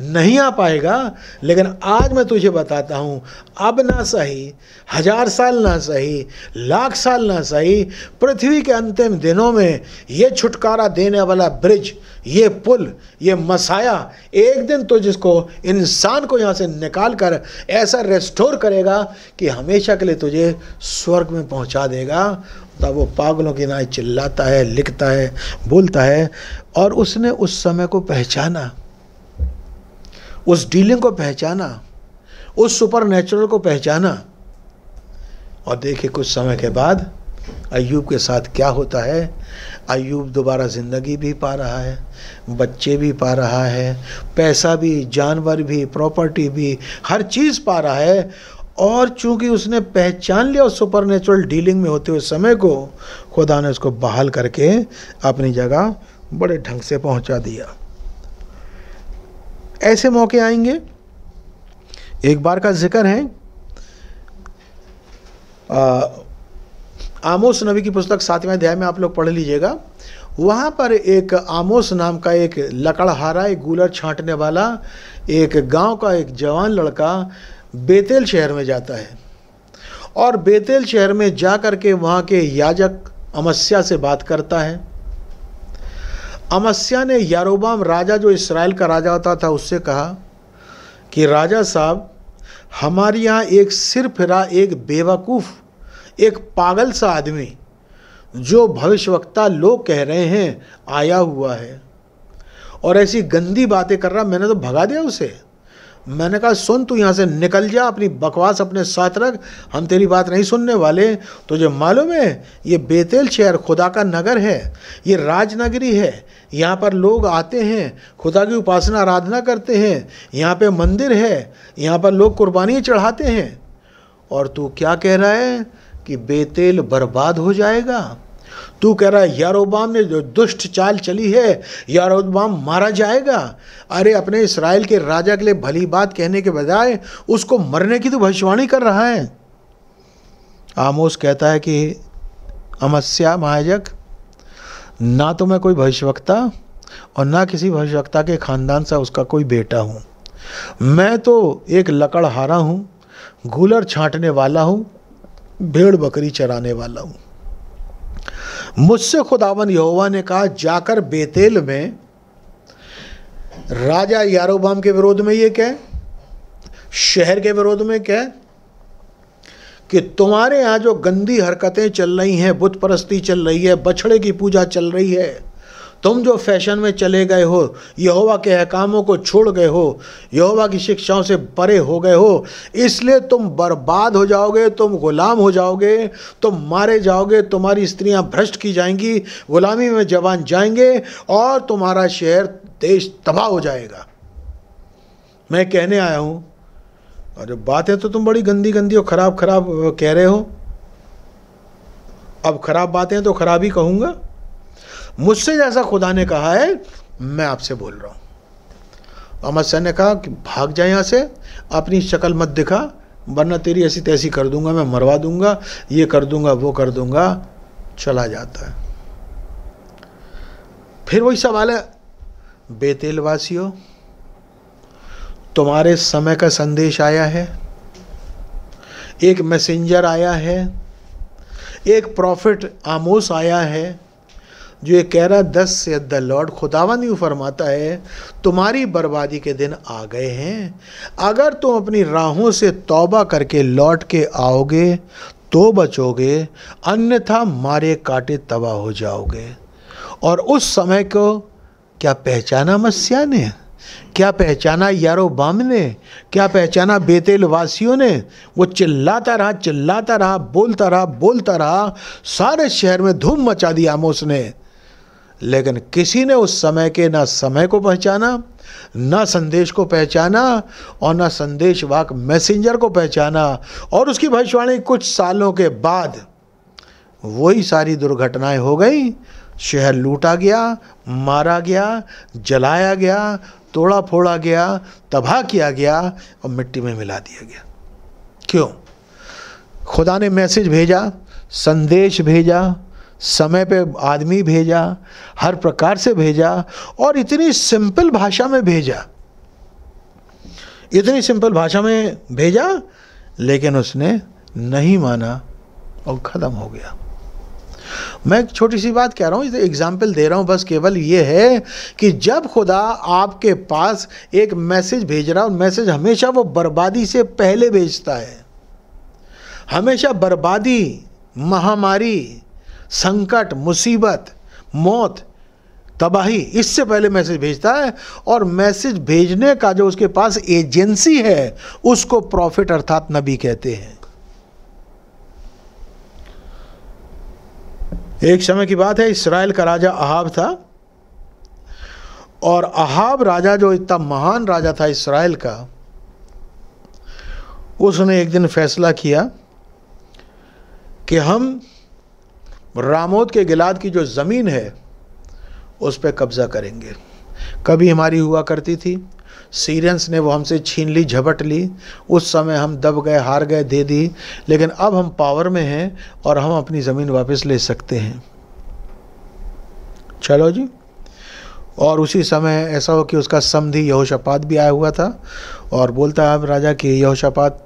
S1: नहीं आ पाएगा लेकिन आज मैं तुझे बताता हूँ अब ना सही हजार साल ना सही लाख साल ना सही पृथ्वी के अंतिम दिनों में ये छुटकारा देने वाला ब्रिज ये पुल ये मसाया एक दिन तो जिसको इंसान को यहाँ से निकाल कर ऐसा रेस्टोर करेगा कि हमेशा के लिए तुझे स्वर्ग में पहुँचा देगा तब वो पागलों की नाई चिल्लाता है लिखता है बोलता है और उसने उस समय को पहचाना उस डीलिंग को पहचाना उस सुपर नेचुरल को पहचाना और देखिए कुछ समय के बाद अयूब के साथ क्या होता है अयूब दोबारा ज़िंदगी भी पा रहा है बच्चे भी पा रहा है पैसा भी जानवर भी प्रॉपर्टी भी हर चीज़ पा रहा है और चूंकि उसने पहचान लिया उस सुपर नेचुरल डीलिंग में होते हुए समय को खुदा ने उसको बहाल करके अपनी जगह बड़े ढंग से पहुंचा दिया ऐसे मौके आएंगे एक बार का जिक्र है आमोस नबी की पुस्तक सातवें अध्याय में आप लोग पढ़ लीजिएगा वहाँ पर एक आमोस नाम का एक लकड़हारा एक गूलर छांटने वाला एक गांव का एक जवान लड़का बेतेल शहर में जाता है और बेतेल शहर में जा कर के वहाँ के याजक अमस्या से बात करता है अमस्या ने यारोबाम राजा जो इसराइल का राजा होता था उससे कहा कि राजा साहब हमारे यहाँ एक सिर फिरा एक बेवकूफ़ एक पागल सा आदमी जो भविष्यवक्ता लोग कह रहे हैं आया हुआ है और ऐसी गंदी बातें कर रहा मैंने तो भगा दिया उसे मैंने कहा सुन तू यहाँ से निकल जा अपनी बकवास अपने साथ रख हम तेरी बात नहीं सुनने वाले तुझे मालूम है ये बेतेल शहर खुदा का नगर है ये राजनगरी है यहाँ पर लोग आते हैं खुदा की उपासना आराधना करते हैं यहाँ पे मंदिर है यहाँ पर लोग कुर्बानियाँ चढ़ाते हैं और तू क्या कह रहा है कि बेतेल बर्बाद हो जाएगा तू कह रहा है यारोबाम ने जो दुष्ट चाल चली है यारोबाम मारा जाएगा अरे अपने इसराइल के राजा के लिए भली बात कहने के बजाय उसको मरने की तो भविष्यवाणी कर रहा है आमोस कहता है कि अमस्या महाजक ना तो मैं कोई भविष्यवक्ता और ना किसी भविष्यवक्ता के खानदान से उसका कोई बेटा हूँ मैं तो एक लकड़हारा हूँ गूलर छांटने वाला हूँ भेड़ बकरी चराने वाला हूँ मुझसे खुदावन यहोवा ने कहा जाकर बेतेल में राजा यारोबाम के विरोध में ये कह शहर के विरोध में कह कि तुम्हारे यहाँ जो गंदी हरकतें चल रही हैं बुत परस्ती चल रही है बछड़े की पूजा चल रही है तुम जो फैशन में चले गए हो यहोवा के अहकामों को छोड़ गए हो यहोवा की शिक्षाओं से परे हो गए हो इसलिए तुम बर्बाद हो जाओगे तुम गुलाम हो जाओगे तुम मारे जाओगे तुम्हारी स्त्रियां भ्रष्ट की जाएंगी गुलामी में जवान जाएंगे और तुम्हारा शहर देश तबाह हो जाएगा मैं कहने आया हूँ अरे बातें तो तुम बड़ी गंदी गंदी और ख़राब ख़राब कह रहे हो अब ख़राब बातें तो ख़राब ही कहूँगा मुझसे जैसा खुदा ने कहा है मैं आपसे बोल रहा हूँ अहमद सर ने कहा कि भाग जाए यहाँ से अपनी शक्ल मत दिखा वरना तेरी ऐसी तैसी कर दूंगा मैं मरवा दूंगा ये कर दूंगा वो कर दूंगा चला जाता है फिर वही सवाल है बेतेल वासियों तुम्हारे समय का संदेश आया है एक मैसेंजर आया है एक प्रॉफिट आमोस आया है जो ये कह रहा दस से द लॉर्ड खुदावन यूँ फरमाता है तुम्हारी बर्बादी के दिन आ गए हैं अगर तुम अपनी राहों से तौबा करके लौट के आओगे तो बचोगे अन्यथा मारे काटे तबाह हो जाओगे और उस समय को क्या पहचाना मस्या ने क्या पहचाना यारो बाम ने क्या पहचाना बेतेल वासियों ने वो चिल्लाता रहा चिल्लाता रहा बोलता रहा बोलता रहा सारे शहर में धूम मचा दी आमोस ने लेकिन किसी ने उस समय के ना समय को पहचाना ना संदेश को पहचाना और ना संदेश वाक मैसेंजर को पहचाना और उसकी भविष्यवाणी कुछ सालों के बाद वही सारी दुर्घटनाएं हो गई शहर लूटा गया मारा गया जलाया गया तोड़ा फोड़ा गया तबाह किया गया और मिट्टी में मिला दिया गया क्यों खुदा ने मैसेज भेजा संदेश भेजा समय पे आदमी भेजा हर प्रकार से भेजा और इतनी सिंपल भाषा में भेजा इतनी सिंपल भाषा में भेजा लेकिन उसने नहीं माना और ख़त्म हो गया मैं एक छोटी सी बात कह रहा हूँ एग्जाम्पल दे रहा हूँ बस केवल ये है कि जब खुदा आपके पास एक मैसेज भेज रहा है और मैसेज हमेशा वो बर्बादी से पहले भेजता है हमेशा बर्बादी महामारी संकट मुसीबत मौत तबाही इससे पहले मैसेज भेजता है और मैसेज भेजने का जो उसके पास एजेंसी है उसको प्रॉफिट अर्थात नबी कहते हैं एक समय की बात है इसराइल का राजा अहाब था और अहाब राजा जो इतना महान राजा था इसराइल का उसने एक दिन फैसला किया कि हम रामोद के गिलाद की जो ज़मीन है उस पर कब्ज़ा करेंगे कभी हमारी हुआ करती थी सीरियंस ने वो हमसे छीन ली झपट ली उस समय हम दब गए हार गए दे दी लेकिन अब हम पावर में हैं और हम अपनी ज़मीन वापस ले सकते हैं चलो जी और उसी समय ऐसा हो कि उसका समधि यहोशापात भी आया हुआ था और बोलता है राजा कि यहोशापात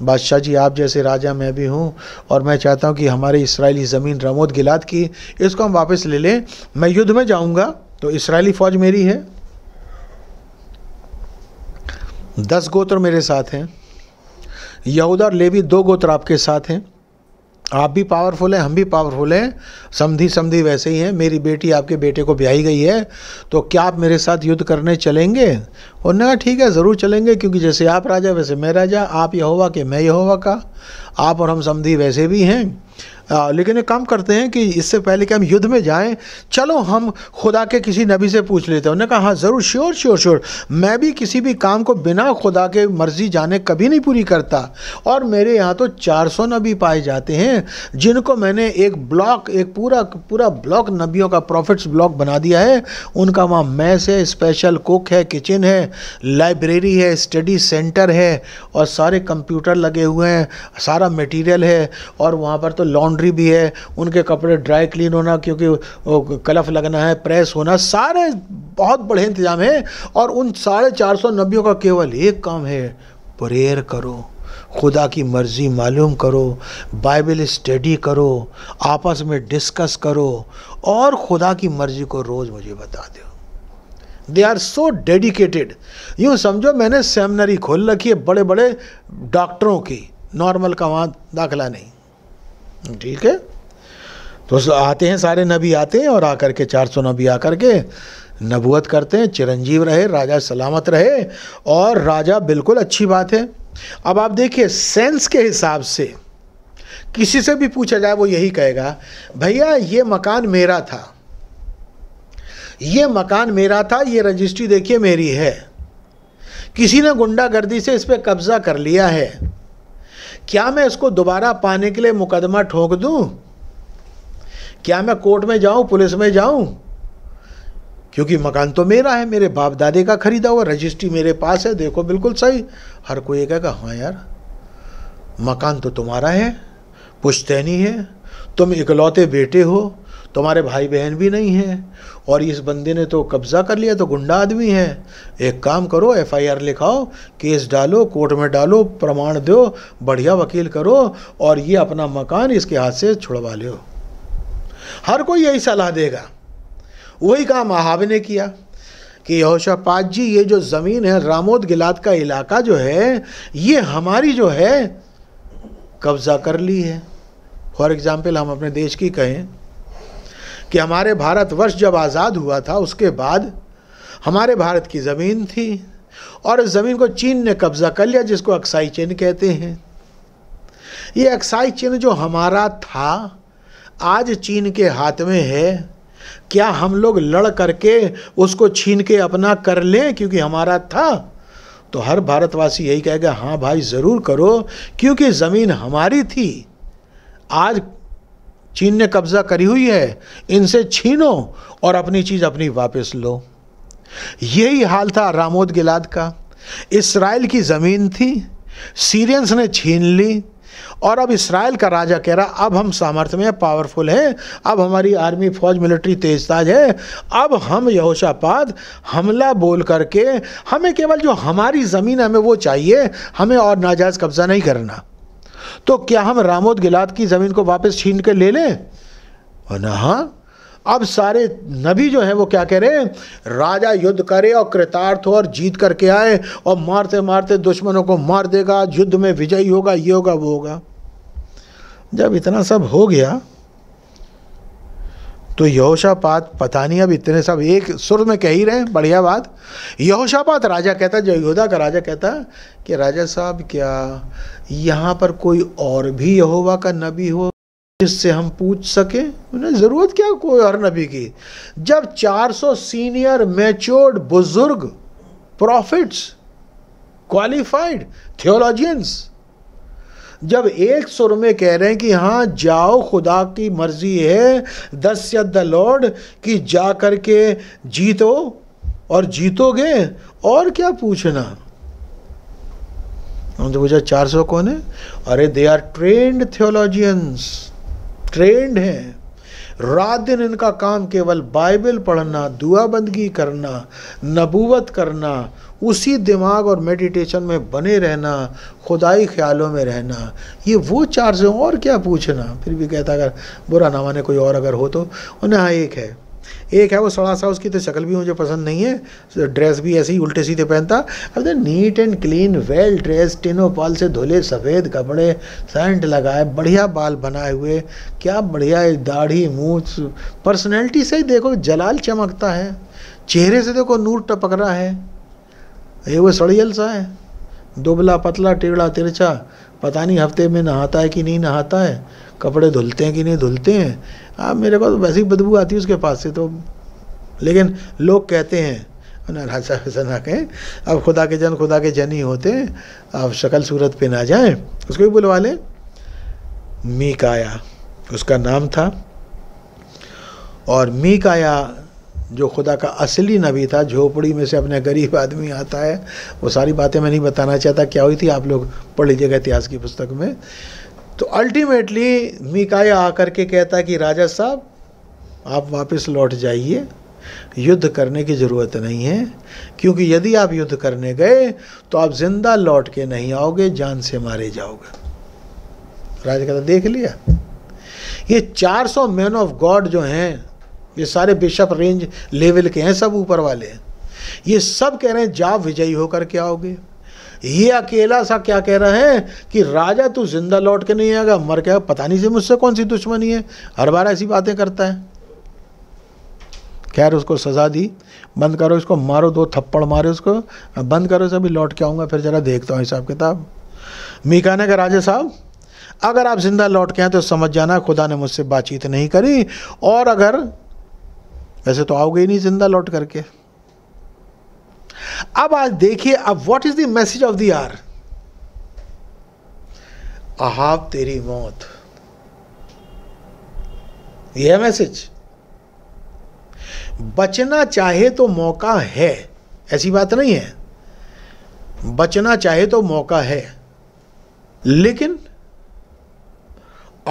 S1: बादशाह जी आप जैसे राजा मैं भी हूँ और मैं चाहता हूँ कि हमारे इसराइली ज़मीन रमोद गिलात की इसको हम वापस ले लें मैं युद्ध में जाऊँगा तो इसराइली फ़ौज मेरी है दस गोत्र मेरे साथ हैं यहूदा और लेवी दो गोत्र आपके साथ हैं आप भी पावरफुल हैं हम भी पावरफुल हैं समधि समधी वैसे ही हैं मेरी बेटी आपके बेटे को ब्याही गई है तो क्या आप मेरे साथ युद्ध करने चलेंगे उन्होंने कहा ठीक है ज़रूर चलेंगे क्योंकि जैसे आप राजा वैसे मैं राजा आप यहोवा के मैं यहोवा का आप और हम समधी वैसे भी हैं आ, लेकिन ये काम करते हैं कि इससे पहले कि हम युद्ध में जाएं चलो हम खुदा के किसी नबी से पूछ लेते हैं उन्होंने कहा हाँ ज़रूर श्योर श्योर श्योर मैं भी किसी भी काम को बिना खुदा के मर्ज़ी जाने कभी नहीं पूरी करता और मेरे यहाँ तो 400 नबी पाए जाते हैं जिनको मैंने एक ब्लॉक एक पूरा पूरा ब्लॉक नबियों का प्रॉफिट्स ब्लॉक बना दिया है उनका वहाँ मैस है स्पेशल कुक है किचन है लाइब्रेरी है स्टडी सेंटर है और सारे कंप्यूटर लगे हुए हैं सारा मटीरियल है और वहाँ पर तो लॉन्ड्री एम्ब्रॉयड्री भी है उनके कपड़े ड्राई क्लीन होना क्योंकि कलफ लगना है प्रेस होना सारे बहुत बड़े इंतजाम है और उन साढ़े चार सौ नब्बे का केवल एक काम है प्रेयर करो खुदा की मर्ज़ी मालूम करो बाइबल स्टडी करो आपस में डिस्कस करो और खुदा की मर्ज़ी को रोज़ मुझे बता दो दे आर सो डेडिकेटेड यूँ समझो मैंने सेमनरी खोल रखी है बड़े बड़े डॉक्टरों की नॉर्मल का वहाँ दाखिला नहीं ठीक है तो आते हैं सारे नबी आते हैं और आकर के चार सौ नबी आकर के नबूत करते हैं चिरंजीव रहे राजा सलामत रहे और राजा बिल्कुल अच्छी बात है अब आप देखिए सेंस के हिसाब से किसी से भी पूछा जाए वो यही कहेगा भैया ये मकान मेरा था ये मकान मेरा था ये रजिस्ट्री देखिए मेरी है किसी ने गुंडागर्दी से इस पर कब्ज़ा कर लिया है क्या मैं इसको दोबारा पाने के लिए मुकदमा ठोंक दूं? क्या मैं कोर्ट में जाऊं पुलिस में जाऊं? क्योंकि मकान तो मेरा है मेरे बाप दादे का खरीदा हुआ रजिस्ट्री मेरे पास है देखो बिल्कुल सही हर कोई कहेगा हाँ यार मकान तो तुम्हारा है पुश्तैनी है तुम इकलौते बेटे हो तुम्हारे भाई बहन भी नहीं हैं और इस बंदे ने तो कब्ज़ा कर लिया तो गुंडा आदमी है एक काम करो एफआईआर लिखाओ केस डालो कोर्ट में डालो प्रमाण दो बढ़िया वकील करो और ये अपना मकान इसके हाथ से छुड़वा लो हर कोई यही सलाह देगा वही काम आहाब ने किया कि यहोशापात जी ये जो ज़मीन है रामोद गिलाद का इलाका जो है ये हमारी जो है कब्ज़ा कर ली है फॉर एग्ज़ाम्पल हम अपने देश की कहें कि हमारे भारतवर्ष जब आज़ाद हुआ था उसके बाद हमारे भारत की ज़मीन थी और इस ज़मीन को चीन ने कब्ज़ा कर लिया जिसको अक्साई चिन्ह कहते हैं ये अक्साई चिन्ह जो हमारा था आज चीन के हाथ में है क्या हम लोग लड़ करके उसको छीन के अपना कर लें क्योंकि हमारा था तो हर भारतवासी यही कहेगा हाँ भाई ज़रूर करो क्योंकि ज़मीन हमारी थी आज चीन ने कब्जा करी हुई है इनसे छीनो और अपनी चीज़ अपनी वापस लो यही हाल था रामोद गिलाद का इसराइल की ज़मीन थी सीरियंस ने छीन ली और अब इसराइल का राजा कह रहा अब हम सामर्थ्य में पावरफुल हैं अब हमारी आर्मी फौज मिलिट्री तेज ताज है अब हम यहोशापात हमला बोल करके हमें केवल जो हमारी ज़मीन हमें वो चाहिए हमें और नाजायज़ कब्ज़ा नहीं करना तो क्या हम रामोद गिलाद की ज़मीन को वापस छीन कर ले लें और ना हाँ अब सारे नबी जो हैं वो क्या कह रहे हैं राजा युद्ध करे और कृतार्थ हो और जीत करके आए और मारते मारते दुश्मनों को मार देगा युद्ध में विजयी होगा ये होगा वो होगा जब इतना सब हो गया तो यहोशापात पता नहीं अब इतने सब एक सुर में कह ही रहे हैं बढ़िया बात यहोशापात राजा कहता जो योदा का राजा कहता कि राजा साहब क्या यहाँ पर कोई और भी यहोवा का नबी हो जिससे हम पूछ सके उन्हें ज़रूरत क्या कोई और नबी की जब 400 सीनियर मेच्योर्ड बुजुर्ग प्रॉफिट्स क्वालिफाइड थियोलॉजियंस जब एक सुर में कह रहे हैं कि हाँ जाओ खुदा की मर्जी है दस या द लॉर्ड कि जा कर के जीतो और जीतोगे और क्या पूछना हमने पूछा चार सौ कौन है अरे they are trained theologians trained हैं रात दिन इनका काम केवल बाइबल पढ़ना दुआबंदगी करना नबूवत करना उसी दिमाग और मेडिटेशन में बने रहना खुदाई ख्यालों में रहना ये वो चार से और क्या पूछना फिर भी कहता अगर बुरा ना माने कोई और अगर हो तो उन्हें हाँ एक है एक है वो सड़ा सा उसकी तो शक्ल भी मुझे पसंद नहीं है तो ड्रेस भी ऐसे ही उल्टे सीधे पहनता अब तो neat and clean well dress पाल से धुले सफ़ेद कपड़े सेंट लगाए बढ़िया बाल बनाए हुए क्या बढ़िया दाढ़ी मूछ पर्सनैलिटी से ही देखो जलाल चमकता है चेहरे से देखो नूर टपक रहा है ये वो सड़ियल सा है दुबला पतला टेढ़ा तिरछा पता नहीं हफ्ते में नहाता है कि नहीं नहाता है कपड़े धुलते हैं कि नहीं धुलते हैं आप मेरे को तो वैसी ही बदबू आती है उसके पास से तो लेकिन लोग कहते हैं नाराज साहब ना कहें अब खुदा के जन खुदा के जन ही होते हैं अब शक्ल सूरत पे ना जाए उसको भी बुलवा लें मीकाया उसका नाम था और मीकाया जो खुदा का असली नबी था झोपड़ी में से अपने गरीब आदमी आता है वो सारी बातें मैं नहीं बताना चाहता क्या हुई थी आप लोग पढ़ लीजिएगा इतिहास की पुस्तक में तो अल्टीमेटली मिकाया आकर के कहता कि राजा साहब आप वापस लौट जाइए युद्ध करने की ज़रूरत नहीं है क्योंकि यदि आप युद्ध करने गए तो आप जिंदा लौट के नहीं आओगे जान से मारे जाओगे राजा कहता देख लिया ये 400 मैन ऑफ गॉड जो हैं ये सारे बिशप रेंज लेवल के हैं सब ऊपर वाले हैं ये सब कह रहे हैं जा विजयी होकर के आओगे ये अकेला सा क्या कह रहा है कि राजा तू जिंदा लौट के नहीं आएगा मर के पता नहीं से मुझसे कौन सी दुश्मनी है हर बार ऐसी बातें करता है खैर उसको सज़ा दी बंद करो इसको मारो दो थप्पड़ मारे उसको बंद करो अभी लौट के आऊँगा फिर ज़रा देखता हूँ हिसाब किताब मीका ने कहा राजा साहब अगर आप ज़िंदा लौट के आए तो समझ जाना खुदा ने मुझसे बातचीत नहीं करी और अगर वैसे तो आओगे ही नहीं जिंदा लौट करके अब आज देखिए अब what is the message of the आर आहाब तेरी मौत यह मैसेज बचना चाहे तो मौका है ऐसी बात नहीं है बचना चाहे तो मौका है लेकिन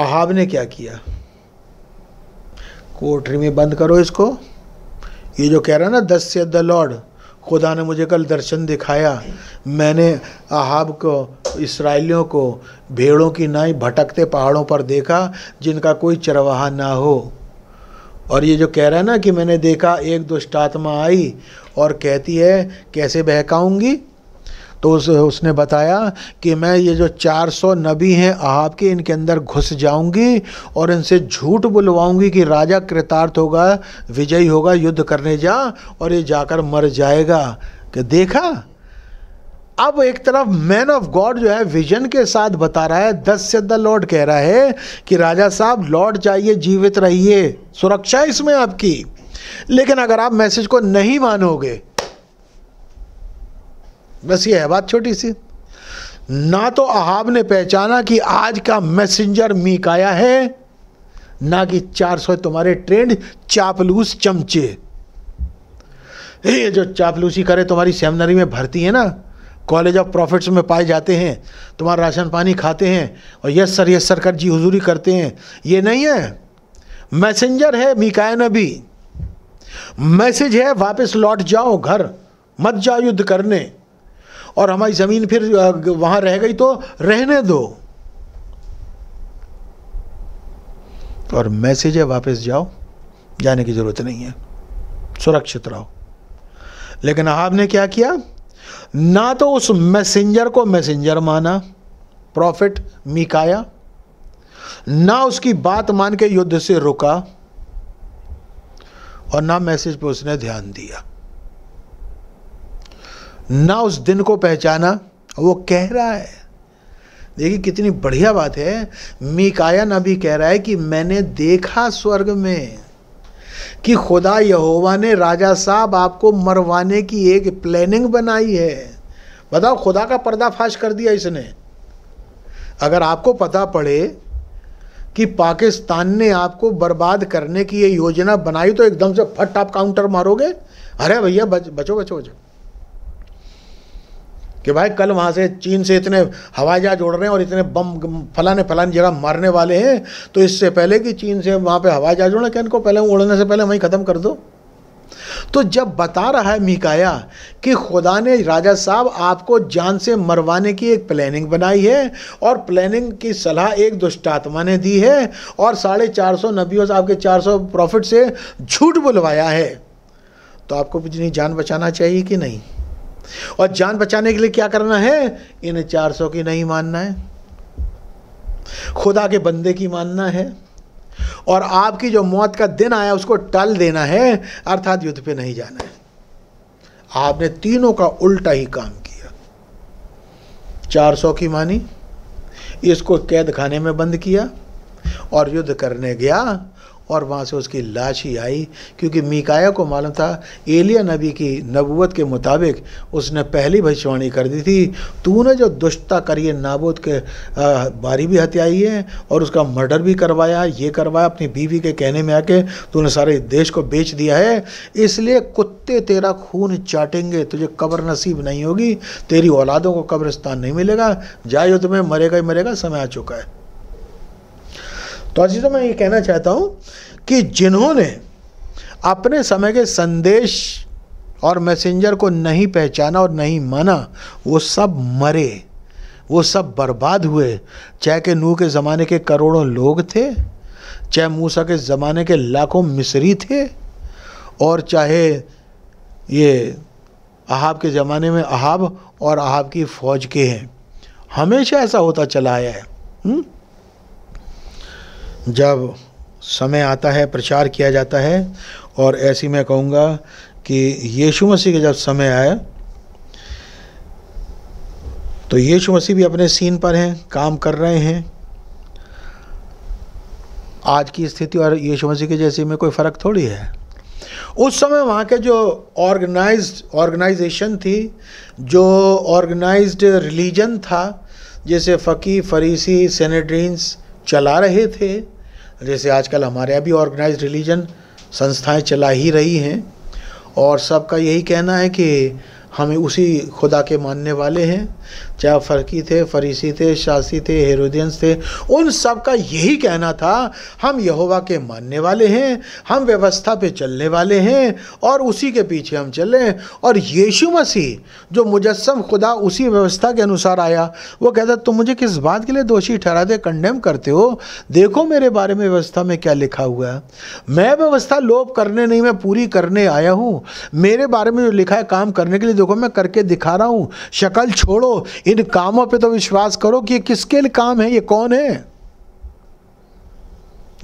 S1: अहाब ने क्या किया कोठरी में बंद करो इसको ये जो कह रहा है ना दस से द लॉर्ड खुदा ने मुझे कल दर्शन दिखाया मैंने अहाब को इसराइलियों को भेड़ों की नाई भटकते पहाड़ों पर देखा जिनका कोई चरवाहा ना हो और ये जो कह रहा है ना कि मैंने देखा एक आत्मा आई और कहती है कैसे बहकाऊंगी तो उस उसने बताया कि मैं ये जो 400 नबी हैं आपके के इनके अंदर घुस जाऊंगी और इनसे झूठ बुलवाऊंगी कि राजा कृतार्थ होगा विजयी होगा युद्ध करने जा और ये जाकर मर जाएगा कि देखा अब एक तरफ मैन ऑफ गॉड जो है विजन के साथ बता रहा है दस से द लॉर्ड कह रहा है कि राजा साहब लॉर्ड चाहिए जीवित रहिए सुरक्षा इसमें आपकी लेकिन अगर आप मैसेज को नहीं मानोगे बस ये है बात छोटी सी ना तो अहाब ने पहचाना कि आज का मैसेंजर मीकाया है ना कि 400 तुम्हारे ट्रेंड चापलूस चमचे ये जो चापलूसी करे तुम्हारी सेमिनरी में भर्ती है ना कॉलेज ऑफ प्रॉफिट्स में पाए जाते हैं तुम्हारा राशन पानी खाते हैं और यस सर यस सर कर जी हुजूरी करते हैं ये नहीं है मैसेंजर है मीकाया नबी मैसेज है वापस लौट जाओ घर मत जाओ युद्ध करने और हमारी ज़मीन फिर वहां रह गई तो रहने दो और मैसेज है वापस जाओ जाने की ज़रूरत नहीं है सुरक्षित रहो लेकिन आहाब ने क्या किया ना तो उस मैसेंजर को मैसेंजर माना प्रॉफिट मिकाया ना उसकी बात मान के युद्ध से रुका और ना मैसेज पर उसने ध्यान दिया ना उस दिन को पहचाना वो कह रहा है देखिए कितनी बढ़िया बात है मीकाया न भी कह रहा है कि मैंने देखा स्वर्ग में कि खुदा यहोवा ने राजा साहब आपको मरवाने की एक प्लानिंग बनाई है बताओ खुदा का पर्दाफाश कर दिया इसने अगर आपको पता पड़े कि पाकिस्तान ने आपको बर्बाद करने की ये योजना बनाई तो एकदम से फट आप काउंटर मारोगे अरे भैया बच बचो बचो बचो कि भाई कल वहाँ से चीन से इतने हवाई जहाज उड़ रहे हैं और इतने बम फलाने फलाने जगह मारने वाले हैं तो इससे पहले कि चीन से वहाँ पे हवाई जहाज उड़े क्या इनको पहले उड़ने से पहले वहीं ख़त्म कर दो तो जब बता रहा है मिकाया कि खुदा ने राजा साहब आपको जान से मरवाने की एक प्लानिंग बनाई है और प्लानिंग की सलाह एक दुष्टात्मा ने दी है और साढ़े चार सौ नबियों साहब के चार सौ प्रॉफिट से झूठ बुलवाया है तो आपको अपनी जान बचाना चाहिए कि नहीं और जान बचाने के लिए क्या करना है इन्हें 400 की नहीं मानना है खुदा के बंदे की मानना है और आपकी जो मौत का दिन आया उसको टल देना है अर्थात युद्ध पे नहीं जाना है आपने तीनों का उल्टा ही काम किया 400 की मानी इसको कैद खाने में बंद किया और युद्ध करने गया और वहाँ से उसकी लाश ही आई क्योंकि मीकाया को मालूम था एलिया नबी की नबूत के मुताबिक उसने पहली भविष्यवाणी कर दी थी तूने जो दुष्टता करी है नाबूद के बारी भी हत्याई है और उसका मर्डर भी करवाया ये करवाया अपनी बीवी के कहने में आके तूने सारे देश को बेच दिया है इसलिए कुत्ते तेरा खून चाटेंगे तुझे कब्र नसीब नहीं होगी तेरी औलादों को कब्रिस्तान नहीं मिलेगा जाए तुम्हें मरेगा ही मरेगा समय आ चुका है तो अजीज़ों मैं ये कहना चाहता हूँ कि जिन्होंने अपने समय के संदेश और मैसेंजर को नहीं पहचाना और नहीं माना वो सब मरे वो सब बर्बाद हुए चाहे कि नूह के ज़माने के करोड़ों लोग थे चाहे मूसा के ज़माने के लाखों मिसरी थे और चाहे ये अहाब के ज़माने में अहाब और अहाब की फ़ौज के हैं हमेशा ऐसा होता चला आया है हुँ? हम्म? जब समय आता है प्रचार किया जाता है और ऐसी मैं कहूँगा कि यीशु मसीह का जब समय आया तो यीशु मसीह भी अपने सीन पर हैं काम कर रहे हैं आज की स्थिति और यीशु मसीह के जैसे में कोई फ़र्क थोड़ी है उस समय वहाँ के जो ऑर्गेनाइज्ड ऑर्गेनाइजेशन थी जो ऑर्गेनाइज्ड रिलीजन था जैसे फ़की फरीसी सेनेड्रीन्स चला रहे थे जैसे आजकल हमारे यहाँ भी ऑर्गेनाइज रिलीजन संस्थाएं चला ही रही हैं और सबका यही कहना है कि हम उसी खुदा के मानने वाले हैं चाहे फ़र्की थे फरीसी थे शासी थे हेरोदियंस थे उन सब का यही कहना था हम यहोवा के मानने वाले हैं हम व्यवस्था पे चलने वाले हैं और उसी के पीछे हम चलें और यीशु मसीह जो मुजस्म खुदा उसी व्यवस्था के अनुसार आया वो कहता तुम मुझे किस बात के लिए दोषी ठहराते कंडेम करते हो देखो मेरे बारे में व्यवस्था में क्या लिखा हुआ है मैं व्यवस्था लोप करने नहीं मैं पूरी करने आया हूँ मेरे बारे में जो लिखा है काम करने के लिए देखो मैं करके दिखा रहा हूँ शक्ल छोड़ो इन कामों पे तो विश्वास करो कि ये किसके लिए काम है ये कौन है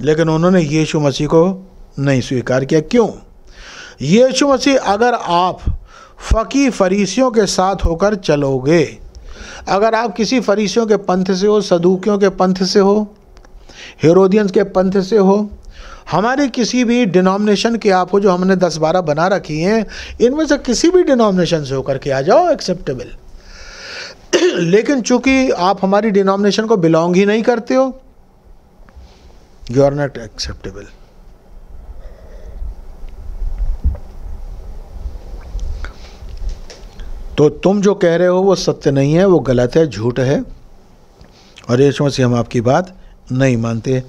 S1: लेकिन उन्होंने यीशु मसीह को नहीं स्वीकार किया क्यों यीशु मसीह अगर आप फ़की फरीसियों के साथ होकर चलोगे अगर आप किसी फरीसियों के पंथ से हो सदूकियों के पंथ से हो हेरोदियंस के पंथ से हो हमारे किसी भी डिनोमिनेशन के आप हो जो हमने दस बारह बना रखी हैं इनमें से किसी भी डिनोमिनेशन से होकर के आ जाओ एक्सेप्टेबल लेकिन चूंकि आप हमारी डिनोमिनेशन को बिलोंग ही नहीं करते हो यू आर नॉट एक्सेप्टेबल तो तुम जो कह रहे हो वो सत्य नहीं है वो गलत है झूठ है और ये मसीह हम आपकी बात नहीं मानते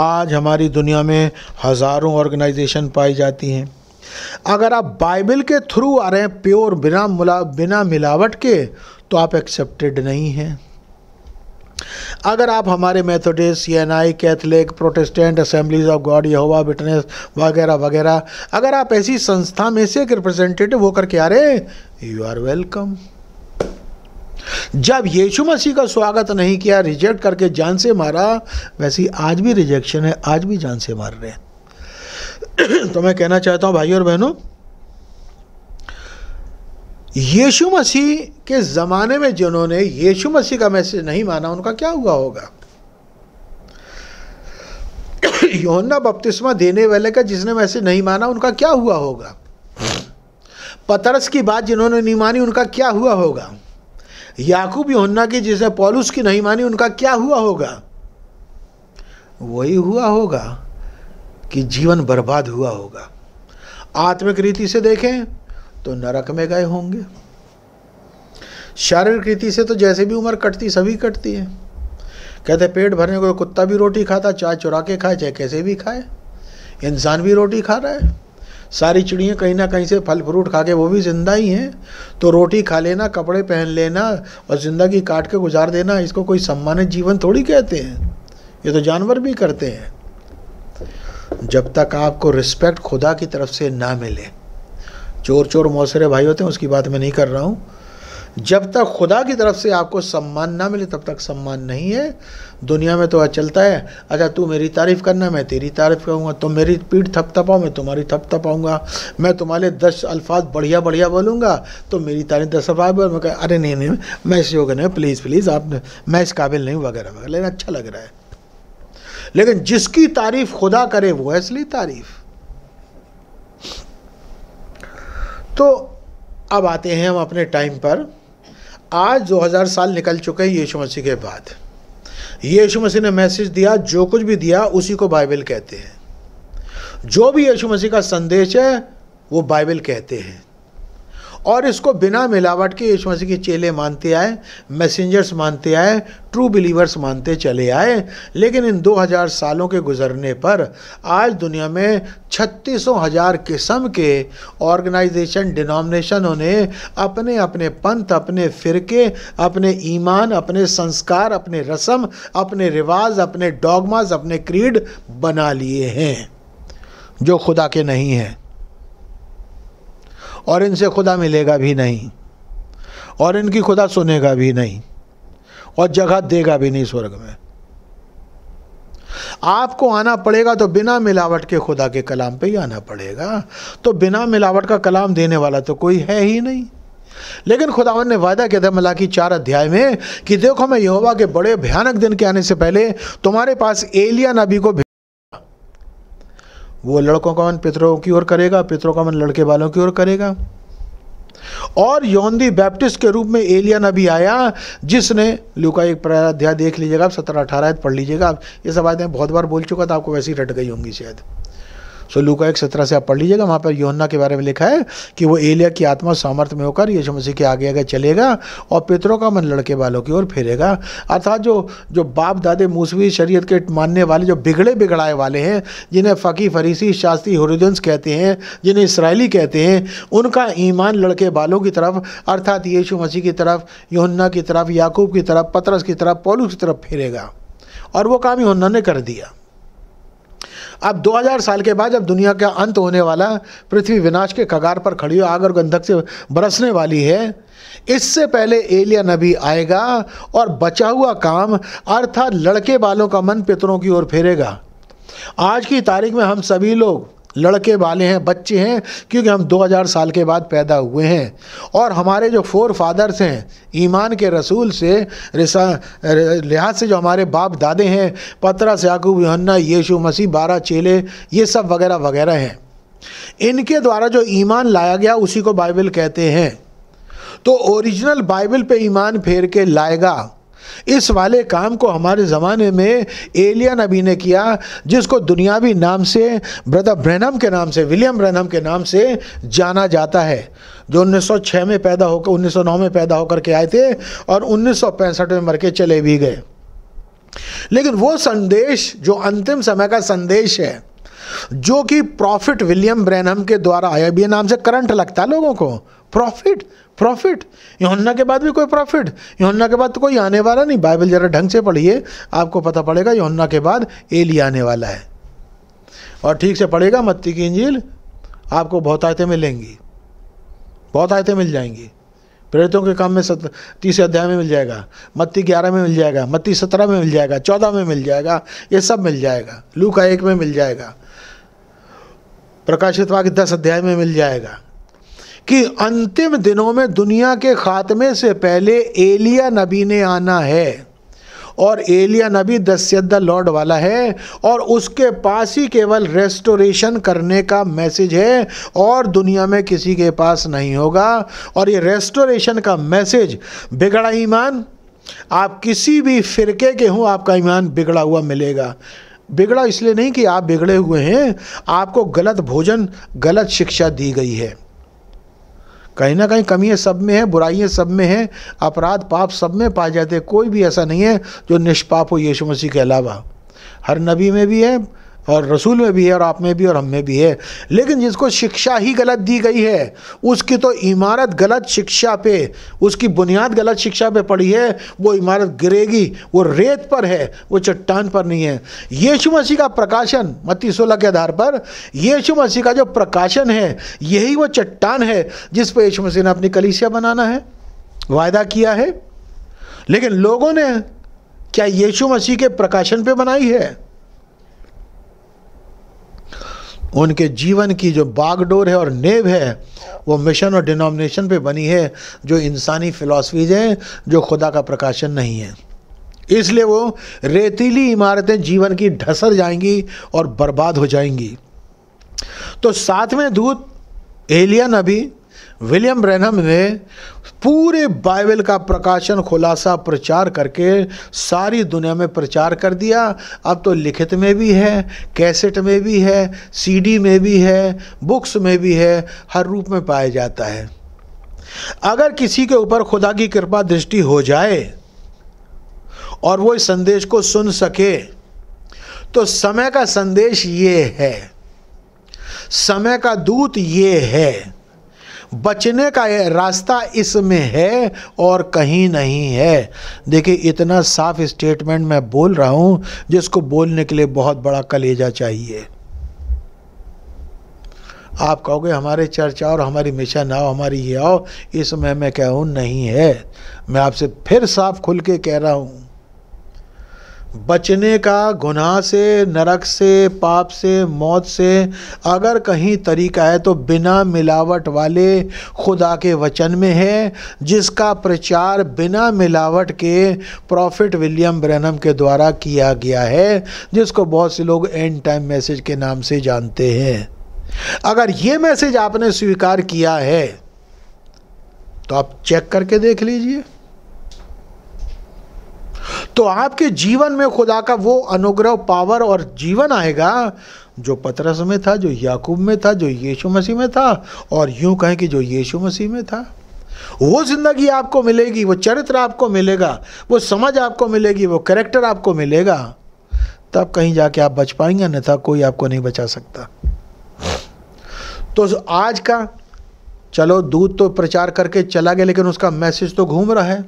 S1: आज हमारी दुनिया में हज़ारों ऑर्गेनाइजेशन पाई जाती हैं अगर आप बाइबल के थ्रू आ रहे हैं प्योर बिना मुला बिना मिलावट के तो आप एक्सेप्टेड नहीं हैं अगर आप हमारे Methodist N I Catholic Protestant Assemblies of God यहोवा विटनेस वगैरह वगैरह अगर आप ऐसी संस्था में से एक रिप्रेजेंटेटिव होकर के आ रहे हैं यू आर वेलकम जब यीशु मसीह का स्वागत नहीं किया रिजेक्ट करके जान से मारा वैसी आज भी रिजेक्शन है आज भी जान से मार रहे हैं तो मैं कहना चाहता हूं भाई और बहनों यीशु मसीह के ज़माने में जिन्होंने यीशु मसीह का मैसेज नहीं माना उनका क्या हुआ होगा योना बपतिस्मा देने वाले का जिसने मैसेज नहीं माना उनका क्या हुआ होगा पतरस की बात जिन्होंने नहीं मानी उनका क्या हुआ होगा याकूब योहन्ना की जिसने पॉलुस की नहीं मानी उनका क्या हुआ होगा वही हुआ होगा कि जीवन बर्बाद हुआ होगा आत्मिक रीति से देखें तो नरक में गए होंगे शारीरिक रीति से तो जैसे भी उम्र कटती सभी कटती है कहते पेट भरने को कुत्ता भी रोटी खाता चाहे चुरा के खाए चाहे कैसे भी खाए इंसान भी रोटी खा रहा है सारी चिड़ियाँ कहीं ना कहीं से फल फ्रूट खा के वो भी ज़िंदा ही हैं तो रोटी खा लेना कपड़े पहन लेना और ज़िंदगी काट के गुजार देना इसको कोई सम्मानित जीवन थोड़ी कहते हैं ये तो जानवर भी करते हैं जब तक आपको रिस्पेक्ट खुदा की तरफ से ना मिले चोर चोर मौसरे भाई होते हैं उसकी बात मैं नहीं कर रहा हूँ जब तक खुदा की तरफ से आपको सम्मान ना मिले तब तक सम्मान नहीं है दुनिया में तो चलता है अच्छा तू मेरी तारीफ़ करना मैं तेरी तारीफ़ करूँगा तुम मेरी पीठ थप थपाओ मैं तुम्हारी थप थपाऊँगा मैं तुम्हारे दस अल्फाज बढ़िया बढ़िया बोलूँगा तो मेरी तारीफ दस अफा बोल मैं कह अरे नहीं नहीं मैं इस योग नहीं प्लीज़ प्लीज़ आप मैं इस काबिल नहीं वगैरह वगैरह लेकिन अच्छा लग रहा है लेकिन जिसकी तारीफ़ खुदा करे वो है तारीफ़ तो अब आते हैं हम अपने टाइम पर आज 2000 साल निकल चुके हैं यीशु मसीह के बाद यीशु मसीह ने मैसेज दिया जो कुछ भी दिया उसी को बाइबल कहते हैं जो भी यीशु मसीह का संदेश है वो बाइबल कहते हैं और इसको बिना मिलावट के यीशु मसीह के चेले मानते आए मैसेंजर्स मानते आए ट्रू बिलीवर्स मानते चले आए लेकिन इन 2000 सालों के गुजरने पर आज दुनिया में छत्तीसों हजार किस्म के ऑर्गेनाइजेशन डिनोमिनेशनों ने अपने अपने पंथ अपने फिरके अपने ईमान अपने संस्कार अपने रस्म अपने रिवाज अपने डॉगमास अपने क्रीड बना लिए हैं जो खुदा के नहीं हैं और इनसे खुदा मिलेगा भी नहीं और इनकी खुदा सुनेगा भी नहीं और जगह देगा भी नहीं स्वर्ग में आपको आना पड़ेगा तो बिना मिलावट के खुदा के कलाम पे ही आना पड़ेगा तो बिना मिलावट का कलाम देने वाला तो कोई है ही नहीं लेकिन खुदावन ने वायदा किया था मलाकी चार अध्याय में कि देखो मैं यहोवा के बड़े भयानक दिन के आने से पहले तुम्हारे पास एलिया नबी को वो लड़कों का मन पितरों की ओर करेगा पितरों का मन लड़के वालों की ओर करेगा और यौनदी बैप्टिस्ट के रूप में एलिया नबी आया जिसने लुका एक प्राय अध्याय देख लीजिएगा आप सत्रह अठारह पढ़ लीजिएगा आप ये सब आयतें बहुत बार बोल चुका था आपको वैसी रट गई होंगी शायद सो लूका एक सत्रह से आप पढ़ लीजिएगा वहाँ पर योन्ना के बारे में लिखा है कि वो एलिया की आत्मा सामर्थ्य में होकर यशु मसीह के आगे आगे चलेगा और पितरों का मन लड़के वालों की ओर फेरेगा अर्थात जो जो बाप दादे मूसवी शरीयत के मानने वाले जो बिगड़े बिगड़ाए वाले हैं जिन्हें फ़की फरीसी शास्त्री हरिदंस कहते हैं जिन्हें इसराइली कहते हैं उनका ईमान लड़के बालों की तरफ अर्थात यीशु मसीह की तरफ योन्ना की तरफ याकूब की तरफ पतरस की तरफ पोलू की तरफ फेरेगा और वो काम योन्ना ने कर दिया अब 2000 साल के बाद जब दुनिया का अंत होने वाला पृथ्वी विनाश के कगार पर खड़ी हो आग और गंधक से बरसने वाली है इससे पहले एलिया नबी आएगा और बचा हुआ काम अर्थात लड़के बालों का मन पितरों की ओर फेरेगा आज की तारीख में हम सभी लोग लड़के वाले हैं बच्चे हैं क्योंकि हम 2000 साल के बाद पैदा हुए हैं और हमारे जो फोर फादर्स हैं ईमान के रसूल से रिसा लिहाज से जो हमारे बाप दादे हैं से याकूब यहन्ना यीशु मसीह बारह चेले ये सब वगैरह वगैरह हैं इनके द्वारा जो ईमान लाया गया उसी को बाइबल कहते हैं तो ओरिजिनल बाइबल पे ईमान फेर के लाएगा इस वाले काम को हमारे ज़माने में एलियन अभी ने किया जिसको दुनियावी नाम से ब्रदर ब्रैनम के नाम से विलियम ब्रैनम के नाम से जाना जाता है जो 1906 में पैदा होकर 1909 में पैदा होकर के आए थे और उन्नीस में मर के चले भी गए लेकिन वो संदेश जो अंतिम समय का संदेश है जो कि प्रॉफिट विलियम ब्रैनम के द्वारा आया भी नाम से करंट लगता है लोगों को प्रॉफिट प्रॉफिट योन्ना के बाद भी कोई प्रॉफिट योन्ना के बाद तो कोई आने वाला नहीं बाइबल ज़रा ढंग से पढ़िए आपको पता पड़ेगा योन्ना के बाद एली आने वाला है और ठीक से पढ़ेगा मत्ती की इंजील आपको बहुत आयतें मिलेंगी बहुत आयतें मिल जाएंगी प्रेरितों के काम में सत तीसरे अध्याय में मिल जाएगा मत्ती ग्यारह में मिल जाएगा मत्ती सत्रह में मिल जाएगा चौदह में मिल जाएगा ये सब मिल जाएगा लू का एक में मिल जाएगा प्रकाशित वाक्य दस अध्याय में मिल जाएगा कि अंतिम दिनों में दुनिया के ख़ात्मे से पहले एलिया नबी ने आना है और एलिया नबी दस्यद लॉर्ड वाला है और उसके पास ही केवल रेस्टोरेशन करने का मैसेज है और दुनिया में किसी के पास नहीं होगा और ये रेस्टोरेशन का मैसेज बिगड़ा ईमान आप किसी भी फिरके के हों आपका ईमान बिगड़ा हुआ मिलेगा बिगड़ा इसलिए नहीं कि आप बिगड़े हुए हैं आपको गलत भोजन गलत शिक्षा दी गई है कहीं ना कहीं कमियाँ सब में है बुराइयाँ सब में हैं अपराध पाप सब में पाए जाते हैं कोई भी ऐसा नहीं है जो निष्पाप हो यीशु मसीह के अलावा हर नबी में भी है और रसूल में भी है और आप में भी और हम में भी है लेकिन जिसको शिक्षा ही गलत दी गई है उसकी तो इमारत गलत शिक्षा पे उसकी बुनियाद गलत शिक्षा पे पड़ी है वो इमारत गिरेगी वो रेत पर है वो चट्टान पर नहीं है यीशु मसीह का प्रकाशन मत्ती सोलह के आधार पर यीशु मसीह का जो प्रकाशन है यही वो चट्टान है जिस पर यीशु मसीह ने अपनी कलीसिया बनाना है वायदा किया है लेकिन लोगों ने क्या यीशु मसीह के प्रकाशन पे बनाई है उनके जीवन की जो बागडोर है और नेव है वो मिशन और डिनोमिनेशन पे बनी है जो इंसानी फ़िलासफ़ीज हैं जो खुदा का प्रकाशन नहीं है इसलिए वो रेतीली इमारतें जीवन की ढसर जाएंगी और बर्बाद हो जाएंगी तो सातवें दूत एलिया नबी विलियम ब्रैनम ने पूरे बाइबल का प्रकाशन खुलासा प्रचार करके सारी दुनिया में प्रचार कर दिया अब तो लिखित में भी है कैसेट में भी है सीडी में भी है बुक्स में भी है हर रूप में पाया जाता है अगर किसी के ऊपर खुदा की कृपा दृष्टि हो जाए और वो इस संदेश को सुन सके तो समय का संदेश ये है समय का दूत ये है बचने का ये रास्ता इसमें है और कहीं नहीं है देखिए इतना साफ स्टेटमेंट मैं बोल रहा हूं जिसको बोलने के लिए बहुत बड़ा कलेजा चाहिए आप कहोगे हमारे चर्चा और हमारी मिशन आओ हमारी ये आओ इसमें मैं कहूँ नहीं है मैं आपसे फिर साफ खुल के कह रहा हूँ बचने का गुनाह से नरक से पाप से मौत से अगर कहीं तरीका है तो बिना मिलावट वाले खुदा के वचन में है जिसका प्रचार बिना मिलावट के प्रॉफिट विलियम ब्रैनम के द्वारा किया गया है जिसको बहुत से लोग एंड टाइम मैसेज के नाम से जानते हैं अगर ये मैसेज आपने स्वीकार किया है तो आप चेक करके देख लीजिए तो आपके जीवन में खुदा का वो अनुग्रह पावर और जीवन आएगा जो पतरस में था जो याकूब में था जो यीशु मसीह में था और यूं कहें कि जो यीशु मसीह में था वो ज़िंदगी आपको मिलेगी वो चरित्र आपको मिलेगा वो समझ आपको मिलेगी वो करेक्टर आपको मिलेगा तब कहीं जाके आप बच पाएंगे अन्यथा कोई आपको नहीं बचा सकता तो आज का चलो दूध तो प्रचार करके चला गया लेकिन उसका मैसेज तो घूम रहा है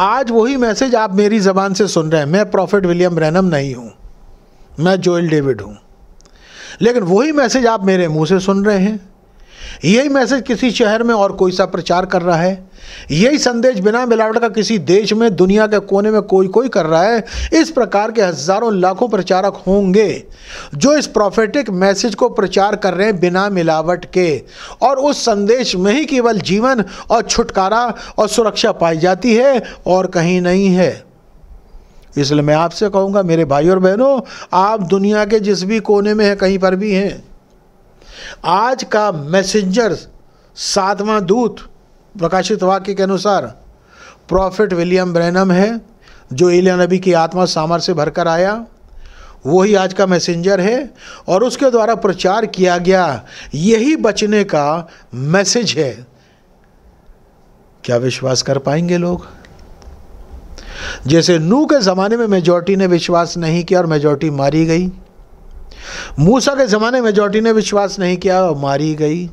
S1: आज वही मैसेज आप मेरी ज़बान से सुन रहे हैं मैं प्रॉफिट विलियम रैनम नहीं हूं मैं जोएल डेविड हूं लेकिन वही मैसेज आप मेरे मुंह से सुन रहे हैं यही मैसेज किसी शहर में और कोई सा प्रचार कर रहा है यही संदेश बिना मिलावट का किसी देश में दुनिया के कोने में कोई कोई कर रहा है इस प्रकार के हजारों लाखों प्रचारक होंगे जो इस प्रोफेटिक मैसेज को प्रचार कर रहे हैं बिना मिलावट के और उस संदेश में ही केवल जीवन और छुटकारा और सुरक्षा पाई जाती है और कहीं नहीं है इसलिए मैं आपसे कहूँगा मेरे भाई और बहनों आप दुनिया के जिस भी कोने में हैं कहीं पर भी हैं आज का मैसेंजर सातवां दूत प्रकाशित वाक्य के अनुसार प्रॉफिट विलियम ब्रैनम है जो इलिया नबी की आत्मा सामर से भरकर आया वही आज का मैसेंजर है और उसके द्वारा प्रचार किया गया यही बचने का मैसेज है क्या विश्वास कर पाएंगे लोग जैसे नू के ज़माने में मेजॉरिटी ने विश्वास नहीं किया और मेजॉरिटी मारी गई मूसा के ज़माने मेजोरिटी ने विश्वास नहीं किया और मारी गई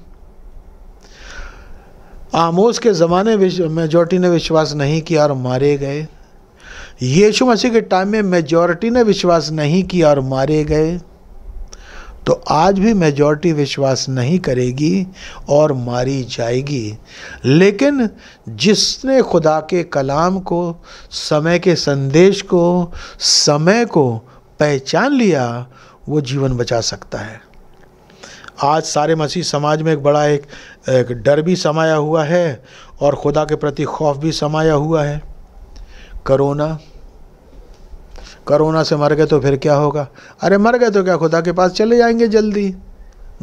S1: आमोस के ज़माने मेजोरिटी ने विश्वास नहीं किया और मारे गए यीशु मसीह के टाइम में मेजोरिटी ने विश्वास नहीं किया और मारे गए तो आज भी मेजॉरिटी विश्वास नहीं करेगी और मारी जाएगी लेकिन जिसने खुदा के कलाम को समय के संदेश को समय को पहचान लिया वो जीवन बचा सकता है आज सारे मसीह समाज में एक बड़ा एक, एक डर भी समाया हुआ है और खुदा के प्रति खौफ भी समाया हुआ है करोना करोना से मर गए तो फिर क्या होगा अरे मर गए तो क्या खुदा के पास चले जाएंगे जल्दी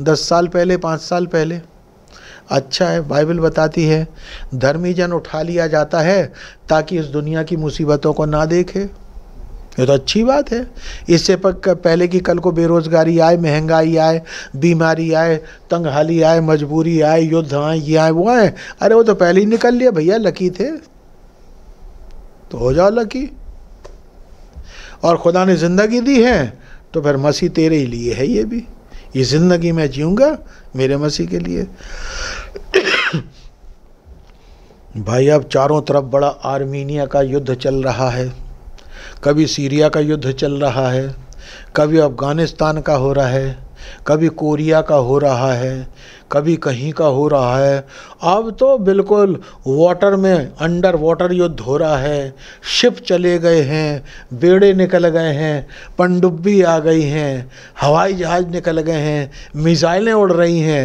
S1: दस साल पहले पाँच साल पहले अच्छा है बाइबल बताती है धर्मी जन उठा लिया जाता है ताकि इस दुनिया की मुसीबतों को ना देखे ये तो अच्छी बात है इससे पहले कि कल को बेरोज़गारी आए महंगाई आए बीमारी आए तंगहाली आए मजबूरी आए युद्ध आए ये आए वो आए अरे वो तो पहले ही निकल लिया भैया लकी थे तो हो जाओ लकी और खुदा ने ज़िंदगी दी है तो फिर मसीह तेरे ही लिए है ये भी ये ज़िंदगी मैं जीऊँगा मेरे मसीह के लिए भाई अब चारों तरफ बड़ा आर्मीनिया का युद्ध चल रहा है कभी सीरिया का युद्ध चल रहा है कभी अफ़गानिस्तान का हो रहा है कभी कोरिया का हो रहा है कभी कहीं का हो रहा है अब तो बिल्कुल वाटर में अंडर वाटर युद्ध हो रहा है शिप चले गए हैं बेड़े निकल गए हैं पनडुब्बी आ गई हैं हवाई जहाज़ निकल गए हैं मिज़ाइलें उड़ रही हैं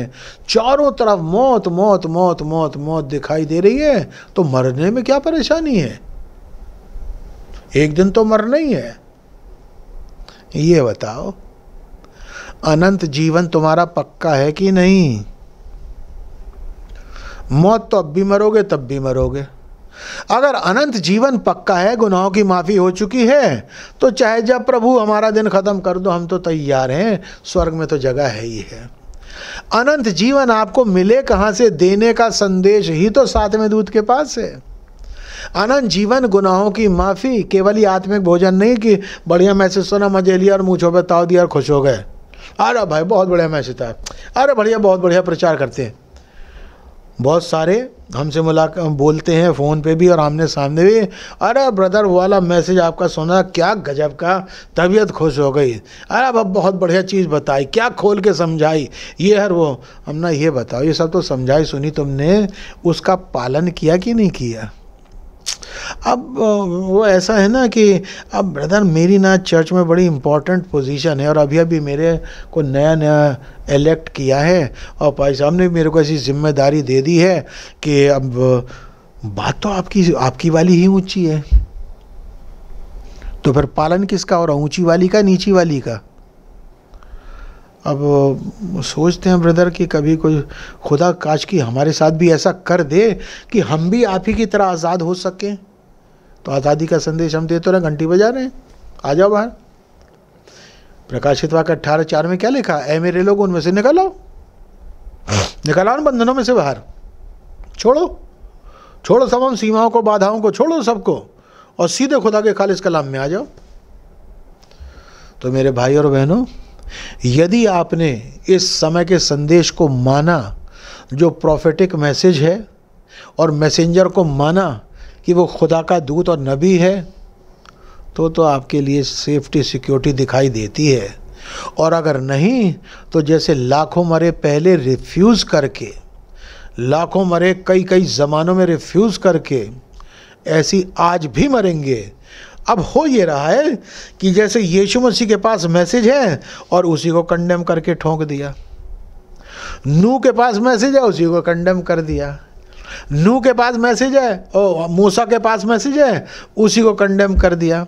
S1: चारों तरफ मौत मौत मौत मौत मौत दिखाई दे रही है तो मरने में क्या परेशानी है एक दिन तो मरना ही है ये बताओ अनंत जीवन तुम्हारा पक्का है कि नहीं मौत तो अब भी मरोगे तब भी मरोगे अगर अनंत जीवन पक्का है गुनाहों की माफ़ी हो चुकी है तो चाहे जब प्रभु हमारा दिन ख़त्म कर दो हम तो तैयार हैं स्वर्ग में तो जगह है ही है अनंत जीवन आपको मिले कहां से देने का संदेश ही तो सातवें दूत के पास है आनंद जीवन गुनाहों की माफ़ी केवल ही आत्मिक भोजन नहीं कि बढ़िया मैसेज सुना मजे लिया और मुँह छोपे ताव दिया और खुश हो गए अरे भाई बहुत बढ़िया मैसेज था अरे बढ़िया बहुत बढ़िया प्रचार करते हैं बहुत सारे हमसे मुलाकात बोलते हैं फ़ोन पे भी और आमने सामने भी अरे ब्रदर वाला मैसेज आपका सुना क्या गजब का तबीयत खुश हो गई अरे अब बहुत बढ़िया चीज़ बताई क्या खोल के समझाई ये हर वो हमने ये बताओ ये सब तो समझाई सुनी तुमने उसका पालन किया कि नहीं किया अब वो ऐसा है ना कि अब ब्रदर मेरी ना चर्च में बड़ी इंपॉर्टेंट पोजीशन है और अभी अभी मेरे को नया नया इलेक्ट किया है और भाई साहब ने मेरे को ऐसी जिम्मेदारी दे दी है कि अब बात तो आपकी आपकी वाली ही ऊंची है तो फिर पालन किसका और ऊंची वाली का नीची वाली का अब सोचते हैं ब्रदर कि कभी कोई खुदा काश की हमारे साथ भी ऐसा कर दे कि हम भी आप ही की तरह आज़ाद हो सकें तो आज़ादी का संदेश हम देते तो रहे घंटी बजा रहे हैं आ जाओ बाहर प्रकाशित वाक अट्ठारह चार में क्या लिखा ऐ मेरे लोग उनमें से निकालो निकालो उन बंधनों में से बाहर छोड़ो छोड़ो तमाम सीमाओं को बाधाओं को छोड़ो सबको और सीधे खुदा के खालिस कलाम में आ जाओ तो मेरे भाई और बहनों यदि आपने इस समय के संदेश को माना जो प्रोफेटिक मैसेज है और मैसेंजर को माना कि वो खुदा का दूत और नबी है तो तो आपके लिए सेफ्टी सिक्योरिटी दिखाई देती है और अगर नहीं तो जैसे लाखों मरे पहले रिफ्यूज़ करके लाखों मरे कई कई ज़मानों में रिफ्यूज़ करके ऐसी आज भी मरेंगे अब हो ये रहा है कि जैसे यीशु मसीह के पास मैसेज है और उसी को कंडेम करके ठोंक दिया नू के पास मैसेज है उसी को कंडेम कर दिया नू के पास मैसेज है ओ मूसा के पास मैसेज है उसी को कंडेम कर दिया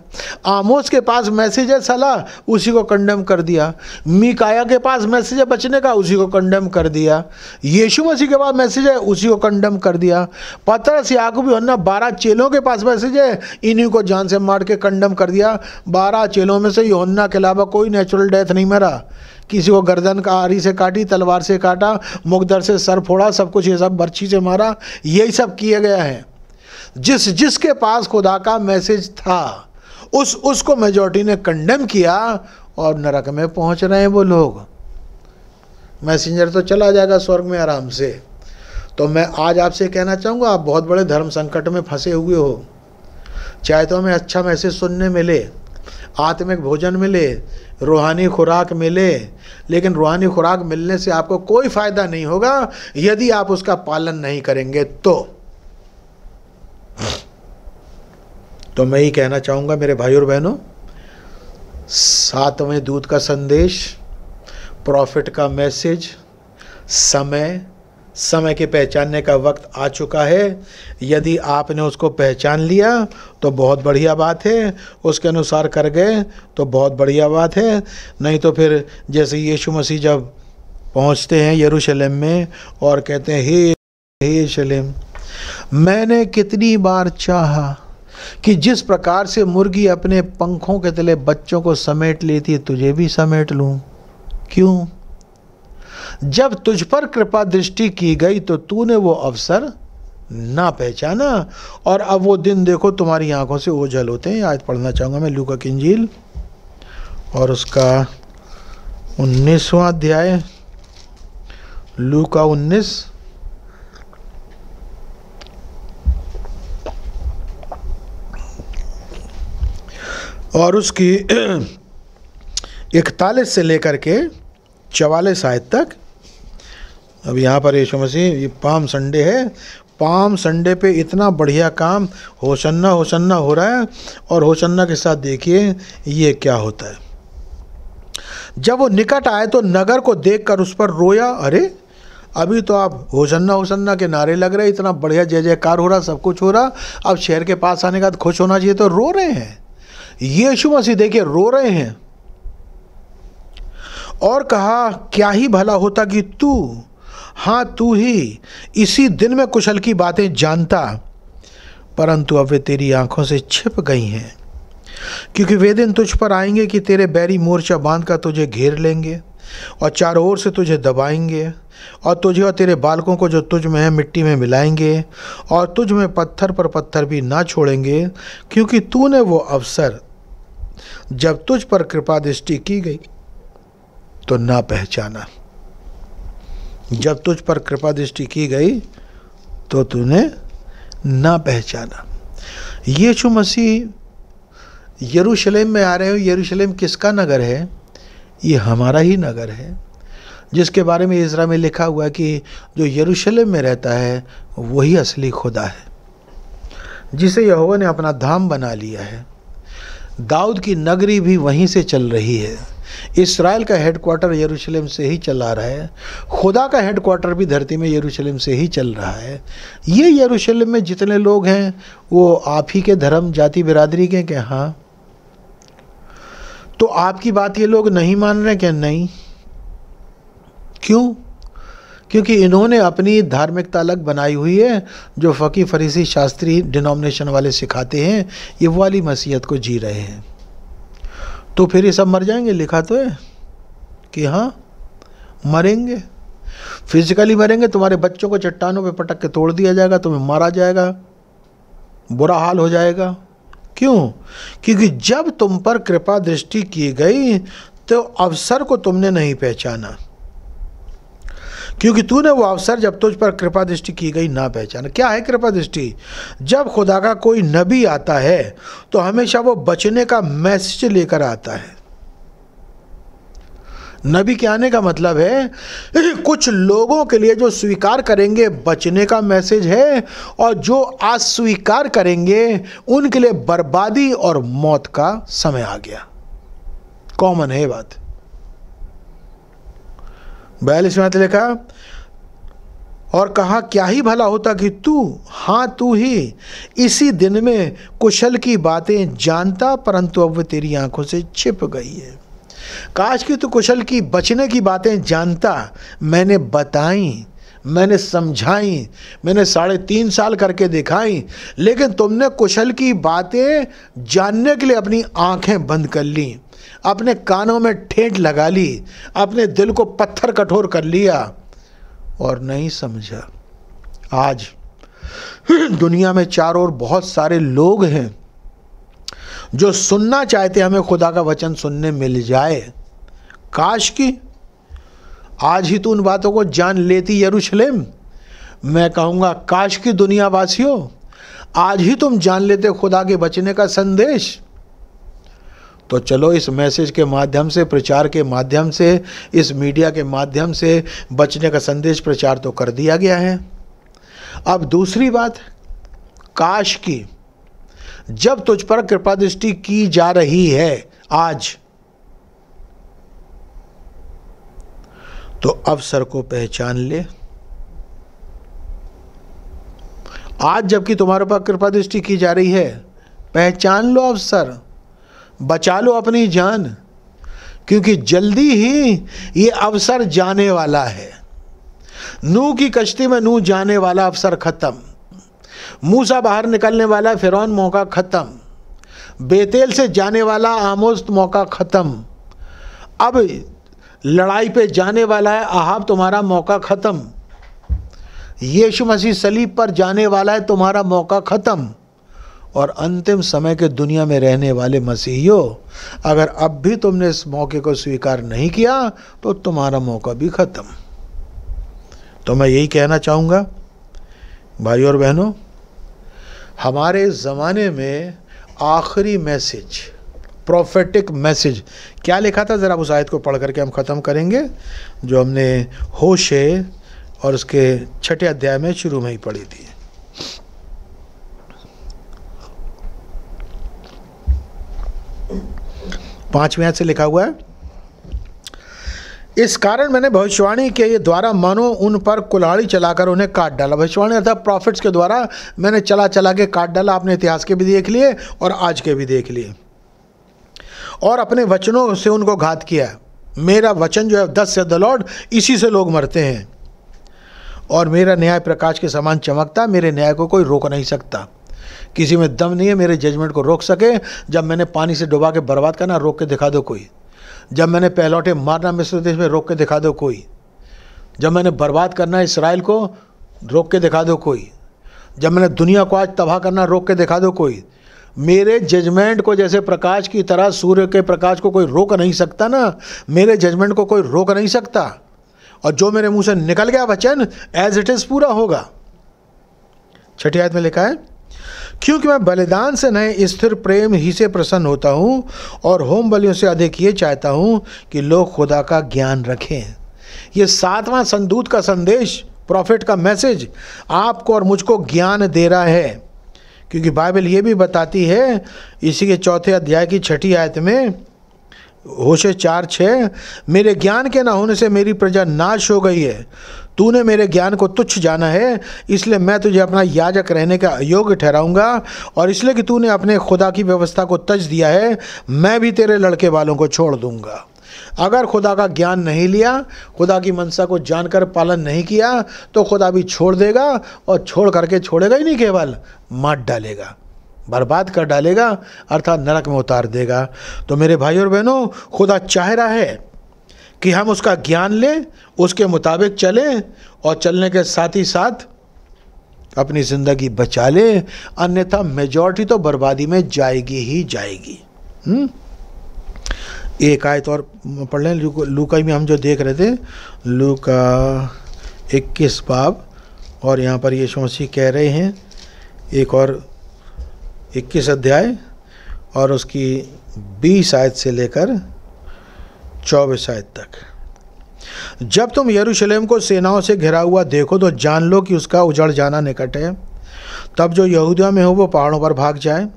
S1: आमोस के पास मैसेज है सलाह उसी को कंडेम कर दिया मीकाया के पास मैसेज है बचने का उसी को कंडेम कर दिया यीशु मसीह के पास मैसेज है उसी को कंडेम कर दिया पतरस याकूब योना बारह चेलों के पास मैसेज है इन्हीं को जान से मार के कंडेम कर दिया बारह चेलों में से योन्ना के अलावा कोई नेचुरल डेथ नहीं मरा किसी को गर्दन का आरी से काटी तलवार से काटा मुकदर से सर फोड़ा सब कुछ ये सब बर्छी से मारा यही सब किया गया है जिस जिसके पास खुदा का मैसेज था उस उसको मेजोरिटी ने कंडेम किया और नरक में पहुंच रहे हैं वो लोग मैसेंजर तो चला जाएगा स्वर्ग में आराम से तो मैं आज आपसे कहना चाहूँगा आप बहुत बड़े धर्म संकट में फंसे हुए हो चाहे तो हमें अच्छा मैसेज सुनने मिले आत्मिक भोजन मिले रूहानी खुराक मिले लेकिन रूहानी खुराक मिलने से आपको कोई फ़ायदा नहीं होगा यदि आप उसका पालन नहीं करेंगे तो तो मैं ही कहना चाहूंगा मेरे भाई और बहनों सातवें दूध का संदेश प्रॉफिट का मैसेज समय समय के पहचानने का वक्त आ चुका है यदि आपने उसको पहचान लिया तो बहुत बढ़िया बात है उसके अनुसार कर गए तो बहुत बढ़िया बात है नहीं तो फिर जैसे यीशु मसीह जब पहुंचते हैं यरूशलेम में और कहते हैं हे हे यरूशलेम मैंने कितनी बार चाहा कि जिस प्रकार से मुर्गी अपने पंखों के तले बच्चों को समेट लेती है तुझे भी समेट लूँ क्यों जब तुझ पर कृपा दृष्टि की गई तो तूने वो अवसर ना पहचाना और अब वो दिन देखो तुम्हारी आंखों से ओझल होते हैं आज पढ़ना चाहूंगा मैं लूका किंजील और उसका उन्नीसवा अध्याय लूका उन्नीस और उसकी इकतालीस से लेकर के चवालीस आयत तक अब यहाँ पर यशु मसीह ये पाम संडे है पाम संडे पे इतना बढ़िया काम होशन्ना होशन्ना हो रहा है और होशन्ना के साथ देखिए ये क्या होता है जब वो निकट आए तो नगर को देखकर उस पर रोया अरे अभी तो आप होशन्ना होशन्ना के नारे लग रहे इतना बढ़िया जय जयकार हो रहा सब कुछ हो रहा अब शहर के पास आने के बाद खुश होना चाहिए तो रो रहे हैं यीशु मसीह देखिए रो रहे हैं और कहा क्या ही भला होता कि तू हाँ तू ही इसी दिन में कुशल की बातें जानता परंतु अब वे तेरी आंखों से छिप गई हैं क्योंकि वे दिन तुझ पर आएंगे कि तेरे बैरी मोर्चा बांध कर तुझे घेर लेंगे और चारों ओर से तुझे दबाएंगे और तुझे और तेरे बालकों को जो तुझ में है मिट्टी में मिलाएंगे और तुझ में पत्थर पर पत्थर भी ना छोड़ेंगे क्योंकि तूने वो अवसर जब तुझ पर कृपा दृष्टि की गई तो ना पहचाना जब तुझ पर कृपा दृष्टि की गई तो तूने ना पहचाना यीशु मसीह यरूशलेम में आ रहे हो यरूशलेम किसका नगर है ये हमारा ही नगर है जिसके बारे में इसरा में लिखा हुआ है कि जो यरूशलेम में रहता है वही असली खुदा है जिसे यहोवा ने अपना धाम बना लिया है दाऊद की नगरी भी वहीं से चल रही है इसराइल का हेडक्वार्टर यरूशलेम से ही चल आ रहा है खुदा का हेडक्वार्टर भी धरती में यरूशलेम से ही चल रहा है ये यरूशलेम में जितने लोग हैं वो आप ही के धर्म जाति बिरादरी के क्या हाँ तो आपकी बात ये लोग नहीं मान रहे क्या नहीं क्यों क्योंकि इन्होंने अपनी धार्मिकता अलग बनाई हुई है जो फकी फरीसी शास्त्री डिनोमिनेशन वाले सिखाते हैं ये वाली मसीहत को जी रहे हैं तो फिर ये सब मर जाएंगे लिखा तो है कि हाँ मरेंगे फिजिकली मरेंगे तुम्हारे बच्चों को चट्टानों पे पटक के तोड़ दिया जाएगा तुम्हें मारा जाएगा बुरा हाल हो जाएगा क्यों क्योंकि जब तुम पर कृपा दृष्टि की गई तो अवसर को तुमने नहीं पहचाना क्योंकि तूने वो अवसर जब तुझ पर कृपा दृष्टि की गई ना पहचान क्या है कृपा दृष्टि जब खुदा का कोई नबी आता है तो हमेशा वो बचने का मैसेज लेकर आता है नबी के आने का मतलब है कुछ लोगों के लिए जो स्वीकार करेंगे बचने का मैसेज है और जो अस्वीकार करेंगे उनके लिए बर्बादी और मौत का समय आ गया कॉमन है बात बयालीसवें आयत लिखा और कहा क्या ही भला होता कि तू हाँ तू ही इसी दिन में कुशल की बातें जानता परंतु अब वह तेरी आंखों से छिप गई है काश कि तू कुशल की बचने की बातें जानता मैंने बताई मैंने समझाई मैंने साढ़े तीन साल करके दिखाई लेकिन तुमने कुशल की बातें जानने के लिए अपनी आंखें बंद कर लीं अपने कानों में ठेंट लगा ली अपने दिल को पत्थर कठोर कर लिया और नहीं समझा आज दुनिया में चार और बहुत सारे लोग हैं जो सुनना चाहते हमें खुदा का वचन सुनने मिल जाए काश की आज ही तो उन बातों को जान लेती यरूशलेम मैं कहूँगा काश की दुनियावासियों आज ही तुम जान लेते खुदा के बचने का संदेश तो चलो इस मैसेज के माध्यम से प्रचार के माध्यम से इस मीडिया के माध्यम से बचने का संदेश प्रचार तो कर दिया गया है अब दूसरी बात काश की जब तुझ पर कृपा दृष्टि की जा रही है आज तो अवसर को पहचान ले आज जबकि तुम्हारे पर कृपा दृष्टि की जा रही है पहचान लो अवसर बचा लो अपनी जान क्योंकि जल्दी ही ये अवसर जाने वाला है नू की कश्ती में नू जाने वाला अवसर ख़त्म मूसा बाहर निकलने वाला फिरौन मौका ख़त्म बेतेल से जाने वाला आमोस्त मौका ख़त्म अब लड़ाई पे जाने वाला है आहाब तुम्हारा मौका ख़त्म यीशु मसीह सलीब पर जाने वाला है तुम्हारा मौका ख़त्म और अंतिम समय के दुनिया में रहने वाले मसीहियों अगर अब भी तुमने इस मौके को स्वीकार नहीं किया तो तुम्हारा मौका भी ख़त्म तो मैं यही कहना चाहूँगा भाई और बहनों हमारे ज़माने में आखिरी मैसेज प्रोफेटिक मैसेज क्या लिखा था ज़रा उस आयत को पढ़ करके हम ख़त्म करेंगे जो हमने होशे और उसके छठे अध्याय में शुरू में ही पढ़ी थी पांचवें से लिखा हुआ है इस कारण मैंने भविष्यवाणी के द्वारा मानो उन पर कुल्हाड़ी चलाकर उन्हें काट डाला भविष्यवाणी अर्थात प्रॉफिट्स के द्वारा मैंने चला चला के काट डाला आपने इतिहास के भी देख लिए और आज के भी देख लिए और अपने वचनों से उनको घात किया मेरा वचन जो है दस से द लॉर्ड इसी से लोग मरते हैं और मेरा न्याय प्रकाश के समान चमकता मेरे न्याय को कोई रोक नहीं सकता किसी में दम नहीं है मेरे जजमेंट को रोक सके जब मैंने पानी से डुबा के बर्बाद करना रोक के दिखा दो कोई जब मैंने पहलौटे मारना मिस्र देश में रोक के दिखा दो कोई जब मैंने बर्बाद करना इसराइल को रोक के दिखा दो कोई जब मैंने दुनिया को आज तबाह करना रोक के दिखा दो कोई मेरे जजमेंट को जैसे प्रकाश की तरह सूर्य के प्रकाश को कोई रोक नहीं सकता ना मेरे जजमेंट को कोई रोक नहीं सकता और जो मेरे मुंह से निकल गया वचन एज इट इज़ पूरा होगा छठी आयत में लिखा है क्योंकि मैं बलिदान से नए स्थिर प्रेम ही से प्रसन्न होता हूँ और होम बलियों से अधिक ये चाहता हूँ कि लोग खुदा का ज्ञान रखें ये सातवां संदूत का संदेश प्रॉफिट का मैसेज आपको और मुझको ज्ञान दे रहा है क्योंकि बाइबल ये भी बताती है इसी के चौथे अध्याय की छठी आयत में होशे चार छः मेरे ज्ञान के ना होने से मेरी प्रजा नाश हो गई है तूने मेरे ज्ञान को तुच्छ जाना है इसलिए मैं तुझे अपना याजक रहने का अयोग्य ठहराऊंगा और इसलिए कि तूने अपने खुदा की व्यवस्था को तज दिया है मैं भी तेरे लड़के वालों को छोड़ दूंगा अगर खुदा का ज्ञान नहीं लिया खुदा की मनसा को जानकर पालन नहीं किया तो खुदा भी छोड़ देगा और छोड़ करके छोड़ेगा ही नहीं केवल मार डालेगा बर्बाद कर डालेगा अर्थात नरक में उतार देगा तो मेरे भाई और बहनों खुदा चाह रहा है कि हम उसका ज्ञान लें उसके मुताबिक चलें और चलने के साथ ही साथ अपनी ज़िंदगी बचा लें अन्यथा मेजॉरिटी तो बर्बादी में जाएगी ही जाएगी हुँ? हम्म? एक आयत और पढ़ लें लूका में हम जो देख रहे थे लूका इक्कीस बाब और यहाँ पर ये मसीह कह रहे हैं एक और इक्कीस अध्याय और उसकी बीस आयत से लेकर चौबीस आयत तक जब तुम यरूशलेम को सेनाओं से घिरा हुआ देखो तो जान लो कि उसका उजड़ जाना निकट है तब जो यहूदिया में हो वो पहाड़ों पर भाग जाए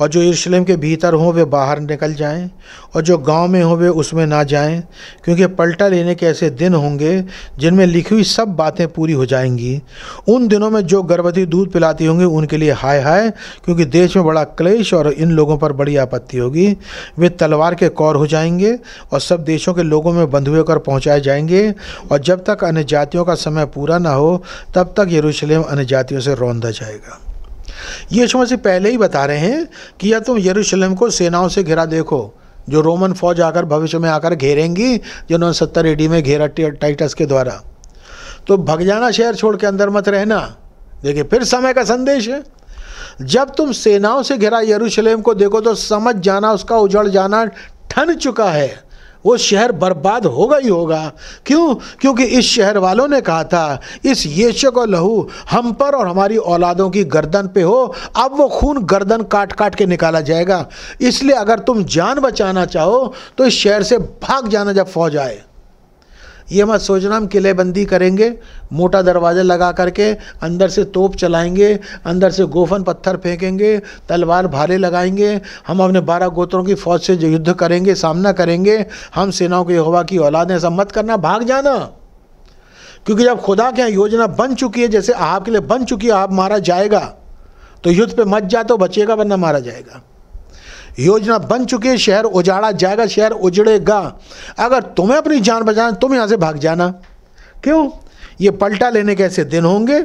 S1: और जो यरूशलेम के भीतर हों वे बाहर निकल जाएं और जो गांव में हों वे उसमें ना जाएं क्योंकि पलटा लेने के ऐसे दिन होंगे जिनमें लिखी हुई सब बातें पूरी हो जाएंगी उन दिनों में जो गर्भवती दूध पिलाती होंगी उनके लिए हाय हाय क्योंकि देश में बड़ा क्लेश और इन लोगों पर बड़ी आपत्ति होगी वे तलवार के कौर हो जाएंगे और सब देशों के लोगों में बंधुए कर पहुँचाए जाएंगे और जब तक अन्य जातियों का समय पूरा ना हो तब तक यरूशलेम अन्य जातियों से रौंदा जाएगा यीशु मसीह पहले ही बता रहे हैं कि या तुम तो यरूशलेम को सेनाओं से घिरा देखो जो रोमन फौज आकर भविष्य में आकर घेरेंगी जिन्होंने सत्तर एडी में घेरा टाइटस के द्वारा तो भग जाना शहर छोड़ के अंदर मत रहना देखिए फिर समय का संदेश है जब तुम सेनाओं से घिरा यरूशलेम को देखो तो समझ जाना उसका उजड़ जाना ठन चुका है वो शहर बर्बाद होगा ही होगा क्यों क्योंकि इस शहर वालों ने कहा था इस येशे को लहू हम पर और हमारी औलादों की गर्दन पे हो अब वो खून गर्दन काट काट के निकाला जाएगा इसलिए अगर तुम जान बचाना चाहो तो इस शहर से भाग जाना जब फौज आए ये मत सोचना हम किलेबंदी करेंगे मोटा दरवाज़ा लगा करके अंदर से तोप चलाएंगे अंदर से गोफन पत्थर फेंकेंगे तलवार भाले लगाएंगे हम अपने बारह गोत्रों की फौज से युद्ध करेंगे सामना करेंगे हम सेनाओं के हवा की औलाद हैं ऐसा मत करना भाग जाना क्योंकि जब खुदा के योजना बन चुकी है जैसे आपके लिए बन चुकी है आप मारा जाएगा तो युद्ध पर मत जा तो बचेगा वरना मारा जाएगा योजना बन चुकी है शहर उजाड़ा जाएगा शहर उजड़ेगा अगर तुम्हें अपनी जान बचाना तुम यहाँ से भाग जाना क्यों ये पलटा लेने के ऐसे दिन होंगे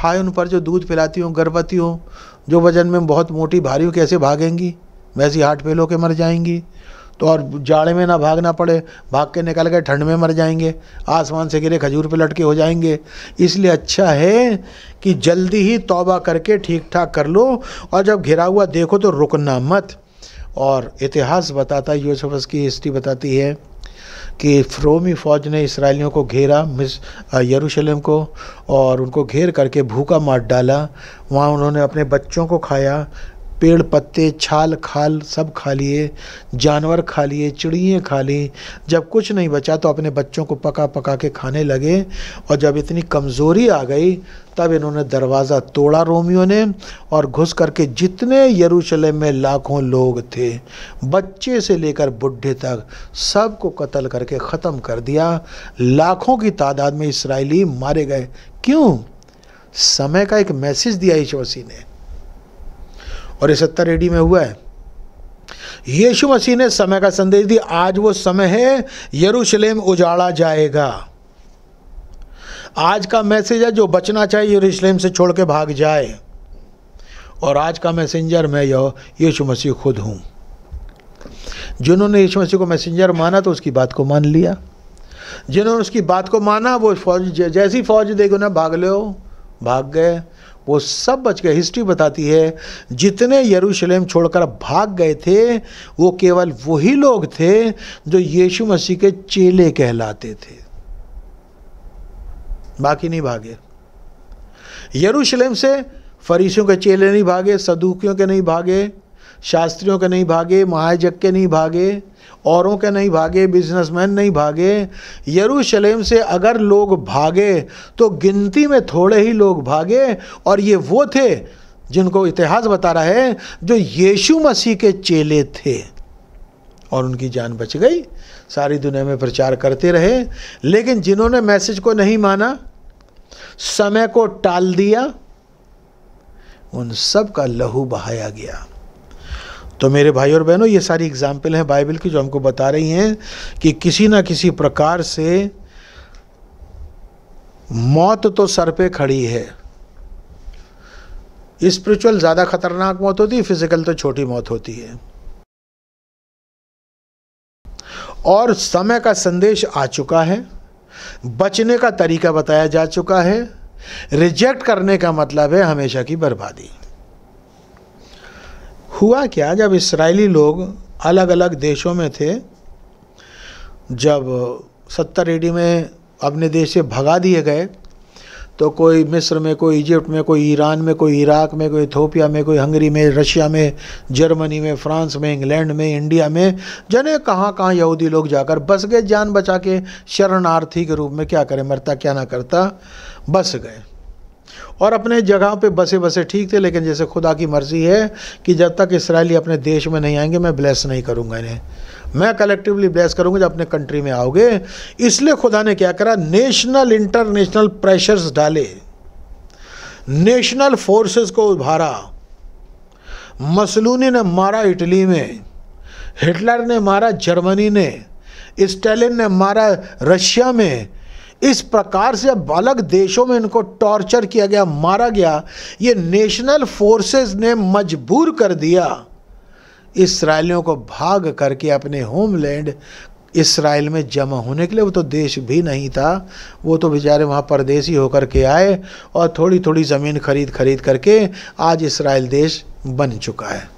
S1: हाय उन पर जो दूध पिलाती हो गर्भवती हो जो वजन में बहुत मोटी भारी हो कैसे भागेंगी वैसी हार्ट फेल होकर मर जाएंगी तो और जाड़े में ना भागना पड़े भाग के निकल गए ठंड में मर जाएंगे आसमान से गिरे खजूर पे लटके हो जाएंगे इसलिए अच्छा है कि जल्दी ही तौबा करके ठीक ठाक कर लो और जब घिरा हुआ देखो तो रुकना मत और इतिहास बताता है यूसफस की हिस्ट्री बताती है कि फ्रोमी फौज ने इसराइलियों को घेरा मिस यरूशलेम को और उनको घेर करके भूखा मार डाला वहाँ उन्होंने अपने बच्चों को खाया पेड़ पत्ते छाल खाल सब खा लिए जानवर खा लिए चिड़िए खा ली जब कुछ नहीं बचा तो अपने बच्चों को पका पका के खाने लगे और जब इतनी कमज़ोरी आ गई तब इन्होंने दरवाज़ा तोड़ा रोमियो ने और घुस करके जितने यरूशलेम में लाखों लोग थे बच्चे से लेकर बुढ़े तक सबको कत्ल करके ख़त्म कर दिया लाखों की तादाद में इसराइली मारे गए क्यों समय का एक मैसेज दिया ईश्वसी ने और ये सत्तर एडी में हुआ है यीशु मसीह ने समय का संदेश दिया आज वो समय है यरूशलेम उजाड़ा जाएगा आज का मैसेज है जो बचना चाहिए यरूशलेम से छोड़ के भाग जाए और आज का मैसेंजर मैं यह यीशु मसीह खुद हूँ जिन्होंने यीशु मसीह को मैसेंजर माना तो उसकी बात को मान लिया जिन्होंने उसकी बात को माना वो फौज जैसी फौज देखो ना भाग लो भाग गए वो सब बच गए हिस्ट्री बताती है जितने यरूशलेम छोड़कर भाग गए थे वो केवल वही लोग थे जो यीशु मसीह के चेले कहलाते थे बाकी नहीं भागे यरूशलेम से फरीसियों के चेले नहीं भागे सदूकियों के नहीं भागे शास्त्रियों के नहीं भागे महाजक के नहीं भागे औरों के नहीं भागे बिजनेसमैन नहीं भागे यरूशलेम से अगर लोग भागे तो गिनती में थोड़े ही लोग भागे और ये वो थे जिनको इतिहास बता रहा है जो यीशु मसीह के चेले थे और उनकी जान बच गई सारी दुनिया में प्रचार करते रहे लेकिन जिन्होंने मैसेज को नहीं माना समय को टाल दिया उन सब का लहू बहाया गया तो मेरे भाई और बहनों ये सारी एग्जाम्पल हैं बाइबल की जो हमको बता रही हैं कि किसी ना किसी प्रकार से मौत तो सर पे खड़ी है स्पिरिचुअल ज़्यादा खतरनाक मौत होती है फिजिकल तो छोटी मौत होती है और समय का संदेश आ चुका है बचने का तरीका बताया जा चुका है रिजेक्ट करने का मतलब है हमेशा की बर्बादी हुआ क्या जब इसराइली लोग अलग अलग देशों में थे जब सत्तर एडी में अपने देश से भगा दिए गए तो कोई मिस्र में कोई इजिप्ट में कोई ईरान में कोई इराक में कोई इथोपिया में कोई हंगरी में रशिया में जर्मनी में फ्रांस में इंग्लैंड में इंडिया में जने कहाँ कहाँ यहूदी लोग जाकर बस गए जान बचा के शरणार्थी के रूप में क्या करें मरता क्या ना करता बस गए और अपने जगह पे बसे बसे ठीक थे लेकिन जैसे खुदा की मर्ज़ी है कि जब तक इसराइली अपने देश में नहीं आएंगे मैं ब्लेस नहीं करूँगा इन्हें मैं कलेक्टिवली ब्लेस करूँगा जब अपने कंट्री में आओगे इसलिए खुदा ने क्या करा नेशनल इंटरनेशनल प्रेशर्स डाले नेशनल फोर्सेस को उभारा मसलूनी ने मारा इटली में हिटलर ने मारा जर्मनी ने स्टालिन ने मारा रशिया में इस प्रकार से अब अलग देशों में इनको टॉर्चर किया गया मारा गया ये नेशनल फोर्सेस ने मजबूर कर दिया इसराइलियों को भाग करके अपने होमलैंड इसराइल में जमा होने के लिए वो तो देश भी नहीं था वो तो बेचारे वहाँ परदेसी होकर के आए और थोड़ी थोड़ी ज़मीन खरीद खरीद करके आज इसराइल देश बन चुका है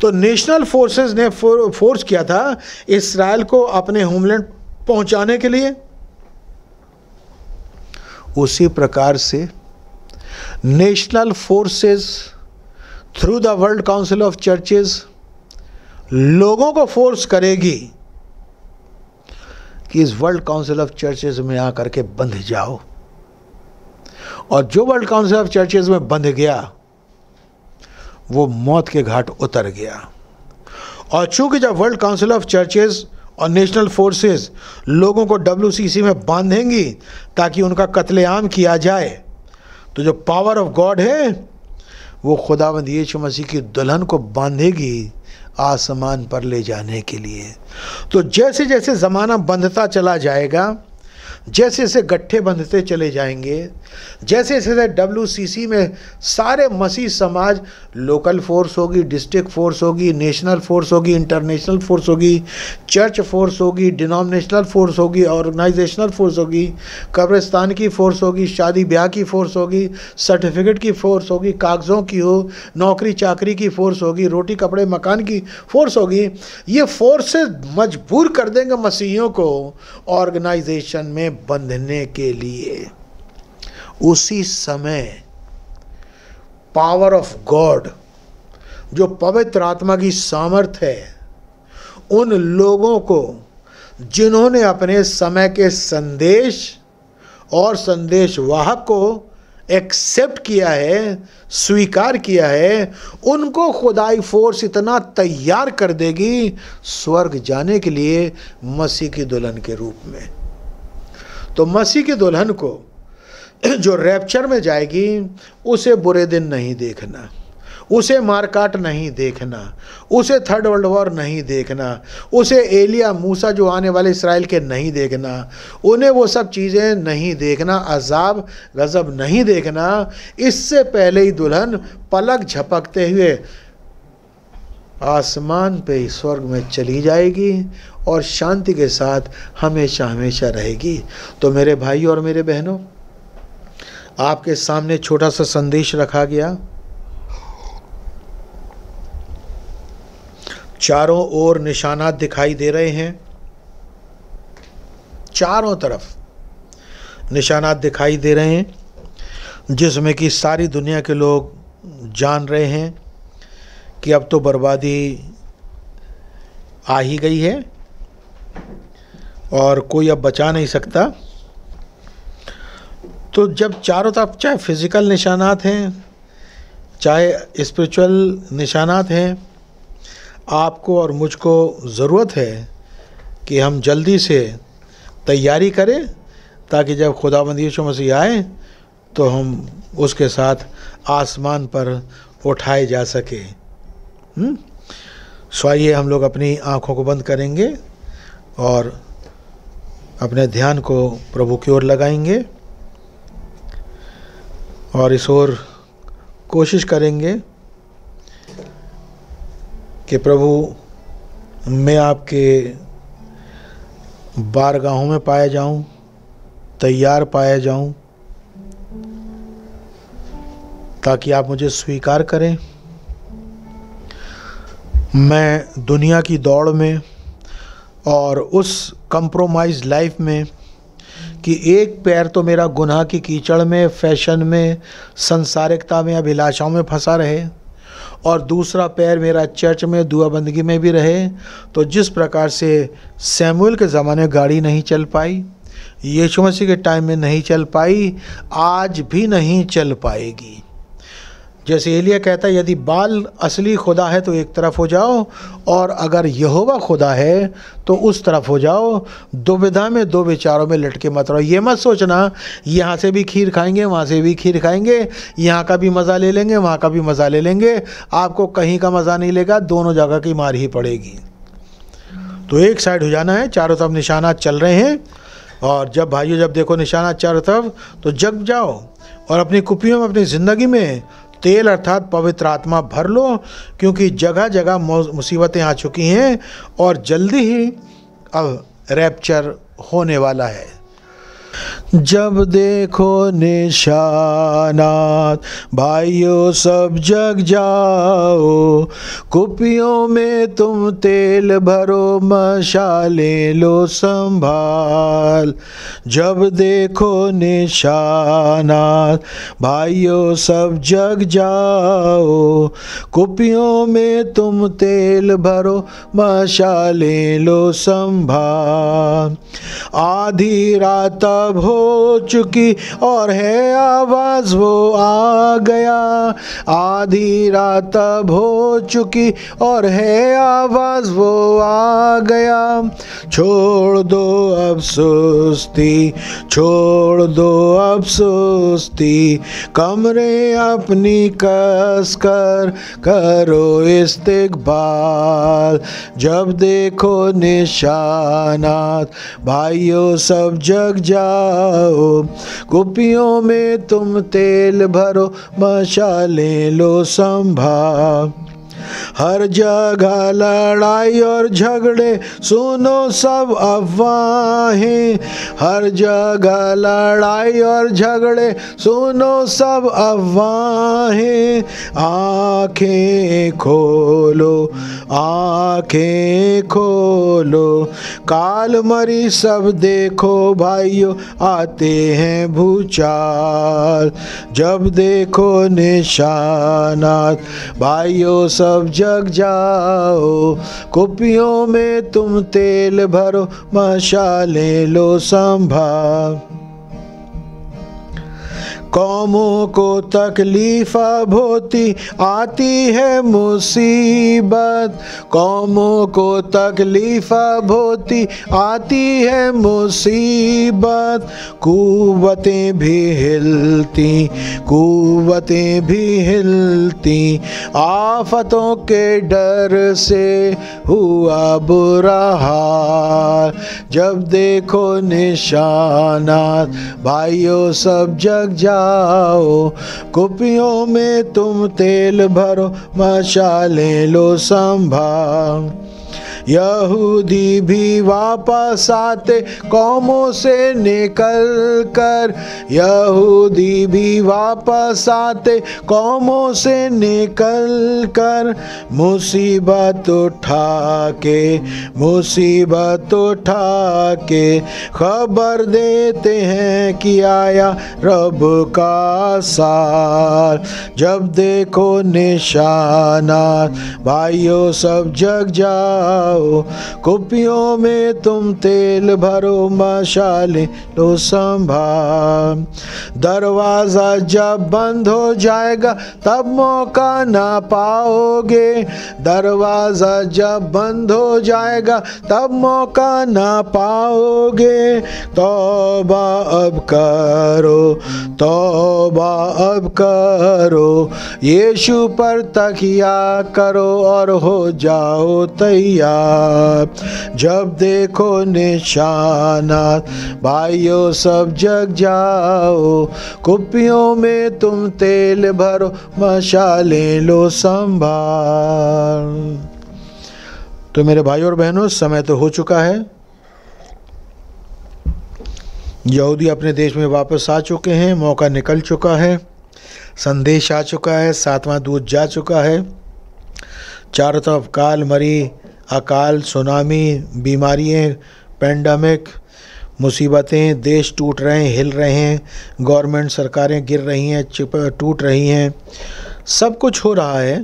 S1: तो नेशनल फोर्सेस ने फोर्स किया था इसराइल को अपने होमलैंड पहुंचाने के लिए उसी प्रकार से national forces through the World Council of Churches लोगों को फोर्स करेगी कि इस वर्ल्ड काउंसिल ऑफ चर्चेज में आकर के बंध जाओ और जो वर्ल्ड काउंसिल ऑफ चर्चेज में बंध गया वो मौत के घाट उतर गया और चूंकि जब वर्ल्ड काउंसिल ऑफ चर्चेज और नेशनल फोर्सेस लोगों को डब्ल्यू में बांधेंगी ताकि उनका कत्लेआम किया जाए तो जो पावर ऑफ गॉड है वो खुदावंद यीशु मसीह की दुल्हन को बांधेगी आसमान पर ले जाने के लिए तो जैसे जैसे ज़माना बंधता चला जाएगा जैसे जैसे गट्ठे बंधते चले जाएंगे जैसे जैसे डब्ल्यू में सारे मसीह समाज लोकल फोर्स होगी डिस्ट्रिक्ट फोर्स होगी नेशनल फोर्स होगी इंटरनेशनल फोर्स होगी चर्च फोर्स होगी डिनोमिनेशनल फोर्स होगी ऑर्गेनाइजेशनल फोर्स होगी कब्रिस्तान की फोर्स होगी शादी ब्याह की फोर्स होगी सर्टिफिकेट की फोर्स होगी कागज़ों की हो नौकरी चाकरी की फोर्स होगी रोटी कपड़े मकान की फोर्स होगी ये फोर्सेज मजबूर कर देंगे मसीहियों को ऑर्गेनाइजेशन में बंधने के लिए उसी समय पावर ऑफ गॉड जो पवित्र आत्मा की सामर्थ है उन लोगों को जिन्होंने अपने समय के संदेश और संदेश वाहक को एक्सेप्ट किया है स्वीकार किया है उनको खुदाई फोर्स इतना तैयार कर देगी स्वर्ग जाने के लिए मसीह की दुल्हन के रूप में तो मसीह की दुल्हन को जो रैप्चर में जाएगी उसे बुरे दिन नहीं देखना उसे मारकाट नहीं देखना उसे थर्ड वर्ल्ड वॉर नहीं देखना उसे एलिया मूसा जो आने वाले इसराइल के नहीं देखना उन्हें वो सब चीज़ें नहीं देखना अजाब गज़ब नहीं देखना इससे पहले ही दुल्हन पलक झपकते हुए आसमान पे स्वर्ग में चली जाएगी और शांति के साथ हमेशा हमेशा रहेगी तो मेरे भाई और मेरे बहनों आपके सामने छोटा सा संदेश रखा गया चारों ओर निशानात दिखाई दे रहे हैं चारों तरफ निशानात दिखाई दे रहे हैं जिसमें कि सारी दुनिया के लोग जान रहे हैं कि अब तो बर्बादी आ ही गई है और कोई अब बचा नहीं सकता तो जब चारों तरफ चाहे फिज़िकल निशानात हैं चाहे स्पिरिचुअल निशानात हैं आपको और मुझको ज़रूरत है कि हम जल्दी से तैयारी करें ताकि जब खुदा यीशु मसीह आए तो हम उसके साथ आसमान पर उठाए जा सके हम्म? सो आइए हम लोग अपनी आँखों को बंद करेंगे और अपने ध्यान को प्रभु की ओर लगाएंगे और इस ओर कोशिश करेंगे कि प्रभु मैं आपके बारगाहों में पाया जाऊं, तैयार पाया जाऊं, ताकि आप मुझे स्वीकार करें मैं दुनिया की दौड़ में और उस कंप्रोमाइज लाइफ में कि एक पैर तो मेरा गुनाह की कीचड़ में फैशन में संसारिकता में अभिलाषाओं में फंसा रहे और दूसरा पैर मेरा चर्च में दुआ बंदगी में भी रहे तो जिस प्रकार से सैमुअल के ज़माने गाड़ी नहीं चल पाई यीशु मसीह के टाइम में नहीं चल पाई आज भी नहीं चल पाएगी जैसे एलिया कहता है यदि बाल असली खुदा है तो एक तरफ हो जाओ और अगर यहोवा खुदा है तो उस तरफ हो जाओ दुविधा में दो विचारों में लटके मत रहो ये मत सोचना यहाँ से भी खीर खाएंगे वहाँ से भी खीर खाएंगे यहाँ का भी मज़ा ले लेंगे वहाँ का भी मज़ा ले लेंगे आपको कहीं का मज़ा नहीं लेगा दोनों जगह की मार ही पड़ेगी तो एक साइड हो जाना है चारों तरफ निशाना चल रहे हैं और जब भाइयों जब देखो निशाना चारों तरफ तो जग जाओ और अपनी कुपियों में अपनी ज़िंदगी में तेल अर्थात पवित्र आत्मा भर लो क्योंकि जगह जगह मुसीबतें आ चुकी हैं और जल्दी ही अब रैप्चर होने वाला है जब देखो निशानात भाइयों सब जग जाओ कुपियों में तुम तेल भरो मशाले लो संभाल जब देखो निशानात भाइयों सब जग जाओ कुपियों में तुम तेल भरो मशाले लो संभाल आधी राता अब हो चुकी और है आवाज़ वो आ गया आधी रात अब हो चुकी और है आवाज़ वो आ गया छोड़ दो अब सुस्ती छोड़ दो अब सुस्ती कमरे अपनी कस कर करो इस्तेकबाल जब देखो निशानात भाइयों सब जग जा जाओ कुपियों में तुम तेल भरो मशाले लो संभा हर जगह लड़ाई और झगड़े सुनो सब अफवाहें हर जगह लड़ाई और झगड़े सुनो सब अफवाहें आंखें खोलो आंखें खोलो काल मरी सब देखो भाइयों आते हैं भूचाल जब देखो निशाना भाइयों सब सब जग जाओ कुपियों में तुम तेल भरो मशाले लो संभा कौमों को तकलीफ अब होती आती है मुसीबत कौमों को तकलीफ अब होती आती है मुसीबत कुवतें भी हिलती कुवतें भी हिलती आफतों के डर से हुआ बुरा हाल जब देखो निशाना भाइयों सब जग जा जाओ कुपियों में तुम तेल भरो मशाले लो संभा यहूदी भी वापस आते कौमों से निकल कर यहूदी भी वापस आते कौमों से निकल कर मुसीबत उठा के मुसीबत उठा के खबर देते हैं कि आया रब का सार जब देखो निशाना भाइयों सब जग जा जाओ कुपियों में तुम तेल भरो मशाले लो संभाल दरवाज़ा जब बंद हो जाएगा तब मौका ना पाओगे दरवाज़ा जब बंद हो जाएगा तब मौका ना पाओगे तौबा अब करो तौबा अब करो यीशु पर तकिया करो और हो जाओ तैयार जब देखो निशाना भाइयों सब जग जाओ कुपियों में तुम तेल भरो मशाले लो संभाल तो मेरे भाई और बहनों समय तो हो चुका है यहूदी अपने देश में वापस आ चुके हैं मौका निकल चुका है संदेश आ चुका है सातवां दूध जा चुका है चारों तरफ काल मरी अकाल सुनामी बीमारियाँ पेंडेमिक मुसीबतें देश टूट रहे हैं हिल रहे हैं गवर्नमेंट सरकारें गिर रही हैं चिप टूट रही हैं सब कुछ हो रहा है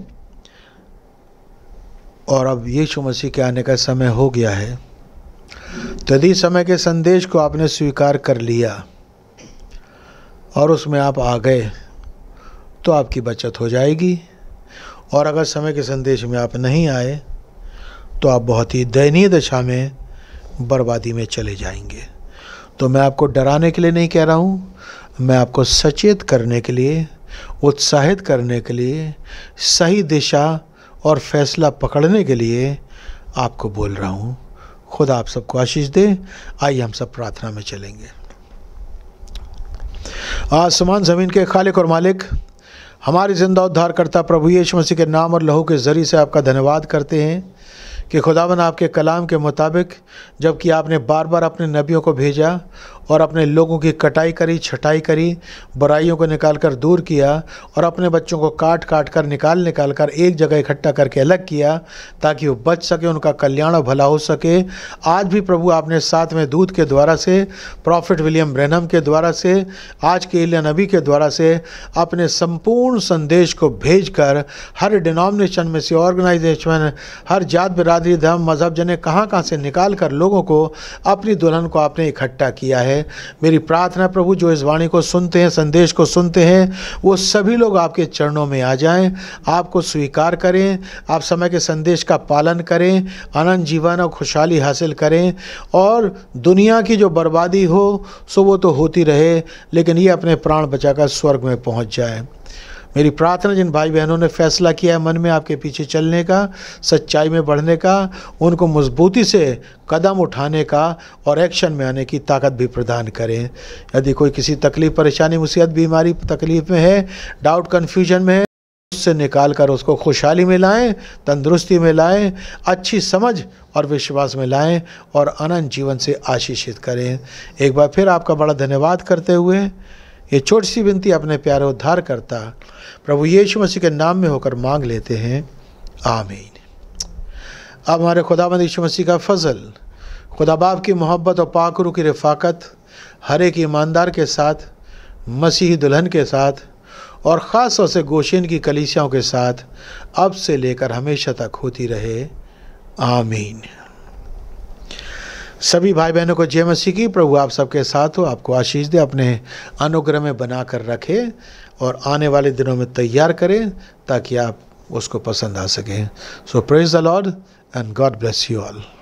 S1: और अब यीशु मसीह के आने का समय हो गया है तो यदि समय के संदेश को आपने स्वीकार कर लिया और उसमें आप आ गए तो आपकी बचत हो जाएगी और अगर समय के संदेश में आप नहीं आए तो आप बहुत ही दयनीय दशा में बर्बादी में चले जाएंगे तो मैं आपको डराने के लिए नहीं कह रहा हूँ मैं आपको सचेत करने के लिए उत्साहित करने के लिए सही दिशा और फैसला पकड़ने के लिए आपको बोल रहा हूँ खुद आप सबको आशीष दे आइए हम सब प्रार्थना में चलेंगे आसमान ज़मीन के खालिक और मालिक हमारे जिंदा उद्धारकर्ता प्रभु यीशु मसीह के नाम और लहू के ज़रिए से आपका धन्यवाद करते हैं कि खुदावन आपके कलाम के मुताबिक जबकि आपने बार बार अपने नबियों को भेजा और अपने लोगों की कटाई करी छटाई करी बुराइयों को निकाल कर दूर किया और अपने बच्चों को काट काट कर निकाल निकाल कर एक जगह इकट्ठा करके अलग किया ताकि वो बच सके उनका कल्याण और भला हो सके आज भी प्रभु आपने साथ में दूध के द्वारा से प्रॉफिट विलियम ब्रैनम के द्वारा से आज के एलिया नबी के द्वारा से अपने संपूर्ण संदेश को भेज कर हर डिनोमिनेशन में से ऑर्गेनाइजेशन हर जात बिरादरी धर्म मजहब जने कहाँ कहाँ से निकाल कर लोगों को अपनी दुल्हन को आपने इकट्ठा किया है है मेरी प्रार्थना प्रभु जो इस वाणी को सुनते हैं संदेश को सुनते हैं वो सभी लोग आपके चरणों में आ जाएं आपको स्वीकार करें आप समय के संदेश का पालन करें आनंद जीवन और खुशहाली हासिल करें और दुनिया की जो बर्बादी हो सो वो तो होती रहे लेकिन ये अपने प्राण बचाकर स्वर्ग में पहुंच जाए मेरी प्रार्थना जिन भाई बहनों ने फैसला किया है मन में आपके पीछे चलने का सच्चाई में बढ़ने का उनको मजबूती से कदम उठाने का और एक्शन में आने की ताकत भी प्रदान करें यदि कोई किसी तकलीफ परेशानी मुसीबत बीमारी तकलीफ में है डाउट कन्फ्यूजन में है उससे निकाल कर उसको खुशहाली में लाएं तंदुरुस्ती में लाएं अच्छी समझ और विश्वास में लाएं और अनंत जीवन से आशीषित करें एक बार फिर आपका बड़ा धन्यवाद करते हुए ये छोटी सी विनती अपने प्यारे उद्धार करता प्रभु यीशु मसीह के नाम में होकर मांग लेते हैं आमीन अब हमारे खुदाबंद यीशु मसीह का फजल खुदा बाप की मोहब्बत और पाकरू की रफाकत हर एक ईमानदार के साथ मसीही दुल्हन के साथ और ख़ास तौर से गोशेन की कलीसियाओं के साथ अब से लेकर हमेशा तक होती रहे आमीन सभी भाई बहनों को जय मसीह की प्रभु आप सबके साथ हो आपको आशीष दे अपने अनुग्रह में बना कर रखे और आने वाले दिनों में तैयार करें ताकि आप उसको पसंद आ सकें so praise the Lord and God bless you all